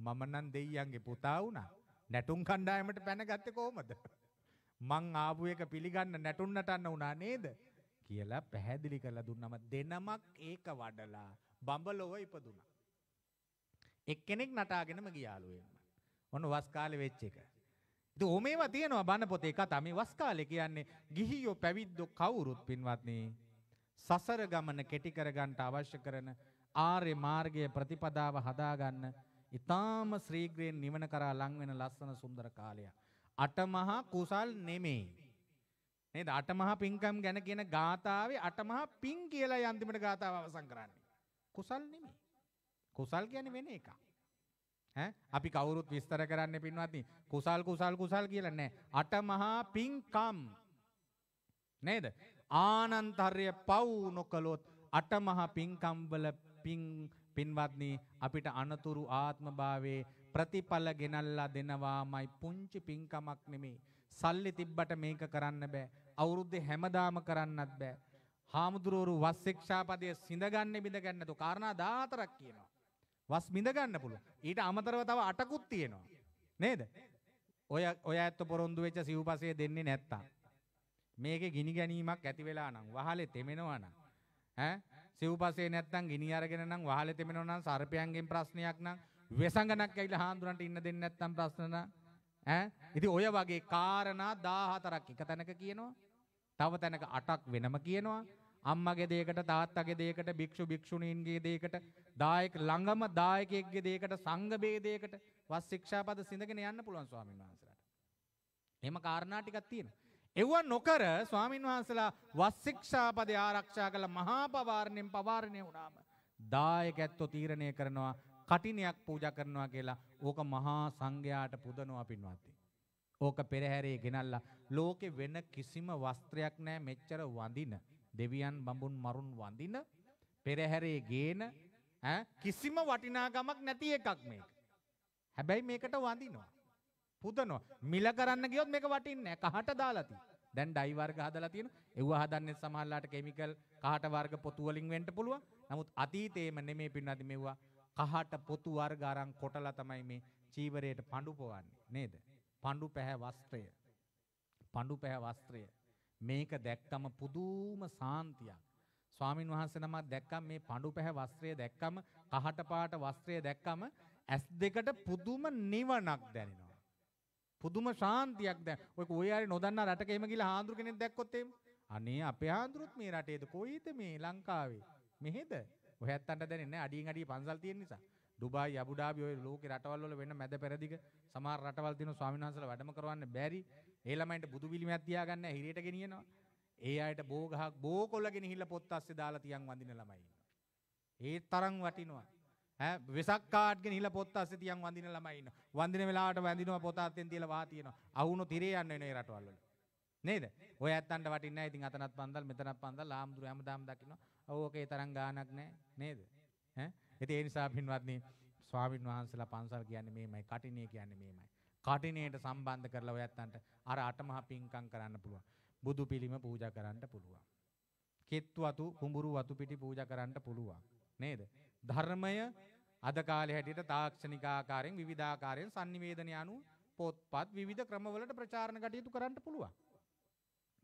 මම නම් දෙයියන්ගේ පුතා වුණා. නැටුම් කණ්ඩායමට පැනගත්තේ කොහමද? මං ආපු එක පිළිගන්න නැටුන්නටන්න වුණා නේද? කියලා පැහැදිලි කරලා දුන්නම දෙනමක් ඒක වඩලා බඹලොව ඉපදුනා. එක්කෙනෙක් නටාගෙනම ගියාලු එන්න. ඔන්න වස් කාලේ වෙච්ච එක. ඉතින් ඕමේවා තියෙනවා බණ පොතේ කතා මේ වස් කාලේ කියන්නේ ගිහියෝ පැවිද්දෝ කවුරුත් පින්වත්නි සසර ගමන කෙටි කරගන්න අවශ්‍ය කරන ආර්ය මාර්ගයේ ප්‍රතිපදාව හදාගන්න ඊටාම ශ්‍රීග්‍රයෙන් නිවන කරා ලං වෙන ලස්සන සුන්දර කාලයක්. අටමහා කුසල් නෙමෙයි. නේද? අටමහා පින්කම් ගැන කියන ගාථාවේ අටමහා පින් කියලා යන්තිමට ගාථාව අවසන් කරන්නේ. කුසල් නෙමෙයි. කුසල් කියන්නේ වෙන එකක්. ඈ අපි කවුරුත් විස්තර කරන්න පින්වත්නි කුසල් කුසල් කුසල් කියලා නෑ. අටමහා පින්කම් නේද? ආනන්තරය පව් නොකලොත් අටමහා පින්කම් වල පින් පින්වත්නි අපිට අනතුරු ආත්මභාවයේ ප්‍රතිඵල ගෙනල්ලා දෙනවාමයි පුංචි පින්කමක් නෙමේ. සල්ලි තිබ්බට මේක කරන්න බෑ. අවුරුද්දේ හැමදාම කරන්නත් බෑ. හාමුදුරුවරු වස් ශික්ෂාපදයේ සිඳගන්නේ බිඳගන්නේ නැතු කාරණා 14ක් කියනවා. වස් බිඳගන්න පුළුවන්. ඊට අමතරව තව අටකුත් තියෙනවා. නේද? ඔය ඔය ඇත්ත පොරොන්දු වෙච්ච සිව්පසයේ දෙන්නේ නැත්තම්. මේකේ ගිනි ගැනීමක් ඇති වෙලා නම් වහලේ තෙමෙනවා නම් ඈ සිව්පසේ නැත්තම් ගිනි අරගෙන නම් වහලේ තෙමෙනවා නම් සර්පයන්ගෙන් ප්‍රශ්නයක් නම් වෙසඟනක් ඇවිල්ලා හාමුදුරන්ට ඉන්න දෙන්නේ නැත්නම් ප්‍රශ්න ඈ ඉතින් ඔය වගේ කාරණා 14ක් එක තැනක කියනවා තව තැනක 8ක් වෙනම කියනවා අම්මගේ දෙයකට තාත්තගේ දෙයකට භික්ෂු භික්ෂුණීන්ගේ දෙයකට දායක ළඟම දායකයෙක්ගේ දෙයකට සංඝ ભેදයකට වස් ශික්ෂාපද සිඳගෙන යන්න පුළුවන් ස්වාමීන් වහන්සේලාට එහෙම කාරණා ටිකක් තියෙනවා එව්ව නොකර ස්වාමීන් වහන්සලා වස්සික්ෂාපදය ආරක්ෂා කළ මහා පවාරණයෙන් පවාරණය වුණාම දායකත්ව තීරණය කරනවා කටිනයක් පූජා කරනවා කියලා ඕක මහා සංඝයාට පුදනවා පින්වත්නි. ඕක පෙරහැරේ ගෙනල්ලා ලෝකේ වෙන කිසිම වස්ත්‍රයක් නැහැ මෙච්චර වඳින දෙවියන් බඹුන් මරුන් වඳින පෙරහැරේ ගේන කිසිම වටිනාකමක් නැති එකක් මේක. හැබැයි මේකට වඳිනවා. පුදනවා. මිල කරන්න ගියොත් මේක වටින්නේ නැහැ. කහට දාලා තියෙන්නේ. දැන් ඩයි වර්ග හදලා තියෙනවා. ඒව හදන්නේ සමහරලාට කිමිකල් කහට වර්ග පොතු වලින් වෙන්න පුළුවන්. නමුත් අතීතේම නෙමෙයි පින්නදි මෙවුවා කහට පොතු වර්ග අරන් කොටලා තමයි මේ චීවරයට පඬු පොවන්නේ නේද? පඬු පැහැ වස්ත්‍රය. පඬු පැහැ වස්ත්‍රය. මේක දැක්කම පුදුම සාන්තියක්. ස්වාමින් වහන්සේ නමක් දැක්කම මේ පඬු පැහැ වස්ත්‍රය දැක්කම කහට පාට වස්ත්‍රය දැක්කම ඇස් දෙකට පුදුම නිවනක් දැනෙනවා. පුදුම ශාන්තියක් දැන් ඔය කොයි හරි නොදන්නා රටක එහෙම ගිහලා හාඳුරු කෙනෙක් දැක්කොත් එහෙම අනේ අපේ හාඳුරුත් මේ රටේද කොයිද මේ ලංකාවේ මෙහෙද ඔයත්තන්ට දැනෙන්නේ අඩියෙන් අඩිය පන්සල් තියෙන නිසා. ඩුබායි අබුඩාබි ඔය ලෝකේ රටවල් වල වෙන්න මැද පෙරදිග සමහර රටවල් තියෙන ස්වාමීන් වහන්සේලා වැඩම කරවන්න බැරි. ඒ ළමයින්ට බුදු පිළිමයක් තියාගන්න හිරියට ගෙනියනවා. ඒ අයට බෝ ගහක් බෝ කොල්ල ගෙනහිල්ලා පොත් අස්සේ දාලා තියන් වඳින ළමයි ඉන්නවා. ඒ තරම් වටිනවා. ඈ වෙසක් කාඩ් ගෙනහිල්ලා පොත් අස්සේ තියන් වඳින ළමයි ඉන්නවා. වඳින වෙලාවට වඳිනවා පොත අතෙන් තියලා වහා තියනවා. අවුණු තිරේ යන්න වෙන ඒ රටවල් වල. නේද? ඔය ඇත්තන්ට වටින්නේ නැහැ. ඉතින් අතනත් පන්දල් මෙතනත් පන්දල් ආම්දුර හැමදාම දකින්නවා. ඕකේ තරම් ගාණක් නැහැ නේද? ඈ ඉතින් ඒ නිසා පින්වත්නි ස්වාමින් වහන්සේලා පන්සල් කියන්නේ මේමයි කටිනේ කියන්නේ මේමයි. කටිනේට සම්බන්ධ කරලා ඔයත්තන්ට අර අටමහා පින්කම් කරන්න පුළුවන්. බුදු පිළිම පූජා කරන්න පුළුවන්. කෙත්තු වතු කුඹුරු වතු පිටි පූජා කරන්න පුළුවන් නේද ධර්මය අද කාලේ හැටියට තාක්ෂණික ආකාරයෙන් විවිධාකාරයෙන් sannivedanaya anu පොත්පත් විවිධ ක්‍රමවලට ප්‍රචාරණ කටයුතු කරන්න පුළුවන්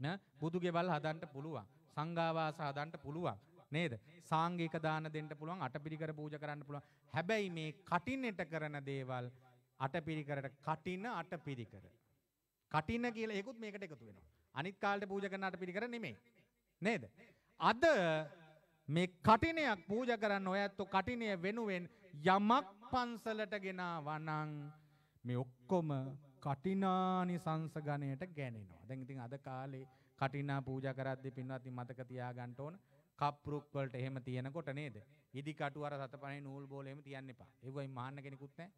න බුදු ගෙවල් හදන්න පුළුවන් සංඝාවාස හදන්න පුළුවන් නේද සාංගික දාන දෙන්න පුළුවන් අටපිරිකර පූජ කරන්න පුළුවන් හැබැයි මේ කටින්නට කරන දේවල් අටපිරිකරට කටින අටපිරිකර කටින කියලා ඒකුත් මේකට එකතු වෙනවා අනිත් කාලේ පූජ කරන අටපිරිකර නෙමෙයි නේද අද මේ කටිනයක් පූජ කරන්න ඔය ඇත්තෝ කටිනය වෙනුවෙන් යමක් පන්සලට ගෙනා වනං මේ ඔක්කොම කටිනානි සංසගණයට ගැනෙනවා. දැන් ඉතින් අද කාලේ කටිනා පූජා කරද්දී පින්වත්නි මතක තියාගන්න ඕන කප්පුරුක් වලට එහෙම තියෙනකොට නේද? ඉදිකටු අර සතපනේ නූල් බෝල එහෙම තියන්න එපා. ඒවයින් මහන්න කෙනෙකුත් නැහැ.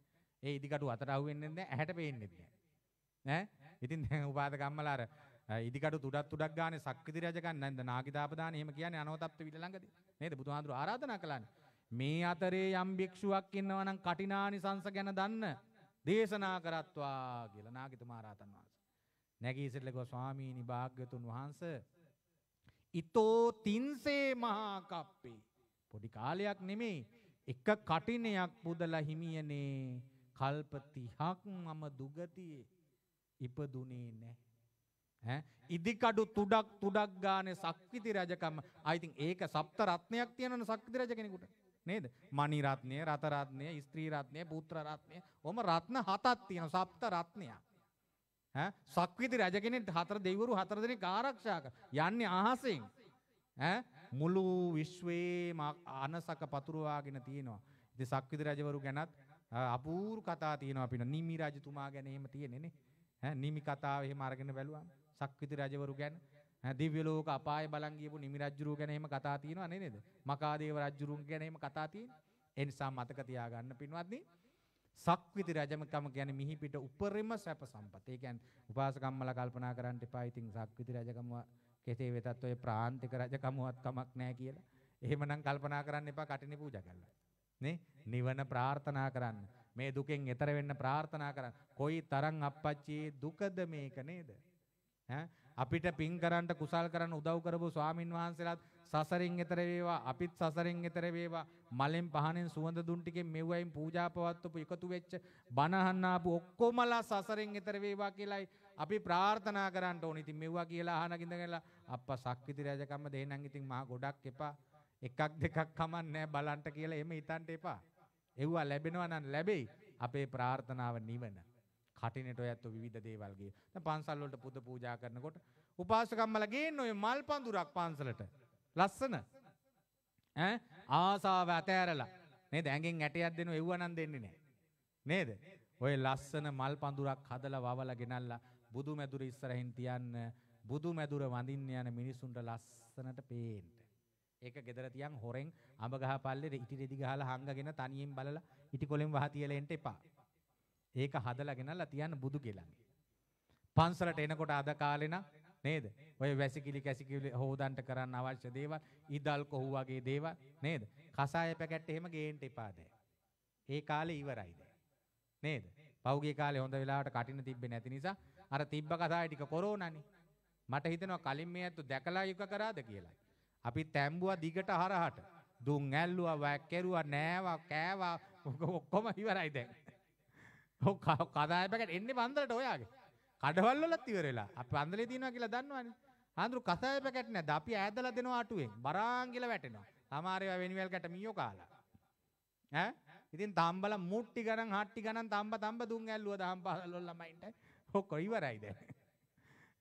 ඒ ඉදිකටු අතට අහු වෙන්නේ නැහැ. ඇහැට පේන්නේ නැහැ. ඈ? ඉතින් දැන් උපාද ගම්මල අර ඉදිකටු තුඩක් තුඩක් ගානේ සක්විති රජකන් නැන්ද නාගිතාප දාන එහෙම කියන්නේ අනවතප්ත විල ළඟදී. නේද? බුදුහාඳුර ආරාධනා කළානේ. මේ අතරේ යම් භික්ෂුවක් ඉන්නවා නම් කටිනානිසංස ගැන දන්න දේශනා කරත්වා කියලා නාගිතුමා ආරාතන් වහන්සේ. නැගී සිටලා ගෝ ස්වාමීනි භාග්‍යතුන් වහන්සේ ඉතෝ තින්සේ මහා කප්පේ පොඩි කාලයක් නෙමෙයි එක කටිනයක් පුදලා හිමියනේ කල්ප 30ක් මම දුගතියේ ඉපදුනේ නැහැ ඈ ඉදිකඩු තුඩක් තුඩක් ගානේ සක්විති රජකම ආ ඉතින් ඒක සප්ත රත්නයක් තියෙනවනේ සක්විති රජ කෙනෙකුට නේද මණි රත්නය රත රත්නය ස්ත්‍රී රත්නය පුත්‍ර රත්නය ඔම රත්න හතක් තියෙනවා සප්ත රත්නයක් සක්විති රජගෙනෙන් හතර දෙවරු හතර දෙනෙක් ආරක්ෂා කර යන්නේ අහසෙන් මුළු විශ්වයේ අනසක පතුරවාගෙන තියෙනවා. ඉතින් සක්විති රජවරු ගැනත් අපූර්ව කතා තියෙනවා අපිට. නිමි රජතුමා ගැන එහෙම තියෙනනේ. ඈ නිමි කතාව එහෙම අරගෙන බැලුවම සක්විති රජවරු ගැන දිව්‍ය ලෝක අපාය බලන් ගියපු නිමි රජුරුව ගැන එහෙම කතා තියෙනවා නේද? මකාදේව රජුරුන් ගැන එහෙම කතා තියෙනවා. ඒ නිසා මතක තියාගන්න පින්වත්නි සක්විති රජමකම ගැන මිහිපිට උපරිම සැප සම්පත. ඒ කියන්නේ උපාසකම්මලා කල්පනා කරන්න එපා. ඉතින් සක්විති රජකම කෙසේ වෙතත් ඔය ප්‍රාන්තික රජකමවත් කමක් නැහැ කියලා. එහෙමනම් කල්පනා කරන්න එපා කටිනේ පූජා කරලා. නේ? නිවන ප්‍රාර්ථනා කරන්න. මේ දුකෙන් එතර වෙන්න ප්‍රාර්ථනා කරන්න. කොයි තරම් අප්පච්චි දුකද මේක නේද? ඈ අපිට පින් කරන්න කුසල් කරන්න උදව් කරපු ස්වාමින් වහන්සේලාත් සසරින් එතර වේවා අපිත් සසරින් එතර වේවා මලෙන් පහනෙන් සුවඳ දුන් ටිකෙන් මෙව්වයින් පූජා පවත්වපු එකතු වෙච්ච බණ අහන්න ආපු ඔක්කොමලා සසරින් එතර වේවා කියලායි අපි ප්‍රාර්ථනා කරන්න ඕනේ. ඉතින් මෙව්වා කියලා අහන ගින්දගෙනලා අප්පා සක්විති රජකම්ම දෙහෙනම් ඉතින් මහා ගොඩක් එපා. එකක් දෙකක් කමන්නේ බලන්ට කියලා එහෙම හිතන්න එපා. එව්වා ලැබෙනවා නම් ලැබෙයි. අපේ ප්‍රාර්ථනාව නිවන. කටිනට ඔයත් විධ දේවල්ගේ පන්සල්ලොට පුද පූජා කරනකොට උපාසකම්මල ගේන්න ඔය මල් පඳුරක් පන්සලට ලස්සන ආසාාව ඇතෑරලා නේ දැගෙන් ඇටයක් දෙනු එව්වනන් දෙන්නේ නෑ. නේද. ඔය ලස්සන මල් පඳුරක් හදල වවල ගෙනල්ලා බුදු මැදුර ඉස්සරහින් තියන්න බුදු මැදුර වඳින්න යන මිනිසුන්ට ලස්සනට පේන්ට. ඒක ගෙදර තියන් හොරෙන් අඹගහ පල්ලෙ ඉටි රෙදි ගහලා හංගගෙන තනියෙන් බලලා ඉටි කොලෙන් වහ තියලා එන්න එපා. ඒක හදලා ගෙනල්ලා තියන්න බුදු ගෙලන්. පන්සලට එනකොට අද කාලේ නම් නේද ඔය වැසිකිලි කැසිකිලි හෝදන්ට කරන්න අවශ්‍ය දේවල් ඉදල් කොහු වගේ දේවල් නේද කසාය පැකට් එහෙම ගේන්න එපා දැන් ඒ කාලේ ඉවරයි දැන් නේද පහුගිය කාලේ හොඳ වෙලාවට කටින තිබ්බේ නැති නිසා අර තිබ්බ කසාය ටික කොරෝනානේ මට හිතෙනවා කලින් මේ ඇත්තු දැකලා යුක කරාද කියලා අපි තැම්බුවා දිගට හරහට දුන් ඇල්ලුවා වැක් කෙරුවා නෑවා කෑවා ඔක්කොම ඉවරයි දැන් ඔව් කසාය පැකට් එන්නේ බන්දරට ඔයාගේ කඩවල් වලත් ඉවර වෙලා. අපි අන්දලේ දිනවා කියලා දන්නවනේ. ආන්දරු කසාය පැකට් නැද්ද? අපි ඈදලා දෙනවා අටුවෙන්. බරාන් කියලා වැටෙනවා. සමහර ඒවා වෙනිවැල් ගැට මීයෝ කාලා. ඈ? ඉතින් තම්බල මුට්ටි ගණන් හට්ටි ගණන් තම්බ තම්බ දුන් ඇල්ලුව දහම් පාසල් වල ළමයින්ට ඔක ඉවරයි දැන්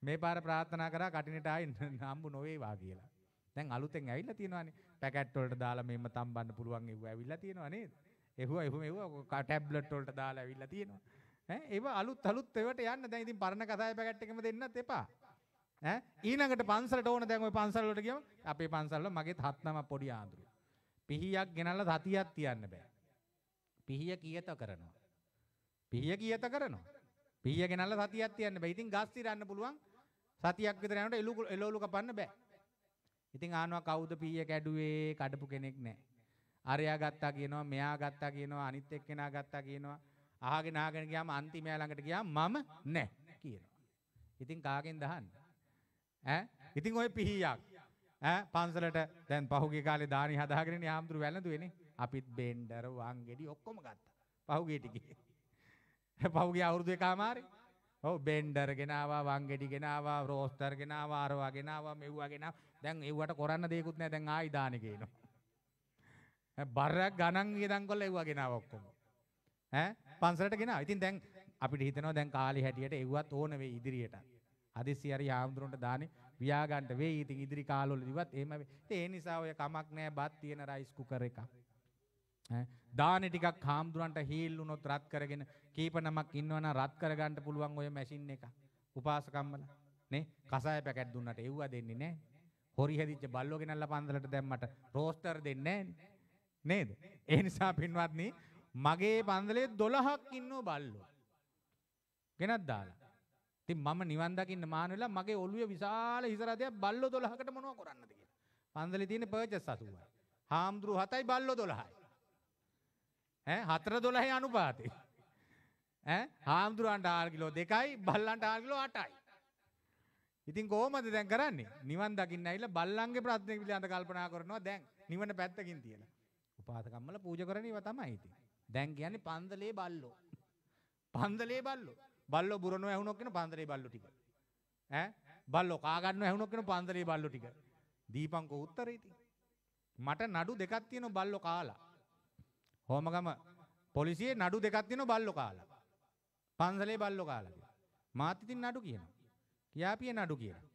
මේ පාර ප්‍රාර්ථනා කරා කටිනට ආයි හම්බු නොවේවා කියලා දැන් අලුතෙන් ඇවිල්ලා තියෙනවානේ පැකට් වලට දාලා මෙන්න තම්බන්න පුළුවන් ඒව ඇවිල්ලා තියෙනවා නේද එහුව එහුව එහුව ටැබ්ලට් වලට දාලා ඇවිල්ලා තියෙනවා ඈ ඒව අලුත් අලුත් ඒවට යන්න දැන් ඉතින් පරණ කතාවේ පැකට් එකම දෙන්නත් එපා ඈ ඊළඟට පන්සලට ඕන දැන් ওই පන්සල් වලට ගියම අපේ පන්සල් වල මගේ හත් නම පොඩි ආඳුරු පිහියක් ගෙනල්ලා සතියක් තියන්න බෑ පිහිය කීයත කරනවා පිහිය කීයත කරනවා පිහිය ගෙනල්ලා සතියක් තියන්න බෑ ඉතින් ගස් ඉරන්න පුළුවන් සතියක් විතර යනකොට එළු එළවලු කපන්න බෑ. ඉතින් ආනවා කවුද පීය කැඩුවේ කඩපු කෙනෙක් නෑ. අරයා ගත්තා කියනවා මෙයා ගත්තා කියනවා අනිත් එක්කෙනා ගත්තා කියනවා අහගෙන අහගෙන ගියාම අන්තිමයා ළඟට ගියාම මම නැහැ කියනවා. ඉතින් කාගෙන් දහන්න? ඈ? ඉතින් ওই පිහියක් ඈ පන්සලට දැන් පහුගිය කාලේ දානි හදාගෙන ඉන්නේ ආම්තුරු වැළඳුවේනේ. අපිත් බෙන්ඩර් වංගෙඩි ඔක්කොම ගත්තා. පහුගිය ටිකේ. පහුගිය අවුරුදු එකමාරේ. ඔව් බෙන්ඩර් ගෙනාවා වංගෙඩි ගෙනාවා රෝස්ටර් ගෙනාවා අරවා ගෙනාවා මෙව්වා ගෙනාවා දැන් එව්වට කරන්න දෙයක්වත් නැහැ දැන් ආයි දානි කියනවා. බරක් ගණන් වියදම් කරලා එව්වා ගෙනාවා ඔක්කොම. ඈ පන්සලට ගෙන ඉතින් දැන් අපිට හිතනවා දැන් කාලේ හැටියට එව්වත් ඕන වෙයි ඉදිරියට. හදිස්සි හරි ආම්ඳුරන්ට දානේ ව්‍යාගන්ට වෙයි. ඉතින් ඉදිරි කාලවලදීවත් එහෙම වෙයි. ඒ නිසා ඔය කමක් නෑ බත් තියෙන රයිස් කුකර් එකක්. දානේ ටිකක් හාමුදුරන්ට හීල් වුණොත් රත් කරගෙන කීප නමක් ඉන්නවනම් රත් කරගන්න පුළුවන් ඔය මැෂින් එක. උපාසකම්මල නේ කසාය පැකට් දුන්නට එව්ව දෙන්නේ නෑ. හොරි හැදිච්ච බල්ලෝ ගෙනල්ලා පන්සලට දැම්මට රෝස්ටර් දෙන්නේ නෑනේ. නේද? ඒ නිසා පින්වත්නි මගේ පන්දලේ 12ක් ඉන්නෝ බල්ලෝ. ගෙනත් දාලා. ඉතින් මම නිවන් දකින්න මාන වෙලා මගේ ඔළුවේ විශාල හිසරදයක් බල්ලෝ 12කට මොනව කරන්නද කියලා. පන්දලේ තියෙන පර්චස් 80යි. හාමුදුරු 7යි බල්ලෝ 12යි. ඈ 4 12 අනුපාතේ. ඈ හාමුදුරන්ට 4 කිලෝ 2යි බල්ලන්ට 4 කිලෝ 8යි. ඉතින් කොහොමද දැන් කරන්නේ? නිවන් දකින්න ඇවිල්ලා බල්ලන්ගේ ප්‍රඥා පිළිබඳ කල්පනා කරනවා දැන් නිවන පැත්තකින් තියලා. උපාසකම්මල පූජා කරන ඒවා තමයි ඉතින්. දැන් කියන්නේ පන්දලේ බල්ලෝ. පන්දලේ බල්ලෝ. බල්ලෝ බුරනෝ ඇහුනොක් කියන පන්දලේ බල්ලෝ ටික. ඈ බල්ලෝ කා ගන්නව ඇහුනොක් කියන පන්දලේ බල්ලෝ ටික. දීපංකෝ උත්තරේ ඉතින්. මට නඩු දෙකක් තියෙනවා බල්ලෝ කාලා. හොමගම පොලිසියේ නඩු දෙකක් තියෙනවා බල්ලෝ කාලා. පන්සලේ බල්ලෝ කාලා කියලා. මාත් ඉතින් නඩු කියනවා. කියාපිය නඩු කියනවා.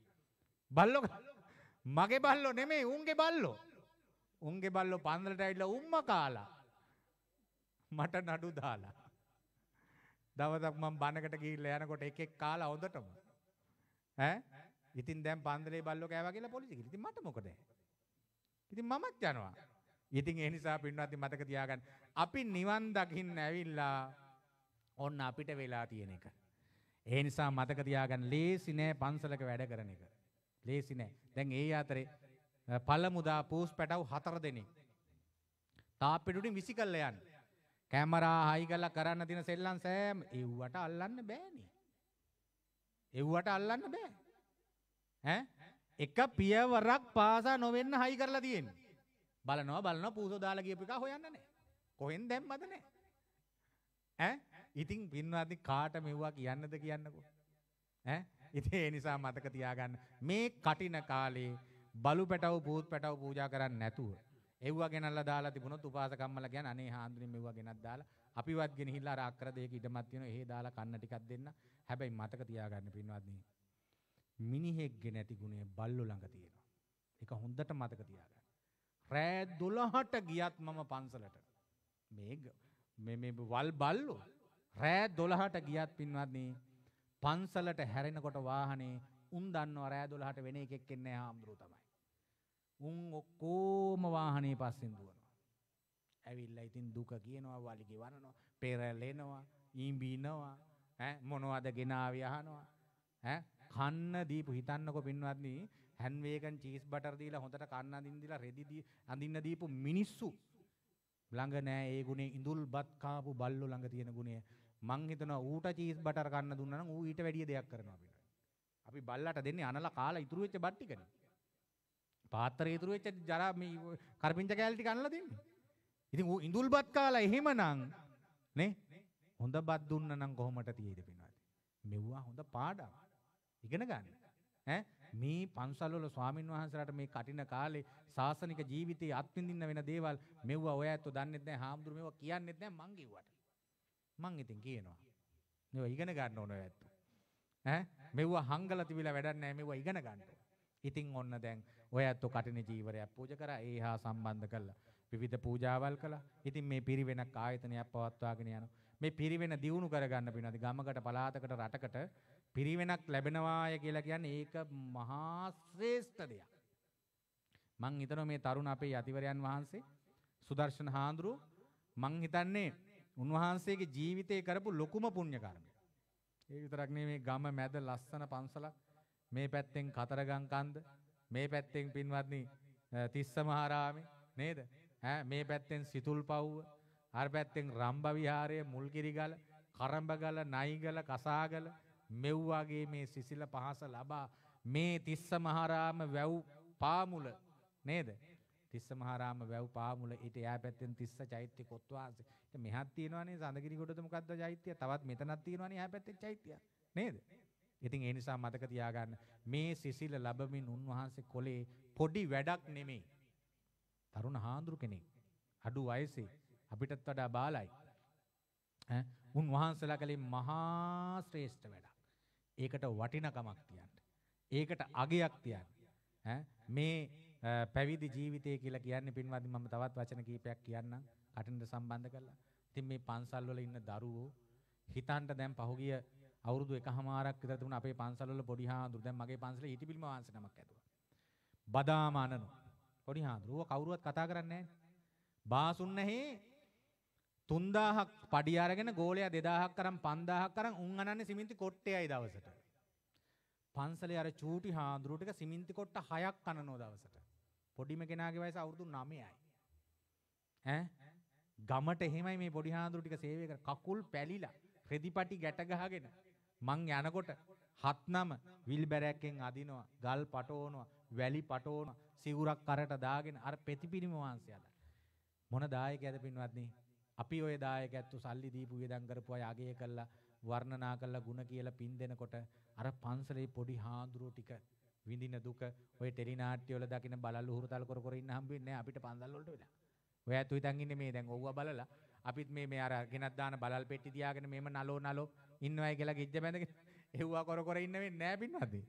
බල්ලෝ මගේ බල්ලෝ නෙමෙයි උන්ගේ බල්ලෝ. උන්ගේ බල්ලෝ පන්දලට ඇවිල්ලා උම්ම කාලා. මට නඩු දාලා. දවසක් මම බණකට ගිහිල්ලා යනකොට එකෙක් කාලා හොඳටම. ඈ? ඉතින් දැන් පන්දලේ බල්ලෝ කෑවා කියලා පොලිසිය කිව්වා. ඉතින් මට මොකද? ඉතින් මමත් යනවා. ඉතින් ඒ නිසා පින්වත්නි මතක තියාගන්න. අපි නිවන් දකින්න ඇවිල්ලා ඔන්න අපිට වෙලා තියෙන එක. ඒ නිසා මතක තියාගන්න ලේසි නෑ පන්සලක වැඩ කරන එක. ලේසි නෑ. දැන් ඒ අතරේ පළමුදා පූස් පැටව් හතර දෙනෙක්. තාප්පෙඩුටින් විසි කල්ල යන්න. කැමරා හයි කරලා කරන්න තියෙන සෙල්ලම් සෑම එව්වට අල්ලන්න බෑනේ. එව්වට අල්ලන්න බෑ. ඈ එක පියවරක් පාසා නොවෙන්න හයි කරලා තියෙන්නේ. බලනවා බලනවා පූසෝ දාලා ගියපු එක හොයන්න නැහැ. කොහෙන් දැම්මද නැහැ. ඈ ඉතින් පින්වත්නි කාට මෙව්වා කියන්නද කියන්නකෝ. ඈ ඉතින් ඒ නිසා මතක තියාගන්න මේ කටින කාලේ බලු පැටව පූත් පැටව පූජා කරන්නේ නැතුව ඒවා ගෙනල්ලා දාලා තිබුණොත් උපාසකම්මල කියන්නේ අනේ හාඳුනේ මෙව්වා ගෙනත් දාලා අපිවත් ගෙනහිල්ලා අර අක්කර දෙයක ඉඩමක් තියෙනවා එහෙ දාලා කන්න ටිකක් දෙන්න. හැබැයි මතක තියාගන්න පින්වත්නි. මිනිහෙක්ගේ නැති ගුණය බල්ලෝ ළඟ තියෙනවා. ඒක හොඳට මතක තියාගන්න. රෑ 12ට ගියත් මම පන්සලට. මේ මේ මේ වල් බල්ලෝ රෑ 12ට ගියත් පින්වත්නි පන්සලට හැරෙනකොට වාහනේ උන් දන්නව රෑ 12ට වෙන එකෙක් එන්නේ නැහැ හාමුදුරුවෝ තමයි. උන් ඔක්කෝම වාහනේ පස්සෙන් දුවනවා. ඇවිල්ලා ඉතින් දුක කියනවා වලිගේ වරනවා පෙරලෙනවා ඊඹිනවා ඈ මොනවද ගෙනාවේ අහනවා ඈ කන්න දීපු හිතන්නකො පින්වත්නි හැන් වේගන් චීස් බටර් දීලා හොඳට කන්න අඳින්න දීලා රෙදි දී අඳින්න දීපු මිනිස්සු ළඟ නෑ ඒ ගුණේ ඉඳුල් බත් කාපු බල්ලෝ ළඟ තියෙන ගුණය මං හිතනවා ඌට චීස් බටර් කන්න දුන්නා නම් ඌ ඊට වැඩිය දෙයක් කරනවා අපි. අපි බල්ලට දෙන්නේ අනලා කාලා ඉතුරු වෙච්ච බත් ටිකනේ. පාත්‍රය ඉතුරු වෙච්ච ජරා මේ කරපිංච කෑලි ටික අනලා දෙන්නේ. ඉතින් ඌ ඉඳුල් බත් කාලා එහෙමනම් නේ හොඳ බත් දුන්න නම් කොහොමට තියෙයිද පිනවද? මෙව්වා හොඳ පාඩම්. ඉගෙන ගන්න. ඈ මේ පන්සල් වල ස්වාමින් වහන්සේලාට මේ කටින කාලේ සාසනික ජීවිතයේ අත්විඳින්න වෙන දේවල් මෙව්වා ඔය ඇත්තෝ දන්නේ නැහැ. හාමුදුරු මෙව්වා කියන්නේ නැහැ මං කිව්වට. මං ඉතින් කියනවා. මේවා ඉගෙන ගන්න ඕන ඔය ඇත්තෝ. ඈ මෙව්වා හංගලා තිබිලා වැඩක් නැහැ. මෙව්වා ඉගෙන ගන්න. ඉතින් ඔන්න දැන් ඔය ඇත්තෝ කටින චීවරයක් පූජ කරා ඒ හා සම්බන්ධ කළා. විවිධ පූජාවල් කළා. ඉතින් මේ පිරිවෙනක් ආයතනයක් පවත්වාගෙන යනවා. මේ පිරිවෙන දියුණු කරගන්න පිනවද ගමකට පළාතකට රටකට පිරිවෙනක් ලැබෙනවාය කියලා කියන්නේ ඒක මහා ශ්‍රේෂ්ඨ දෙයක්. මං හිතනවා මේ තරුණ අපේ යතිවරයන් වහන්සේ සුදර්ශන හාඳුරු මං හිතන්නේ උන්වහන්සේගේ ජීවිතේ කරපු ලොකුම පුණ්‍ය කර්මය. ඒ විතරක් නෙමෙයි ගම මැද ලස්සන පන්සලක් මේ පැත්තෙන් කතරගම් කන්ද මේ පැත්තෙන් පින්වත්නි තිස්සමහාරාමේ නේද? ඈ මේ පැත්තෙන් සිතුල්පව්ව, අර පැත්තෙන් රම්බ විහාරය, මුල්ගිරිගල, කරඹගල, නයිගල, කසාගල මෙව් වගේ මේ සිසිල පහස ලබා මේ තිස්සමහාරාම වැව් පාමුල නේද? තිස්සමහාරාම වැව් පාමුල ඊට එහා පැත්තෙන් තිස්ස චෛත්‍ය කොත්වාංශ. ඊට මෙහත් තියෙනවානේ සඳගිරිගොඩද මොකද්ද චෛත්‍යය? තවත් මෙතනක් තියෙනවානේ එහා පැත්තේ චෛත්‍යය. නේද? ඉතින් ඒ නිසා මතක තියාගන්න මේ සිසිල ලැබමින් උන්වහන්සේ කොලේ පොඩි වැඩක් නෙමෙයි. තරුණ හාඳුරු කෙනෙක්. අඩු වයසේ අපිටත් වඩා බාලයි. ඈ උන්වහන්සලා කලේ මහා ශ්‍රේෂ්ඨ වැඩක්. ඒකට වටිනකමක් තියන්න. ඒකට අගයක් තියන්න. ඈ මේ පැවිදි ජීවිතය කියලා කියන්නේ පින්වත්නි මම තවත් වචන කීපයක් කියන්නම් කටින්ද සම්බන්ධ කරලා. ඉතින් මේ පන්සල් වල ඉන්න දරුවෝ හිතන්න දැන් පහුගිය අවුරුදු එකහමාරක් විතර තිබුණා අපේ පන්සල්වල පොඩි හාඳුරු. දැන් මගේ පන්සලේ ඊටිපිල්ම වංශ නමක් ඇදුවා. බදාම අනනවා. පොඩි හාඳුරුව කවුරුවත් කතා කරන්නේ නැහැ. බාසුන් නැහැ. 3000ක් පඩි අරගෙන ගෝලයා 2000ක් කරන් 5000ක් කරන් උන් අනන්නේ සිමෙන්ති කොට්ටේයි දවසට. පන්සලේ අර චූටි හාඳුරු ටික සිමෙන්ති කොට්ට 6ක් කනනෝ දවසට. පොඩිම කෙනාගේ වයස අවුරුදු 9යි. ඈ ගමට එහෙමයි මේ පොඩි හාඳුරු ටික සේවය කර කකුල් පැලිලා රෙදිපටි ගැට ගහගෙන මං යනකොට හත්නම විල්බැරැක්කෙන් අදිනවා ගල් පටෝනවා වැලි පටෝන සිවුරක් කරට දාගෙන අර පෙතිපිරිම වහන්සයද. මොන දායක ඇද පින්වත්න්නේ. අපි ඔය දායක ඇත්තු සල්ලි දීපු විදන් කරපු අය අගේ කල්ලා වර්ණනා කල්ලා ගුණ කියලා පින් දෙනකොට අර පන්සලේ පොඩි හාදුරුව ටික විඳින දුක ඔය ටෙලිනාට්‍යවල දකින බලල් හුරුතල් කර කර ඉන්න හම්බෙන්නේ නැහැ අපිට පන්සල් වලට වෙලා. ඔය ඇතු හිතන් ඉන්නේ මේ දැන් ඔව්වා බලලා අපිත් මේ මේ අර ගෙනත් දාන බලල් පෙට්ටි තියාගෙන මේම නලෝ නලෝ ඉන්නවයි කියලා ගිජ්ජ බැඳගෙන එව්වා කර කර ඉන්න වෙන්නේ නෑ පින්වත්නි.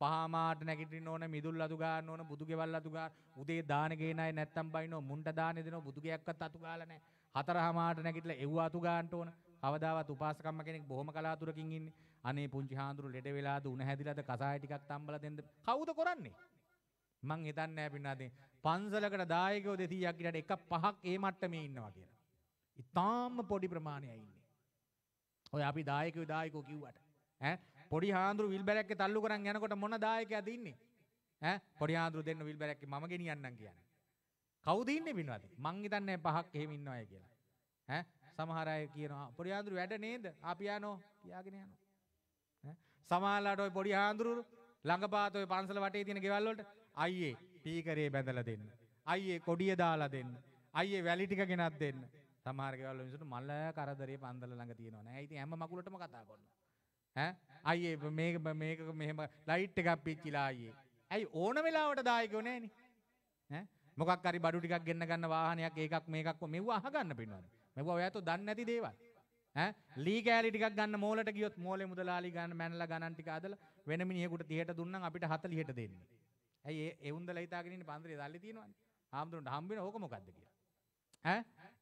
පහමාට නැගිටින්න ඕන මිදුල් අතු ගන්න ඕන බුදු ගෙවල් අතු ගන්න. උදේ දාන ගේන අය නැත්තම් බයිනෝ මුන්ට දාන දෙනෝ බුදු ගයක්වත් අතු ගාලා නෑ. හතරහමාට නැගිටලා එව්වා අතු ගන්න ඕන. කවදාවත් උපාසකම්ම කෙනෙක් බොහොම කලාතුරකින් ඉන්නේ. අනේ පුංචි හාඳුරු ලෙඩ වෙලාද උණ හැදිලාද කසාය ටිකක් තම්බලා දෙන්න. කවුද කරන්නේ? මං හිතන්න ඇපිනාති පන්සලකට දායකෝ දෙතියක් කියට එක පහක් ඒ මට්ටමේ ඉන්නවා කියලා. ඉතාම පොඩි ප්‍රමාණය ඉන්න. ඔය අපි දායකයෝ දායකෝ කිව්වට ඈ පොඩි හාඳුරු විල් බැලැක්කේ තල්ලු කරන් යනකොට මොන දායකයද ඉන්නේ ඈ පොඩි හාඳුරු දෙන්න විල් බැලැක්කේ මම ගෙනියන්නම් කියන්නේ කවුද ඉන්නේ පින්වද මං හිතන්නේ පහක් එහෙම ඉන්නවා අය කියලා ඈ සමහර අය කියනවා පොඩි හාඳුරු වැඩ නේද අපි යනෝ පියාගෙන යනෝ ඈ සමහරලාට ওই පොඩි හාඳුරු ළඟපාත ওই පන්සල වටේ තියෙන ගෙවල් වලට අයියේ පීකරේ බැඳලා දෙන්න අයියේ කොඩිය දාලා දෙන්න අයියේ වැලි ටික ගෙනත් දෙන්න සමහර ගෙවල් වල මිනිස්සුන්ට මල කරදරේ පන්දල ළඟ තියෙනවා නෑ. ඉතින් හැම මගුලටම කතා කරනවා. ඈ අයියේ මේක මේක මෙහෙම ලයිට් එකක් පිච්චිලා අයියේ. ඇයි ඕන වෙලාවට දායකයෝ නෑනේ. ඈ මොකක් හරි බඩු ටිකක් ගෙන්න ගන්න වාහනයක් ඒකක් මේකක් මෙව්ව අහගන්න පින්නවනේ. මෙව්ව ඔයාතෝ දන්නේ නැති දේවල්. ඈ ලී කෑලි ටිකක් ගන්න මෝලට ගියොත් මෝලේ මුදලාලි ගන්න මැනලා ගණන් ටික අදලා වෙන මිනිහෙකුට 30ට දුන්නම් අපිට 40ට දෙන්න. ඇයි ඒ එවුන්දලා හිතාගෙන ඉන්නේ පන්දරේ සල්ලි තියෙනවනේ. ආම්දුරන්ට හම්බ වෙන ඕක මොකද්ද කියලා.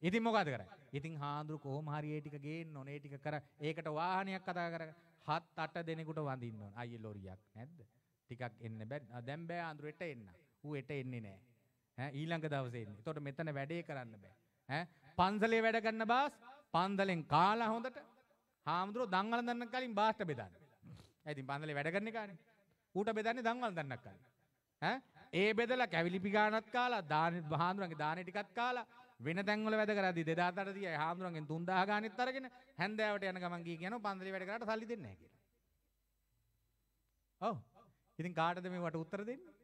ඉතින් මොකද කර ඉතින් හාදුරු කෝම හරියටික ගේ නොනේ ටික කර ඒකට වාහනයක් කතා කර හත් අට දෙනෙකුට වඳින්න ඕන අය ලොරියක් නැද්ද ටිකක් එන්න බෑ දැන් බෑ අඳුරට එන්න ඌ එට එන්නේ නෑ ඈ ඊළඟ දවසේ එන්නේ එතකොට මෙතන වැඩේ කරන්න බෑ ඈ පන්සලේ වැඩ ගන්න බාස් පන්සලෙන් කාලා හොඳට හාමුදුරුව දංවල දන්න කලින් බාස්ට බෙදන්න ඇතින් පන්සලේ වැඩ කරන්නේ කානේ ඌට බෙදන්නේ දංවල දන්නක් කලින් ඈ ඒ බෙදලා කැවිලි පිගානත් කාලා දාන හාමුදුරන්ගේ දාන ටිකත් කාලා වෙන තැන්වල වැඩ කරද්දි 2008 තියයි හාමුදුරන්ගෙන් 3000 ගානෙත් අරගෙන හැන්දෑවට යන ගමන් ගිහ කියනවා පන්දලේ වැඩ කරාට සල්ලි දෙන්නේ නැහැ කියලා. ඔව්. ඉතින් කාටද මේවට උත්තර දෙන්නේ?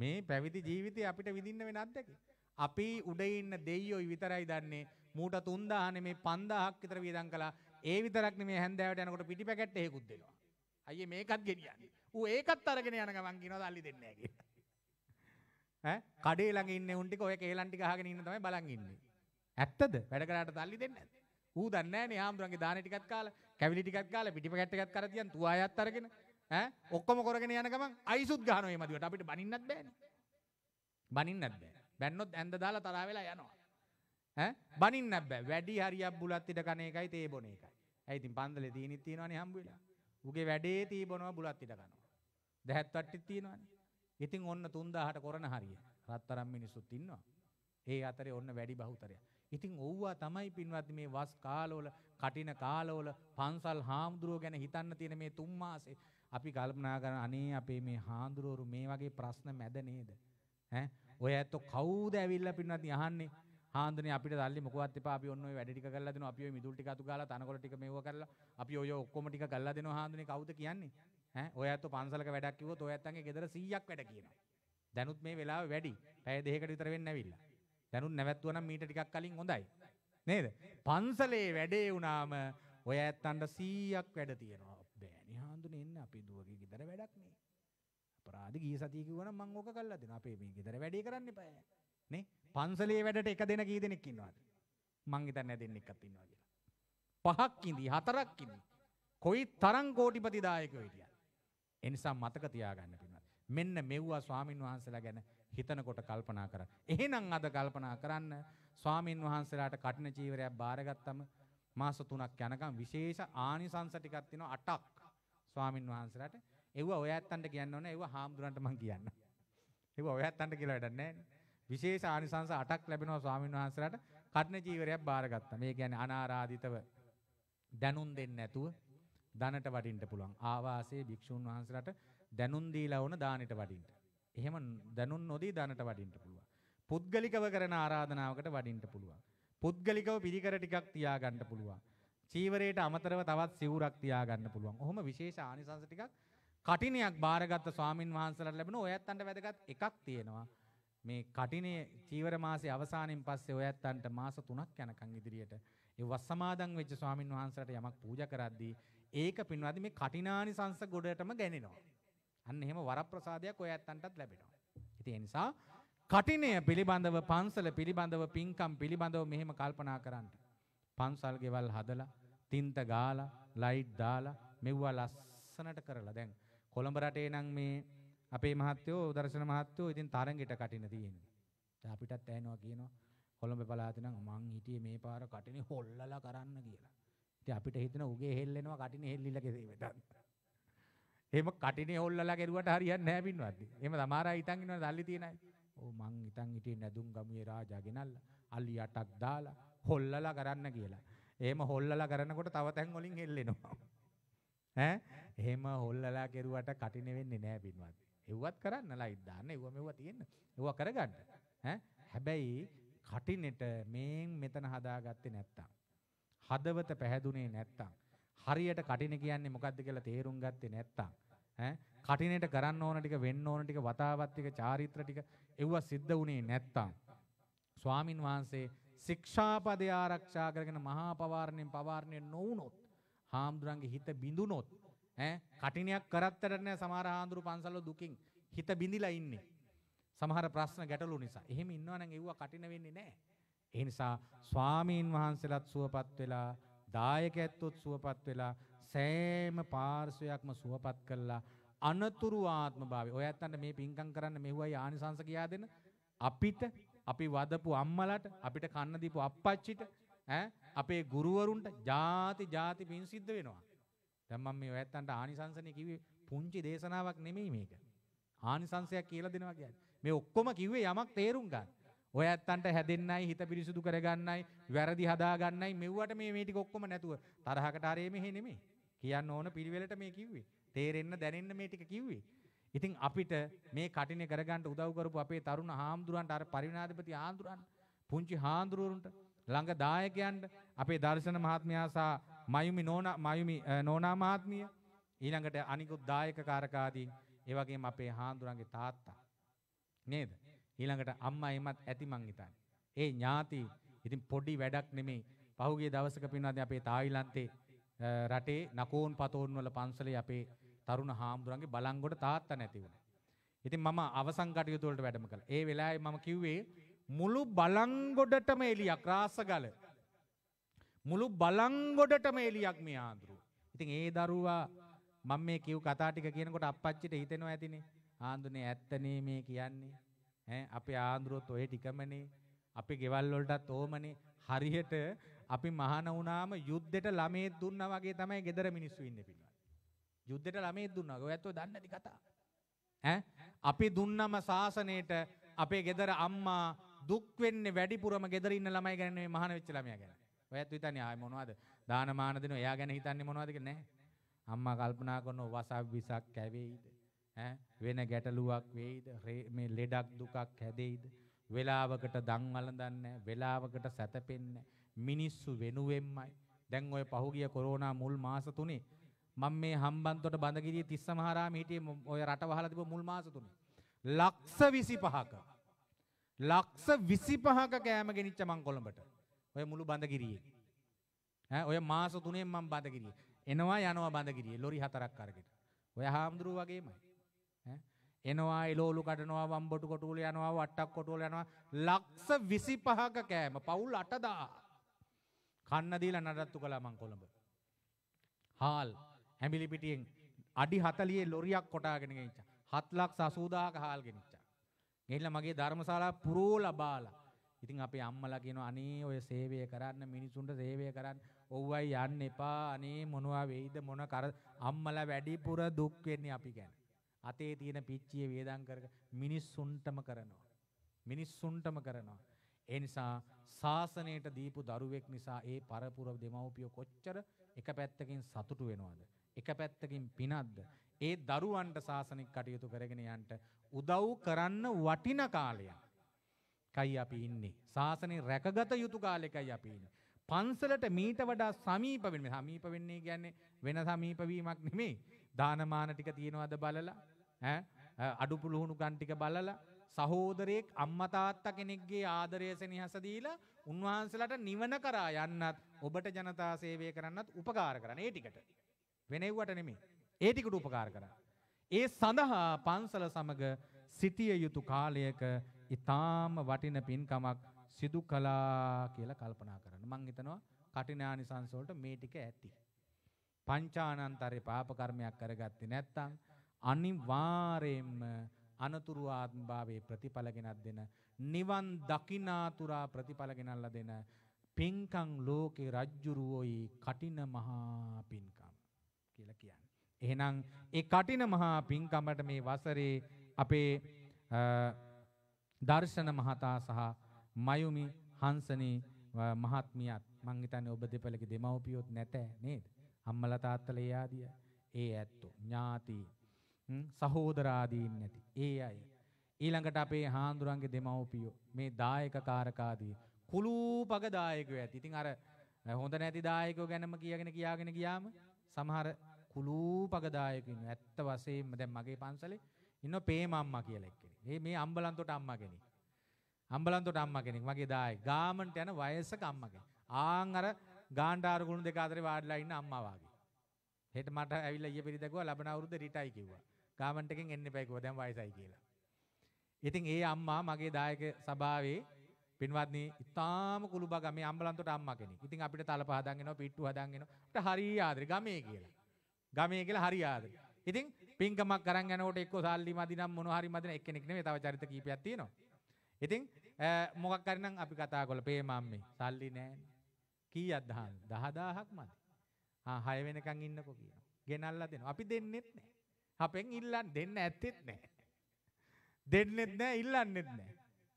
මේ පැවිදි ජීවිතේ අපිට විඳින්න වෙන අත්දැකීම්. අපි උඩ ඉන්න දෙයියෝයි විතරයි දන්නේ මූට 3000 නෙමේ 5000ක් විතර වියදම් කළා. ඒ විතරක් නෙමේ හැන්දෑවට යනකොට පිටි පැකට් එකකුත් දෙනවා. අයියේ මේකත් ගෙනියන්නේ. ඌ ඒකත් අරගෙන යන ගමන් කියනවා සල්ලි දෙන්නේ නැහැ කියලා. කඩේ ළඟ ඉන්න උන් ටික ඔය කේලන් ටික අහගෙන ඉන්න තමයි බලන් ඉන්නේ. ඇත්තද? වැඩ කරාට තල්ලි දෙන්නේ නැද්ද? ඌ දන්නේ නැහනේ ආම්දුරන්ගේ දාන ටිකත් කාලා, කැවිලි ටිකත් කාලා, පිටිපැකට් ටිකත් කර තියන් තුආයත් අරගෙන ඈ ඔක්කොම කරගෙන යන ගමන් අයිසුත් ගහනවා මේ මදිවට. අපිට බනින්නත් බෑනේ. බනින්නත් බෑ. බැන්නොත් ඇඳ දාලා තරහා වෙලා යනවා. ඈ බනින්නත් බෑ. වැඩි හරියක් බුලත් ඉඩ කන එකයි තේ බොන එකයි. ඇයි ඉතින් පන්දලේ තීනිත් තියනවනේ හම්බ වෙලා. ඌගේ වැඩේ තී බොනවා බුලත් ඉඩ කනවා. දැහැත් වට්ටිත් තියනවනේ. ඉතින් ඔන්න 3000ට කරන හරිය. රත්තරම් මිනිස්සුත් ඉන්නවා. ඒ අතරේ ඔන්න වැඩි බහුතරය. ඉතින් ඔව්වා තමයි පින්වත්නි මේ වස් කාලවල කටින කාලවල පන්සල් හාමුදුරුව ගැන හිතන්න තියෙන මේ තුන් මාසේ අපි කල්පනා කරන අනේ අපේ මේ හාමුදුරුවරු මේ වගේ ප්‍රශ්න මැද නේද ඈ ඔය ඇත්ත කවුද ඇවිල්ලා පින්වත්නි අහන්නේ හාමුදුරනේ අපිට තල්ලි මොකවත් එපා අපි ඔන්න ඔය වැඩ ටික කරලා දෙනවා අපි ඔය මිදුල් ටික අතු ගාලා තනකොළ ටික මෙව්ව කරලා අපි ඔය ඔක්කොම ටික කරලා දෙනවා හාමුදුරනේ කවුද කියන්නේ ඈ ඔය ඇත්ත පන්සලක වැඩක් කිව්වොත් ඔය ඇත්තන්ගේ ගෙදර 100ක් වැඩ කියනවා. දැනුත් මේ වෙලාව වැඩි. පැය දෙකකට විතර වෙන්න ඇවිල්ලා. දැනුත් නැවැත්තුවා නම් මීට ටිකක් කලින් හොඳයි. නේද? පන්සලේ වැඩේ වුණාම ඔය ඇත්තන්ට 100ක් වැඩ තියෙනවා. බෑනේ හාඳුනේ එන්න අපේ දුවගේ ගෙදර වැඩක් නේ. අපරාධ ගිය සතිය කිව්වනම් මං ඕක කරලා දෙනවා. අපේ මේ ගෙදර වැඩේ කරන්න එපා. නේ? පන්සලේ වැඩට එක දෙන කී දෙනෙක් ඉන්නවද? මං හිතන්නේ දෙන්නෙක්වත් ඉන්නවා කියලා. පහක් ඉඳි හතරක් ඉඳි කොයි තරම් කෝටිපති දායකයෝ හිටියද? ඒ නිසා මතක තියාගන්න පින්වත්. මෙන්න මෙව්වා ස්වාමින් වහන්සේලා ගැන හිතනකොට කල්පනා කරන්න. එහෙනම් අද කල්පනා කරන්න ස්වාමින් වහන්සේලාට කටින චීවරයක් බාරගත්තම මාස 3ක් යනකම් විශේෂ ආනිසංස ටිකක් තියෙනවා 8ක් ස්වාමින් වහන්සේලාට. ඒව ඔය ඇත්තන්ට කියන්න ඕනේ. ඒව හාමුදුරන්ට මම කියන්න. ඒව ඔය ඇත්තන්ට කියලා වැඩක් නැහැ. විශේෂ ආනිසංස 8ක් ලැබෙනවා ස්වාමින් වහන්සේලාට කටින චීවරයක් බාරගත්තා. මේ කියන්නේ අනාරාධිතව දැනුම් දෙන්නේ නැතුව ධනට වඩින්න පුළුවන්. ආවාසයේ භික්ෂුන් වහන්සේලාට දැනුම් දීලා වුණ දානෙට වඩින්න. එහෙම දැනුම් නොදී ධනට වඩින්න පුළුවන්. පුද්ගලිකව කරන ආරාධනාවකට වඩින්න පුළුවන්. පුද්ගලිකව පිරිකර ටිකක් තියාගන්න පුළුවන්. චීවරයට අමතරව තවත් සිවුරක් තියාගන්න පුළුවන්. ඔහොම විශේෂ ආනිසංස ටිකක් කටිනයක් බාරගත් ස්වාමින් වහන්සේලාට ලැබෙන ඔයයන්ට වැදගත් එකක් තියෙනවා. මේ කටිනේ චීවර මාසේ අවසානයෙන් පස්සේ ඔයයන්ට මාස 3ක් යනකම් ඉදිරියට ඒ වස්සමාදන් වෙච්ච ස්වාමින් වහන්සේලාට යමක් පූජා කරද්දී ඒක පින්වාද මේ කටිනානි සංස ගොඩටම ගැනෙනවා. අන්න එහෙම වරප්‍රසාදයක් ඔය ඇත්තන්ටත් ලැබෙනවා. ඉතින් ඒ නිසා කටිනය පිළිබඳව පන්සල පිළිබඳව පින්කම් පිළිබඳව මෙහෙම කල්පනා කරන්න. පන්සල් ගෙවල් හදලා තින්ත ගාලා ලයිට් දාලා මෙව්වා ලස්සනට කරලා දැන් කොළඹ රටේ නම් මේ අපේ මහත්තයෝ දර්ශන මහත්තයෝ ඉතින් තරඟෙට කටින තියෙන්නේ. දැන් අපිටත් ඇහෙනවා කියනවා කොළඹ පළාතේ නම් මං හිටියේ මේ පාර කටිනේ හොල්ලලා කරන්න කියලා. ඉතින් අපිට හිතෙන උගේ හෙල්ලෙනවා කටිනේ හෙල්ලිලා කෙසේ වෙතත්. එහෙම කටිනේ හොල්ලලා කෙරුවට හරියන්නේ නැහැ පින්වත්නි. එහෙම සමහර අය හිතන් ඉන්නවා සල්ලි තියෙන අය. ඕ මං හිතන් හිටියේ නැදුම් ගමුවේ රාජා ගෙනල්ලා අලි අටක් දාලා හොල්ලලා කරන්න කියලා. එහෙම හොල්ලලා කරනකොට තව තැන් වලින් හෙල්ලෙනවා. ඈ එහෙම හොල්ලලා කෙරුවට කටිනේ වෙන්නේ නැහැ පින්වත්නි. එව්වත් කරන්න ලයිට් දාන්න එව්ව මෙව්ව තියෙන එව්ව කරගන්න ඈ හැබැයි කටිනෙට මේන් මෙතන හදාගත්තේ නැත්තම් හදවත පැහැදුනේ නැත්තම් හරියට කටින කියන්නේ මොකද්ද කියලා තේරුම් ගත්තේ නැත්තම් ඈ කටිනේට කරන්න ඕන ටික වෙන්න ඕන ටික වතාවත් ටික චාරිත්‍ර ටික එවුවා සිද්ධ වුණේ නැත්තම් ස්වාමින් වහන්සේ ශික්ෂාපදේ ආරක්ෂා කරගෙන මහා පවාරණයෙන් පවාරණය නොවුනොත් හාමුදුරන්ගේ හිත බිඳුනොත් ඈ කටිනියක් කරත්තට නෑ සමහර හාමුදුරු පන්සල්වල දුකින් හිත බිඳිලා ඉන්නේ සමහර ප්‍රශ්න ගැටලු නිසා එහෙම ඉන්නවනම් එව්වා කටින වෙන්නේ නෑ ඒ නිසා ස්වාමීන් වහන්සේලාත් සුවපත් වෙලා දායකයත්වොත් සුවපත් වෙලා සෑම පාර්ශවයක්ම සුවපත් කළා අනතුරු ආත්ම භාවය. ඔය ඇත්තන්ට මේ පින්කම් කරන්න මෙහුවයි ආනිසංස කියා දෙන අපිට අපි වදපු අම්මලට අපිට කන්න දීපු අප්පච්චිට ඈ අපේ ගුරුවරුන්ට ಜಾති ಜಾති පින් සිද්ධ වෙනවා. දැන් මම මේ ඔය ඇත්තන්ට ආනිසංසනේ කිව්වේ පුංචි දේශනාවක් නෙමෙයි මේක. ආනිසංසයක් කියලා දෙනවා කියන්නේ. මේ ඔක්කොම කිව්වේ යමක් තේරුම් ගන්න. ඔය ඇත්තන්ට හැදෙන්නයි හිත පිරිසුදු කරගන්නයි වැරදි හදාගන්නයි මෙව්වට මේ මේටි කොක්කොම නැතුව තරහකට අරේ මෙහෙ නෙමෙයි. කියන්න ඕන පිළිවෙලට මේ කිව්වේ. තේරෙන්න දැනෙන්න මේ ටික කිව්වේ. ඉතින් අපිට මේ කටිනේ කරගන්න උදව් කරපු අපේ තරුණ හාමුදුරන්ට අර පරිවිනාධිපති හාමුදුරන් පුංචි හාමුදුරුවන්ට ළඟ දායකයන්ට අපේ දර්ශන මහත්මයා සහ මයුමි නෝනා මයුමි නෝනා මහත්මිය ඊළඟට අනිකුත් දායක කාරකාදීන් ඒ වගේම අපේ හාමුදුරන්ගේ තාත්තා නේද ඊළඟට අම්මා එමත් ඇති මං හිතන්නේ. ඒ ඥාති ඉතින් පොඩි වැඩක් නෙමේ. පහුගිය දවසක පින්වත්නි අපේ තායිලන්තේ රටේ නකෝන් පතෝන් වල පන්සලේ අපේ තරුණ හාමුදුරන්ගේ බලංගොඩ තාත්තා නැති වුණා. ඉතින් මම අවසන් කටයුතු වලට වැඩම කළා. ඒ වෙලාවේ මම කිව්වේ මුළු බලංගොඩටම එලියක් රාසගල. මුළු බලංගොඩටම එලියක් මේ ආන්දරු. ඉතින් ඒ දරුවා මම මේ කිව් කතා ටික කියනකොට අප්පච්චිට හිතෙනවා ඇතිනේ. ආන්දුනේ ඇත්තනේ මේ කියන්නේ. ඈ අපේ ආන්දරුවත් ඔය ටිකමනේ අපි ගෙවල් වලටත් ඕමනේ හරියට අපි මහාන වුණාම යුද්ධෙට ළමේ දුන්නා වගේ තමයි ගෙදර මිනිස්සු ඉන්නේ පිළිවන්. යුද්ධෙට ළමේ දුන්නා වගේ ඔයත් ඔය දන්නේ නැති කතා. ඈ අපි දුන්නම සාසනයට අපේ ගෙදර අම්මා දුක් වෙන්නේ වැඩිපුරම ගෙදර ඉන්න ළමයි ගැන නෙමෙයි මහාන වෙච්ච ළමයා ගැන. ඔයත් හිතන්නේ ආයේ මොනවද? දාන මාන දෙනවා එයා ගැන හිතන්නේ මොනවද කියලා නෑ. අම්මා කල්පනා කරනවා වසක් විසක් කැවේයිද? වෙන ගැටලුවක් වෙයිද මේ ලෙඩක් දුකක් හැදෙයිද වෙලාවකට දන් අලඳන්නේ වෙලාවකට සැතපෙන්නේ මිනිස්සු වෙනුවෙන්මයි දැන් ඔය පහුගිය කොරෝනා මුල් මාස තුනේ මම මේ හම්බන්තොට බඳගිරිය තිස්සමහාරාමේ හිටියේ ඔය රට වහලා තිබ්බ මුල් මාස තුනේ ලක්ෂ 25ක ලක්ෂ 25ක කෑම ගෙනිච්ච මං කොළඹට ඔය මුළු බඳගිරියේ ඈ ඔය මාස තුනේ මං බඳගිරියේ එනවා යනවා බඳගිරියේ ලොරි හතරක් අරගෙන ඔය හාමුදුරුවෝ වගේමයි එනවා එලෝලු කඩනවා වම්බොටු කොටුවල යනවා වට්ටක් කොටුවල යනවා ලක්ෂ 25ක කෑම පවුල් 8000 කන්න දීලා නඩත්තු කළා මං කොළඹ හාල් හැඹිලි පිටියෙන් අඩි 40 ලොරියක් කොටාගෙන ගෙනිච්චා 7 ලක්ෂ 80000ක හාල් ගෙනිච්චා ගෙනිලා මගේ ධර්මශාලා පුරෝ ලබාලා ඉතින් අපේ අම්මලා කියනවා අනේ ඔය සේවය කරන්න මිනිසුන්ට සේවය කරන්න ඔව්වයි යන්න එපා අනේ මොනවා වෙයිද මොන කර අම්මලා වැඩිපුර දුක් වෙන්නේ අපි ගැන අතේ තියෙන පිච්චිය වේදම් කරක මිනිස්සුන්ටම කරනවා. මිනිස්සුන්ටම කරනවා. ඒ නිසා සාසනයට දීපු දරුවෙක් නිසා ඒ පරපුර දෙමව්පිය කොච්චර එක පැත්තකින් සතුටු වෙනවද? එක පැත්තකින් පිනක්ද? ඒ දරුවන්ට සාසනික කටයුතු කරගෙන යන්න උදව් කරන්න වටින කාලයක්. කයි අපි ඉන්නේ. සාසනේ රැකගත යුතු කාලෙකයි අපි ඉන්නේ. පන්සලට මීට වඩා සමීප වෙන්නේ. සමීප වෙන්නේ කියන්නේ වෙන සමීප වීමක් නෙමෙයි. දානමාන ටික තියනවාද බලලා අඩු පුළුහුණු ගන්ටික බලල සහෝදරයෙක් අම්මතාත්ත කෙනෙක්ගේ ආදරය සෙනහස දීලා උන්වහන්සලට නිවන කරා යන්නත් ඔබට ජනතා සේවය කරන්නත් උපකාර කරන ඒ ටිකට වෙනෙව්වට නෙමේ ඒ ටිකට උපකාර කර. ඒ සඳහා පන්සල සමග සිටිය යුතු කාලයක ඉතාම වටින පින්කමක් සිදු කලා කියලා කල්පනා කරන්න මං හිතනවා කටිනානි සංසෝලට මේ ටික ඇති. පංචානන්තරේ පාප කර්මයක් කරගත්තේ නැත්නම් අනිවාර්යෙන්ම අනතුරු ආත්මභාවයේ ප්‍රතිඵල ගෙනත් දෙන නිවන් දකිනාතුරා ප්‍රතිඵල ගෙනල්ලා දෙන පින්කම් ලෝකේ රජ්ජුරුවෝයි කටින මහා පින්කම් කියලා කියන්නේ. එහෙනම් ඒ කටින මහා පින්කමට මේ වසරේ අපේ දර්ශන මහතා සහ මයුමි හංසනී මහත්මියත් මං හිතන්නේ ඔබ දෙපළගේ දෙමව්පියොත් නැත නේද? අම්මලා තාත්තලා ඒ ආදිය ඒ ඇත්තෝ ඥාති සහෝදරාදීන් නැති. ඒ අය. ඊළඟට අපේ හාන්දුරන්ගේ දෙමව්පියෝ මේ දායක කාරකාදී කුලූපග දායකයෝ ඇති. ඉතින් අර හොඳ නැති දායකයෝ ගැනම කියාගෙන කියාගෙන ගියාම සමහර කුලූපග දායකයෝ ඉන්නවා. ඇත්ත වශයෙන්ම දැන් මගේ පන්සලේ ඉන්න පේමම්මා කියලා එක්කෙනෙක්. මේ මේ අම්බලන්තොට අම්මා කෙනෙක්. අම්බලන්තොට අම්මා කෙනෙක් මගේ දායක. ගාමන්ට යන වයසක අම්මා කෙනෙක්. ආන් අර ගාන්ඩාරු ගුණ දෙක අතරේ වාඩිලා ඉන්න අම්මා වාගේ. හෙට මට ඇවිල්ලා ඊයේ පෙරේද ගියා ලබන අවුරුද්ද රිටයි කිව්වා. ගාමන්ට් එකෙන් එන්න එපා කිව්වා දැන් වයසයි කියලා. ඉතින් ඒ අම්මා මගේ දායක සභාවේ පින්වත්නි ඉතාම කුළුබා ගමේ අම්බලන්තොට අම්මා කෙනෙක්. ඉතින් අපිට තල පහදන් එනවා පිට්ටු හදන් එනවා. අපිට හරි ආදරේ ගමේ කියලා. ගමේ කියලා හරි ආදරේ. ඉතින් පින්කමක් කරන් යනකොට එක්ක සල්ලි මදිනම් මොනවා හරි මදින එක්කෙනෙක් නෙමෙයි තව චරිත කීපයක් තියෙනවා. ඉතින් මොකක් හරි නම් අපි කතා කරලා පේ මම්මේ සල්ලි නැහැ. කීයක් දහන් 10000ක් මදි. ආ 6 වෙනකන් ඉන්නකෝ කියනවා. ගෙනල්ලා දෙනවා. අපි දෙන්නෙත් නැහැ. අපෙන් ඉල්ලන් දෙන්න ඇත්තෙත් නෑ. දෙන්නෙත් නෑ ඉල්ලන්නෙත් නෑ.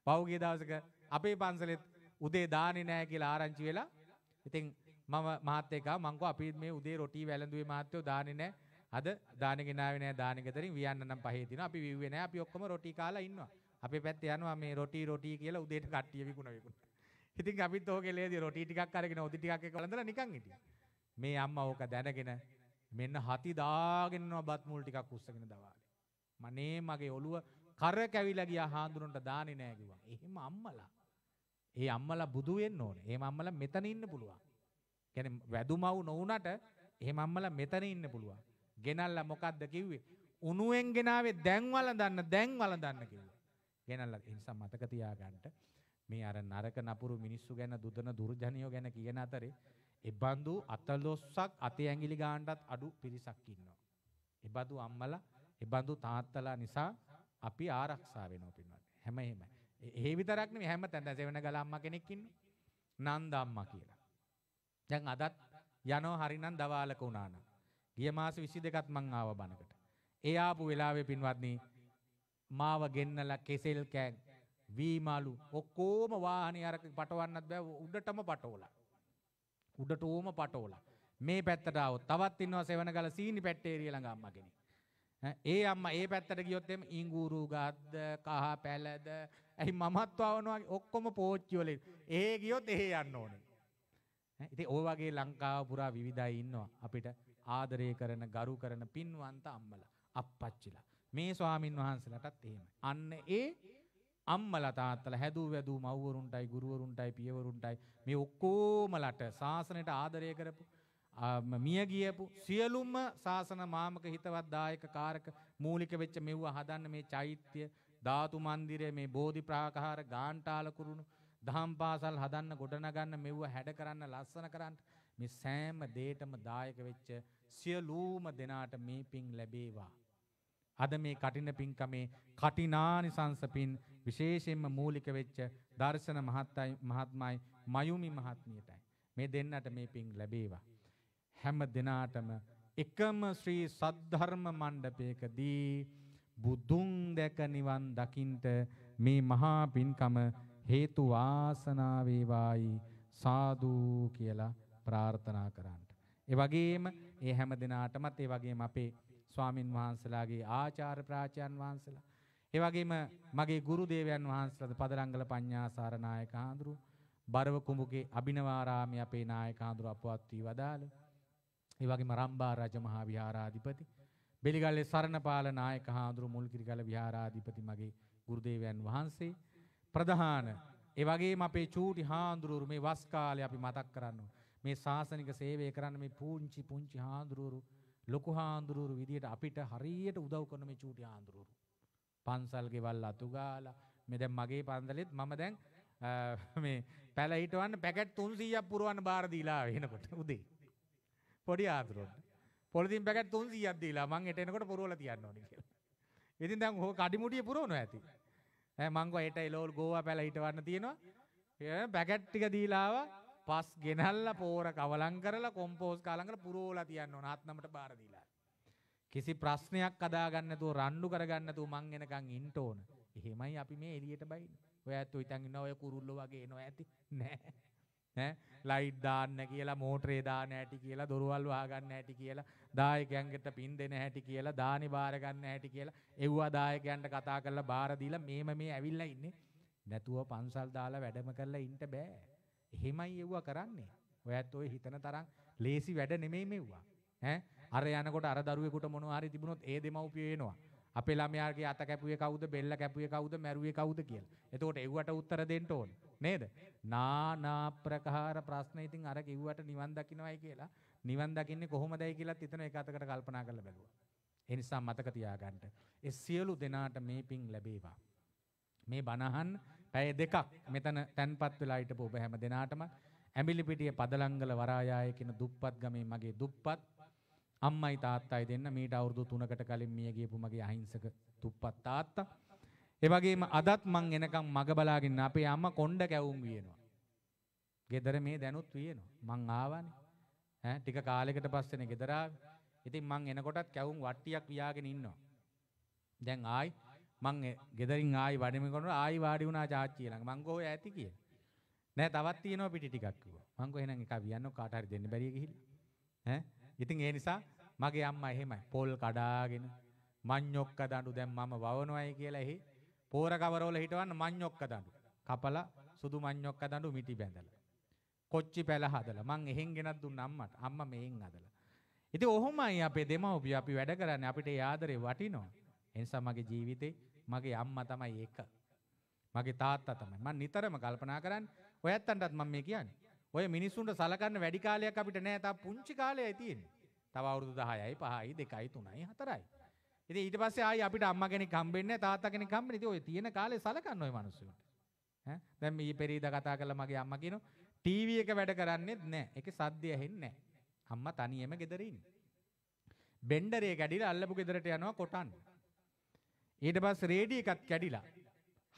පෞගේ දවසක අපේ පන්සලෙත් උදේ දානෙ නෑ කියලා ආරංචි වෙලා ඉතින් මම මාත් එක මංකෝ අපි මේ උදේ රොටි වැළඳුවේ මහත්තයෝ දානෙ නෑ. අද දානෙ ගෙනාවේ නෑ දානෙකතරින් වියන්න නම් පහේ දිනවා. අපි විව්වේ නෑ. අපි ඔක්කොම රොටි කාලා ඉන්නවා. අපේ පැත්තේ යනවා මේ රොටි රොටි කියලා උදේට කට්ටිය විකුණ විකුණ. ඉතින් අපිත් ඕකේ ලේදී රොටි ටිකක් අරගෙන උදි ටිකක් එක වළඳලා නිකන් හිටියා. මේ අම්මා ඕක දැනගෙන මෙන්න හති දාගෙන්නවා බත් මුල් ටිකක් උස්සගෙන දවාලේ. මනේ මගේ ඔළුව කර කැවිලා ගියා හාඳුනට දාන්නේ නෑ කිව්වා. එහෙම අම්මලා. ඒ අම්මලා බුදු වෙන්න ඕනේ. එහෙම අම්මලා මෙතන ඉන්න පුළුවන්. කියන්නේ වැදුමව් නොවුනට එහෙම අම්මලා මෙතන ඉන්න පුළුවන්. ගෙනල්ලා මොකද්ද කිව්වේ? උණුවෙන් ගෙනාවේ දැන් වළඳන්න දැන් වළඳන්න කිව්වා. ගෙනල්ලා ඒ නිසා මතක තියාගන්න මේ අර නරක නපුරු මිනිස්සු ගැන දුදන දුර්ජනියෝ ගැන කියන අතරේ එබඳු අතලොස්සක් අතේ ඇඟිලි ගානටත් අඩු පිරිසක් ඉන්නවා. එබඳු අම්මලා එබඳු තාත්තලා නිසා අපි ආරක්ෂා වෙනවා පින්වත්. හැම එහෙම. ඒ විතරක් නෙමෙයි හැම තැන දැන් සෙවණ ගල අම්මා කෙනෙක් ඉන්නවා. නන්ද අම්මා කියලා. දැන් අදත් යනවා හරිනම් දවාලක වුණා නම්. ගිය මාස 22ත් මං ආවා බණකට. ඒ ආපු වෙලාවේ පින්වත්නි මාව ගෙන්නලා කෙසෙල් කෑන් වීමාලු ඔක්කොම වාහනේ අරක පටවන්නත් බෑ උඩටම පටවලා. උඩට ඕම පටෝලා. මේ පැත්තට આવොත් තවත් ඉන්නවා සෙවනගල සීනි පැට්ටේ එරිය ළඟ අම්මා කෙනෙක්. ඒ අම්මා ඒ පැත්තට ගියොත් එම් ඉඟුරු ගද්ද කහ පැලද ඇයි මමත් වවනවා ඔක්කොම පෝච්චි වලින්. ඒ ගියොත් එහෙ යන්න ඕනේ. ඉතින් ওই වගේ ලංකාව පුරා විවිධයි ඉන්නවා අපිට ආදරය කරන ගරු කරන පින්වන්ත අම්මලා අප්පච්චිලා. මේ ස්වාමින් වහන්සලටත් එහෙමයි. අන්න ඒ අම්මලා තාත්තලා හැදූ වැදූ මව්වරුන්ටයි ගුරුවරුන්ටයි පියවරුන්ටයි මේ ඔක්කොමලට සාසනයට ආදරය කරපු මිය ගියපු සියලුම සාසන මාමක හිතවත් දායක කාරක මූලික වෙච්ච මෙව්ව හදන්න මේ චෛත්‍ය ධාතු මන්දිරය මේ බෝධි ප්‍රාකාර ගාන්ටාල කුරුණු දහම් පාසල් හදන්න ගොඩනගන්න මෙව්ව හැඩ කරන්න ලස්සන කරන්න මේ සෑම දේටම දායක වෙච්ච සියලුම දෙනාට මේ පිං ලැබේවා. අද මේ කටින පිංකමේ කටිනානිසංස පින් විශේෂයෙන්ම මූලික වෙච්ච දර්ශන මහත්තයි මහත්මයි මයුමි මහත්මියටයි. මේ දෙන්නට මේ පිං ලැබේවා. හැම දෙනාටම එකම ශ්‍රී සද්ධර්ම මණ්ඩපයකදී බුදුන් දැක නිවන් දකින්ට මේ මහා පින්කම හේතු වාසනා වේවායි සාදු කියලා ප්‍රාර්ථනා කරන්න. ඒ වගේම ඒ හැම දිනාටමත් ඒ වගේම අපේ ස්වාමින් වහන්සලාගේ ආචාර්ය ප්‍රාචාර්යන් වහන්සලා ඒ වගේම මගේ ගුරු දේවයන් වහන්සේලාද පදරංගල පඤ්ඤාසාර නායක ආඳුරු බරව කුඹුගේ අබිනවාරාමයේ අපේ නායක ආඳුරු අපවත් වී වදාළ. ඒ වගේම රම්බා රජ මහා විහාරාධිපති බෙලිගල්ලේ සරණපාල නායක ආඳුරු මුල්කිරිගල විහාරාධිපති මගේ ගුරු දේවයන් වහන්සේ ප්‍රධාන ඒ වගේම අපේ චූටි හාඳුරුවරු මේ වස් කාලේ අපි මතක් කරනවා. මේ ශාසනික සේවය කරන්න මේ පුංචි පුංචි හාඳුරුවරු ලොකු හාඳුරුවරු විදියට අපිට හරියට උදව් කරන මේ චූටි හාඳුරුවරු. පන්සල් ගෙවල් අතු ගාලා මේ දැන් මගේ පන්සලෙත් මම දැන් මේ පැල හිටවන්න පැකට් 300ක් පුරවන්න බාර දීලා එනකොට උදේ පොඩි ආතුරොත් පොලිතින් පැකට් 300ක් දීලා මං එට එනකොට පුරවලා තියන්න ඕනේ කියලා. ඉතින් දැන් ඕක කඩිමුඩිය පුරවනවා ඇති. ඈ මං ගෝ එට එලෝල් ගෝවා පැල හිටවන්න තියෙනවා. පැකට් ටික දීලාව පස් ගෙනල්ලා පෝර කවලම් කරලා කොම්පෝස් කාලම් කරලා පුරවලා තියන්න ඕන ආත්මමට බාර දීලා. කිසි ප්‍රශ්නයක් අදාගන්න නැතුව රණ්ඩු කරගන්න නැතුව මං එනකන් ඉන්න ඕන. එහෙමයි අපි මේ එළියට බයින. ඔය ඇත්තෝ ඉතින් ඉන්නවා ඔය කුරුල්ලෝ වගේ එනවා ඇති. නෑ. ඈ ලයිට් දාන්න කියලා මෝටරේ දාන හැටි කියලා දොරවල් වහගන්න හැටි කියලා දායකයන්ට පින් දෙන හැටි කියලා දානි බාර ගන්න හැටි කියලා එව්වා දායකයන්ට කතා කරලා බාර දීලා මේම මේ ඇවිල්ලා ඉන්නේ නැතුව පන්සල් දාලා වැඩම කරලා ඉන්න බෑ එහෙමයි එව්වා කරන්නේ ඔයත් ඔය හිතන තරම් ලේසි වැඩ නෙමෙයි මෙව්වා ඈ අර යනකොට අර දරුවෙකුට මොනවා හරි තිබුණොත් ඒ දෙමව්පියෝ එනවා. අපේ ළමයාගේ අත කැපුවේ කවුද බෙල්ල කැපුවේ කවුද මැරුවේ කවුද කියලා. එතකොට එව්වට උත්තර දෙන්න ඕන. නේද? නානා ප්‍රකාර ප්‍රශ්න ඉතින් අර කිව්වට නිවන් දකින්නයි කියලා නිවන් දකින්නේ කොහොමදයි කියලාත් එතන එක අතකට කල්පනා කරලා බැලුවා. ඒ නිසා මතක තියාගන්න. ඒ සියලු දෙනාට මේ පිං ලැබේවා. මේ බණහන් පැය දෙකක් මෙතන තැන්පත් වෙලා හිටපු ඔබ හැම දෙනාටම ඇඹිලිපිටිය පදලංගල වරායාය කියන දුප්පත් ගමේ මගේ දුප්පත් අම්මයි තාත්තයි දෙන්න මීට අවුරුදු 3කට කලින් මිය ගියපු මගේ අහිංසක තුප්පත් තාත්තා. ඒ වගේම අදත් මං එනකම් මග බලාගෙන අපේ අම්මා කොණ්ඩ කැවුම් වියනවා. ගෙදර මේ දැනුත් වියනවා. මං ආවනේ. ඈ ටික කාලයකට පස්සේනේ ගෙදර ආවේ. ඉතින් මං එනකොටත් කැවුම් වට්ටියක් වියාගෙන ඉන්නවා. දැන් ආයි මං ගෙදරින් ආයි වැඩම කරනවා ආයි වාඩි වුණා චාච්චි ළඟ. මං ගෝ ඈති කියලා. නෑ තවත් තියෙනවා පිටි ටිකක් කිව්වා. මං ගෝ එහෙනම් එකක් වියන්න කාට හරි දෙන්න බැරිය ගිහිල්ලා. ඈ ඉතින් ඒ නිසා මගේ අම්මා එහෙමයි පොල් කඩාගෙන මඤ්ඤොක්ක දඬු දැන් මම වවනොයි කියලා එහි පෝර කවරවල හිටවන්න මඤ්ඤොක්ක දඬු. කපලා සුදු මඤ්ඤොක්ක දඬු මිටි බැඳලා. කොච්චි පැල හදලා මං එහෙන් ගෙනත් දුන්න අම්මට. අම්මා මෙහෙන් හදලා. ඉතින් ඔහොමයි අපේ දෙමව්පිය අපි වැඩ කරන්නේ අපිට ඒ ආදරේ වටිනවා. එනිසා මගේ ජීවිතේ මගේ අම්මා තමයි එක. මගේ තාත්තා තමයි. මම නිතරම කල්පනා කරන්නේ ඔයත්තන්ටත් මම මේ කියන්නේ. ඔය මිනිස්සුන්ට සලකන්න වැඩි කාලයක් අපිට නෑ. තා පුංචි කාලයයි තියෙන්නේ. තව අවුරුදු 10යි 5යි 2යි 3යි 4යි. ඉතින් ඊට පස්සේ ආයි අපිට අම්මා කෙනෙක් හම්බෙන්නේ නැහැ තාත්තා කෙනෙක් හම්බෙන්නේ. ඉතින් ඔය තියෙන කාලේ සලකන්න ওই මිනිස්සුන්ට. ඈ දැන් මී පෙරීදා කතා කරලා මගේ අම්මා කියනවා ටීවී එක වැඩ කරන්නේත් නැහැ. ඒකේ සද්දය ඇහෙන්නේ නැහැ. අම්මා තනියම ගෙදර ඉන්නේ. බෙන්ඩරේ කැඩිලා අල්ලපු ගෙදරට යනවා කොටන්න. ඊට පස්සේ රේඩිය එකත් කැඩිලා.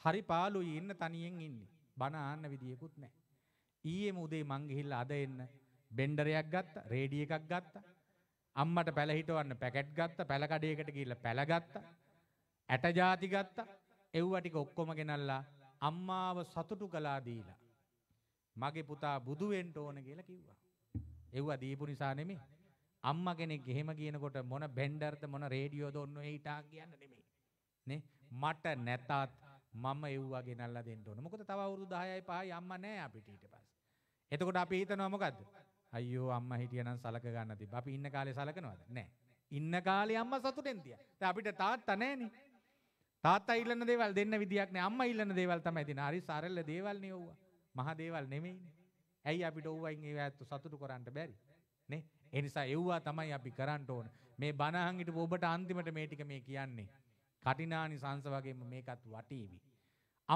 හරි පාළුයි ඉන්න තනියෙන් ඉන්නේ. බන ආන්න විදියකුත් නැහැ. ඊයේම උදේ මං ගිහිල්ලා අද එන්න බෙන්ඩරයක් ගත්තා, රේඩිය එකක් ගත්තා. අම්මට පැළහිටවන්න පැකට් ගත්ත පැළකඩයකට කියල පැළගත්ත ඇටජාති ගත්ත එව්වටික ඔක්කොම ගෙනල්ලා අම්මාව සතුටු කලා දීලා. මගේ පුතා බුදුුවෙන්ට ඕන කියලා කිව්වා. එව්වා දීපු නිසා නෙමේ අම්ම කෙනෙක් ගෙහෙම කියනකොට මොන බෙන්ඩර්ද මොන රේඩියෝද ඔන්න හිටා කියන්න නෙමේ. නේ මට නැතත් මම එව්වා ගෙනල්ලා දෙන්න ඕන මොකද තව අවුරුදු 10යි 5යි අම්මා නැහැ අපිට ඊට පස්සේ. එතකොට අපි හිතනවා මොකද්ද? අයියෝ අම්මා හිටියනම් සලක ගන්න තිබ්බ. අපි ඉන්න කාලේ සලකනවද? නැහැ. ඉන්න කාලේ අම්මා සතුටෙන් තියා. දැන් අපිට තාත්තා නැහනේ. තාත්තා ඉල්ලන දේවල් දෙන්න විදියක් නැහැ. අම්මා ඉල්ලන දේවල් තමයි දෙන. හරි සරල දේවල් නේ ඔව්වා. මහ දේවල් නෙමෙයිනේ. ඇයි අපිට ඔව්වයින් ඒව ඇත්ත සතුටු කරන්න බැරි? නේ? ඒ නිසා එව්වා තමයි අපි කරන්න ඕන. මේ බණහන් හිටපු ඔබට අන්තිමට මේ ටික මේ කියන්නේ. කටිනානි සංස වගේම මේකත් වටීවි.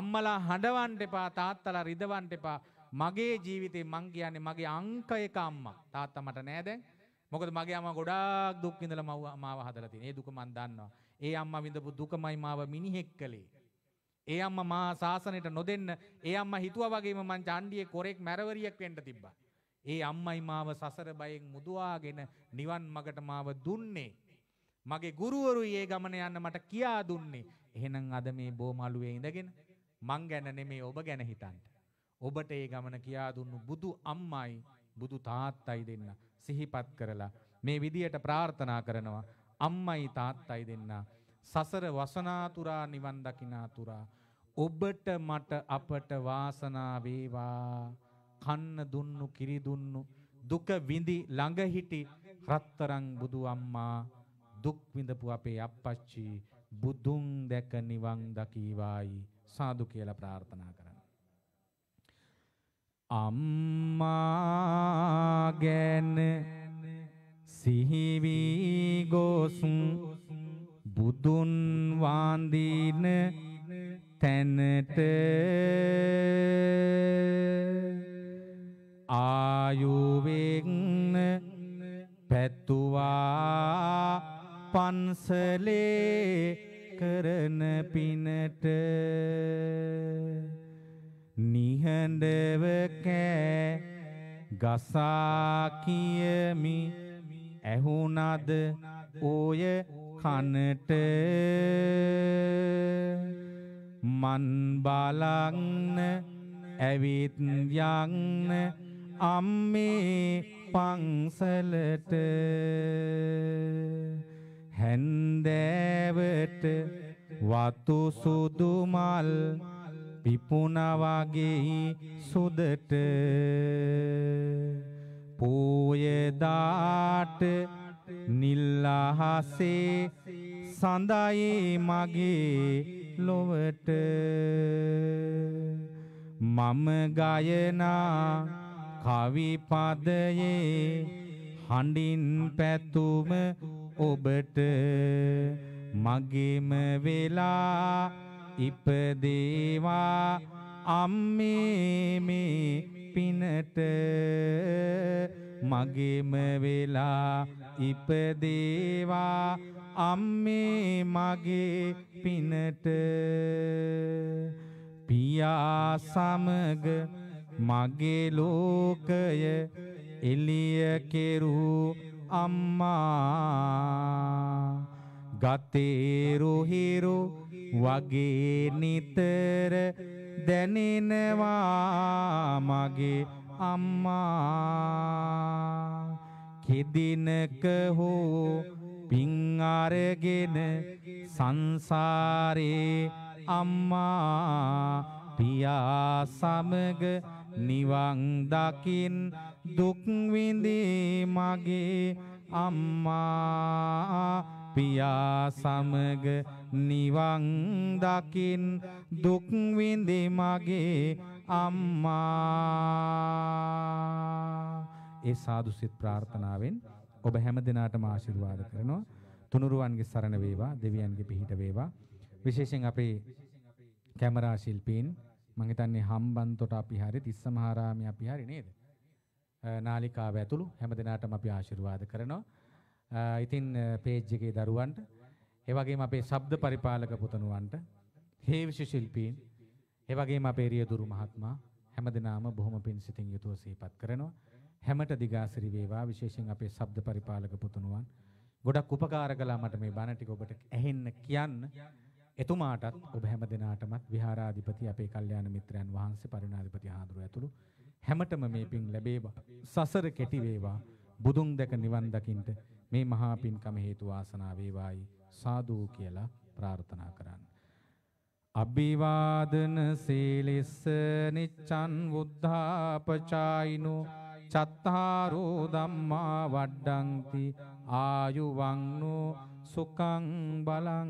අම්මලා හඬවන්න එපා තාත්තලා රිදවන්න එපා මගේ ජීවිතේ මං කියන්නේ මගේ අංක එක අම්මා. තාත්තා මට නෑ දැන්. මොකද මගේ අම්මා ගොඩාක් දුක් විඳලා මව මාව හදලා තියෙන. ඒ දුක මං දන්නවා. ඒ අම්මා විඳපු දුකමයි මාව මිනිහෙක් කළේ. ඒ අම්මා මා සාසනෙට නොදෙන්න ඒ අම්මා හිතුවා වගේම මං චාණ්ඩියේ කොරෙක් මැරවරියක් වෙන්න තිබ්බා. ඒ අම්මයි මාව සසර බයෙන් මුදවාගෙන නිවන් මගට මාව දුන්නේ. මගේ ගුරුවරුයි ඒ ගමන යන්න මට කියා දුන්නේ. එහෙනම් අද මේ බෝමලුවේ ඉඳගෙන මං ගැන නෙමේ ඔබ ගැන හිතන්න. ඔබට ඒ ගමන කියා දුන්නු බුදු අම්මයි බුදු තාත්තයි දෙන්න සිහිපත් කරලා මේ විදියට ප්‍රාර්ථනා කරනවා අම්මයි තාත්තයි දෙන්න සසර වසනාතුරා නිවන් දකිනාතුරා ඔබට මට අපට වාසනා වේවා කන්න දුන්නු කිරි දුන්නු දුක විඳි ළඟ හිටි රත්තරන් බුදු අම්මා දුක් විඳපු අපේ අප්පච්චි බුදුන් දැක නිවන් දකීවායි සාදු කියලා ප්‍රාර්ථනා කරා අම්මා ගැන සිහිවී ගොස් බුදුන් වන්දින තැනට ආයුවෙන් පැතුවා පන්සලේ කරන පිනට ඉහඬවකෑ ගසා කියමි ඇහුණද ඔය කනට මන් බලන්න ඇවිත් යන්න අම්මේ පන්සලට හැන්දෑවට වතු සුදු මල් පිපුණවාගේ සුදට පෝයදාට නිල්ලහසේ සඳයේ මගේ ලොවට මම ගයනා කවිපදයේ හඬින් පැතුම ඔබට මගේම වෙලා ඉපදේවා අම්මේ මේ පිනට මගේම වෙලා ඉපදේවා අම්මේ මගේ පිනට පියා සමග මගේ ලෝකය එළිය කෙරූ අම්මා ගතේරු හිරු වගේ නිතර දැනෙනවා මගේ අම්මා කෙදිනක හෝ පින් අරගෙන සංසාරේ අම්මා පියා සමග නිවන් දකින් දුක් විඳේ මගේ අම්මා පියා සමග නිවන් දකින් දුක් විඳි මගේ අම්මා ඒ සාදු සිත ප්‍රාර්ථනාවෙන් ඔබ හැම දිනාටම ආශිර්වාද කරනවා තුනුරුවන්ගේ සරණ වේවා දෙවියන්ගේ පිහිට වේවා විශේෂයෙන් අපේ කැමරා ශිල්පීන් මම හිතන්නේ හම්බන්තොට අපි හරි තිස්සමහාරාමේ අපි හරි නේද නාලිකාව ඇතුළු හැම දිනාටම අපි ආශිර්වාද කරනවා. ඉතින් පේජ් එකේ දරුවන්ට, ඒ වගේම අපේ ශබ්ද පරිපාලක පුතණුවන්ට, හේවිෂ ශිල්පීන්, ඒ වගේම අපේ රියදුරු මහත්මයා හැම දිනාම බොහොම පිංසිතින් යුතුව සිහිපත් කරනවා. හැමට දිගාසිරි වේවා විශේෂයෙන් අපේ ශබ්ද පරිපාලක පුතණුවන් ගොඩක් උපකාර කළා මට මේ බණ ටික ඔබට ඇහෙන්න කියන්න. එතුමාටත් ඔබ හැම දිනාටමත් විහාරාධිපති අපේ කල්යාණ මිත්‍රයන් වහන්සේ පරිණාධිපති ආඳුර ඇතුළු හැමතෙම මේ පින් ලැබේවා. සසර කෙටි වේවා. බුදුන් දැක නිවන් දකින්ට මේ මහා පින්කම හේතු වාසනා වේවායි සාදු කියලා ප්‍රාර්ථනා කරන්න. අභිවාදන සීලිස්ස නිච්ඡන් වුද්ධාපචායිනෝ චත්තාරෝ ධම්මා වඩ්ඩಂತಿ ආයුවන්‍නෝ සුඛං බලං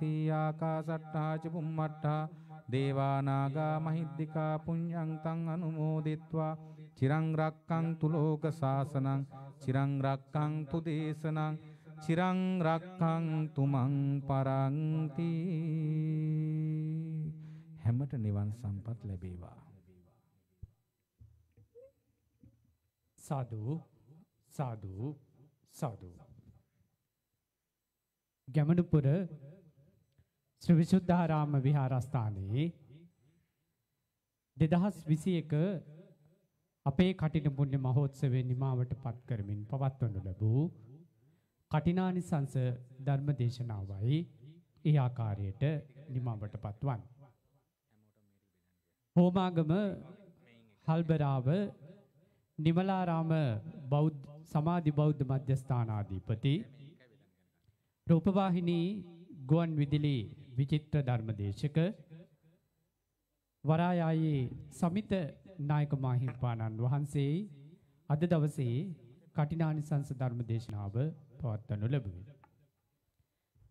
තියාකාසට්ඨාච බුම්මට්ඨා දේවානාගා මහිද්దికා පුඤ්ඤං තං අනුමෝදිත්වා චිරං රක්කං තුලෝක සාසනං චිරං රක්කං තුදේශනං චිරං රක්කං තුමන් පරන්ති හැමට නිවන් සම්පත් ලැබේවා සාදු සාදු සාදු ගැමණුපුර ශ්‍රී විසුද්ධාරාම විහාරස්ථානයේ 2021 අපේ කටින පුණ්‍ය මහෝත්සවයේ නිමාවටපත් කරමින් පවත්වනු ලැබූ කටිනානිසංස ධර්ම දේශනාවයි ඒ ආකාරයට නිමාවටපත් වන්. හෝමාගම හල්බරාව නිමලාරාම බෞද්ධ සමාධි බෞද්ධ මධ්‍යස්ථානාධිපති රූපවාහිනී ගුවන් විදුලි විචිත්‍ර ධර්මදේශක වරායායේ සමිත නායක මාහිම්පාණන් වහන්සේ අද දවසේ කටිනානිසංස ධර්ම දේශනාව පවත්වනු ලැබුවේ.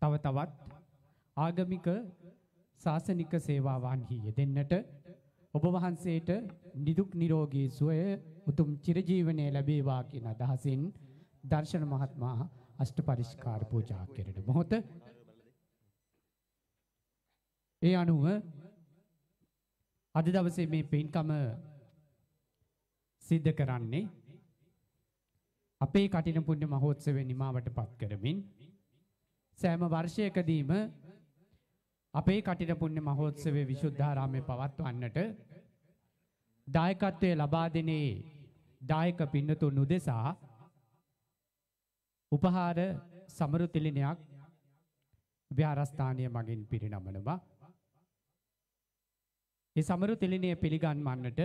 තව තවත් ආගමික ශාසනික සේවාවන්හි යෙදෙන්නට ඔබ වහන්සේට නිදුක් නිරෝගී සුවය උතුම් චිරජීවනය ලැබේවා කියන අදහසින් දර්ශන මහත්මයා අෂ්ට පරිස්කාර පූජා කෙරෙන මොහොත ඒ අනුව අද දවසේ මේ පින්කම සිද්ධ කරන්නේ අපේ කටින පුණ්‍ය මහෝත්සවය නිමාවටපත් කරමින් සෑම වර්ෂයකදීම අපේ කටින පුණ්‍ය මහෝත්සවයේ විසුද්ධාරාමයේ පවත්වන්නට දායකත්වයේ ලබා දෙනේ දායක පින්නතුන් උදෙසා උපහාර සමරු තිලිනයක් විහාරස්ථානීය මගින් පිරිනමනවා ඒ සමරු තිලිනය පිළිගන්වන්නට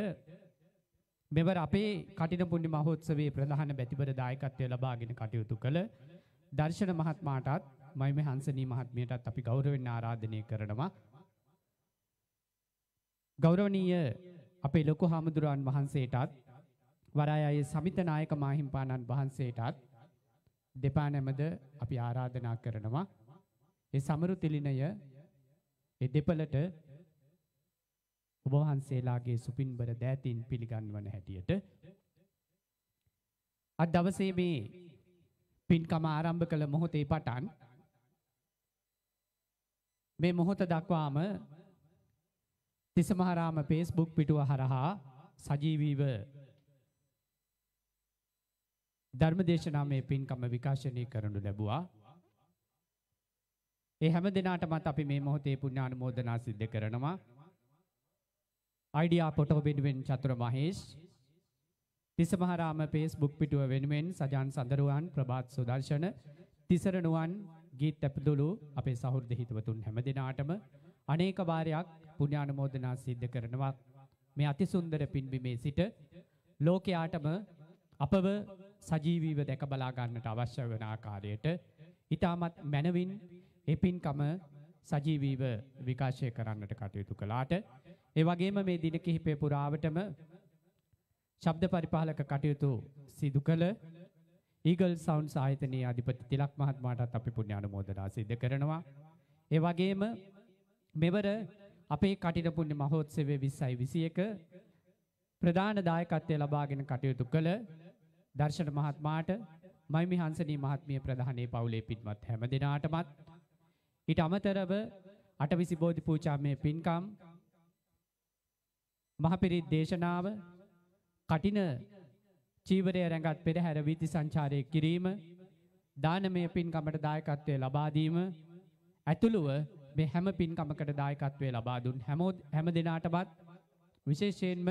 මෙවර අපේ කටින පුුණි මහෝත්සවේ ප්‍රධාන බැතිබර දායකත්වය ලබාගෙන කටයුතු කළ දර්ශන මහත්මාටත් මයිම හන්සනී මහත්මියටත් අපි ගෞරවෙන් ආරාධනය කරනවා. ගෞරවනීය අපේ ලොකු හාමුදුරුවන් වහන්සේටත් වරායයේ සමිතනායක මාහිම්පාණන් වහන්සේටත් දෙපා නැමද අපි ආරාධනා කරනවා. ඒ සමරු තිලිනය ඒ දෙපලට ඔබ වහන්සේලාගේ සුපින්බර දෑතින් පිළිගන්වන හැටියට අද දවසේ මේ පින්කම ආරම්භ කළ මොහොතේ පටන් මේ මොහොත දක්වාම තිසමහාරාම Facebook පිටුව හරහා සජීවීව ධර්මදේශනා මේ පින්කම විකාශනය කරනු ලැබුවා. ඒ හැම දිනාටමත් අපි මේ මොහොතේ පුණ්‍යානුමෝදනා සිද්ධ කරනවා. අයිඩියා පොටෝ බෙනුවෙන් චතුර මහේෂ් තිසමහාරාම ෆේස්බුක් පිටුව වෙනුවෙන් සජාන් සඳරුවන් ප්‍රභාත් සුදර්ශන තිසරණුවන් ගීත් ඇපදුළු අපේ සහෘද හිතවතුන් හැම දිනාටම අනේක වාරයක් පුණ්‍යානුමෝදනා සිද්ධ කරනවා මේ අතිසුන්දර පින්බිමේ සිට ලෝකයාටම අපව සජීවීව දැක බලා ගන්නට අවශ්‍ය වන ආකාරයට ඊටමත් මනවින් ඒ පින්කම සජීවීව විකාශය කරන්නට කටයුතු කළාට ඒ වගේම මේ දින කිහිපය පුරාවටම ශබ්ද පරිපාලක කටයුතු සිදු කළ ඊගල් සවුන්ස් ආයතනයේ අධිපති තිලක් මහත්මයාටත් අපි පුණ්‍ය අනුමෝදනා සිදු කරනවා. ඒ වගේම මෙවර අපේ කටින පුණ්‍ය මහෝත්සවයේ 20යි 21 ප්‍රධාන දායකත්වය ලබාගෙන කටයුතු කළ දර්ශන මහත්මයාට මයිමි හංසනී මහත්මිය ප්‍රධානයේ පවුලේ පිටමත් හැම දිනාටමත් ඊට අමතරව අටවිසි බෝධි පූජාමය පින්කම් මහපිරිත් දේශනාව කටින චීවරය රැඟත් පෙරහැර වීති සංචාරය කිරීම දානමය පින්කමට දායකත්වය ලබාදීම ඇතුළුව මේ හැම පින්කමකට දායකත්වය ලබා දුන් හැමෝ හැම දිනාටවත් විශේෂයෙන්ම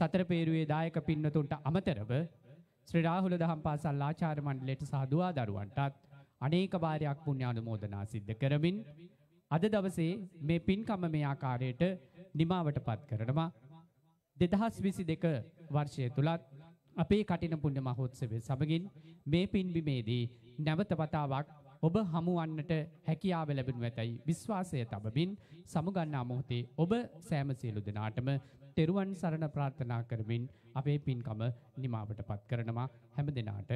සතර පේරුවේ දායක පින්නතුන්ට අමතරව ශ්‍රී රාහුල දහම් පාසල් ආචාර්ය මණ්ඩලයට සහ දුවා දරුවන්ටත් අනේක වාරයක් පුණ්‍යානුමෝදනා සිද්ධ කරමින් අද දවසේ මේ පින්කම මේ ආකාරයට නිමාවටපත් කරනවා 2022 වර්ෂය තුලත් අපේ කටින පුණ්‍ය මහෝත්සවය සමගින් මේ පින්බිමේදී නැවත වතාවක් ඔබ හමුවන්නට හැකියාව ලැබෙනු ඇතයි විශ්වාසය තබමින් සමුගන්නා මොහොතේ ඔබ සෑම සියලු දෙනාටම තෙරුවන් සරණ ප්‍රාර්ථනා කරමින් අපේ පින්කම නිමාවටපත් කරනවා හැම දිනාට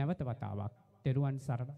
නැවත වතාවක් තෙරුවන් සරණයි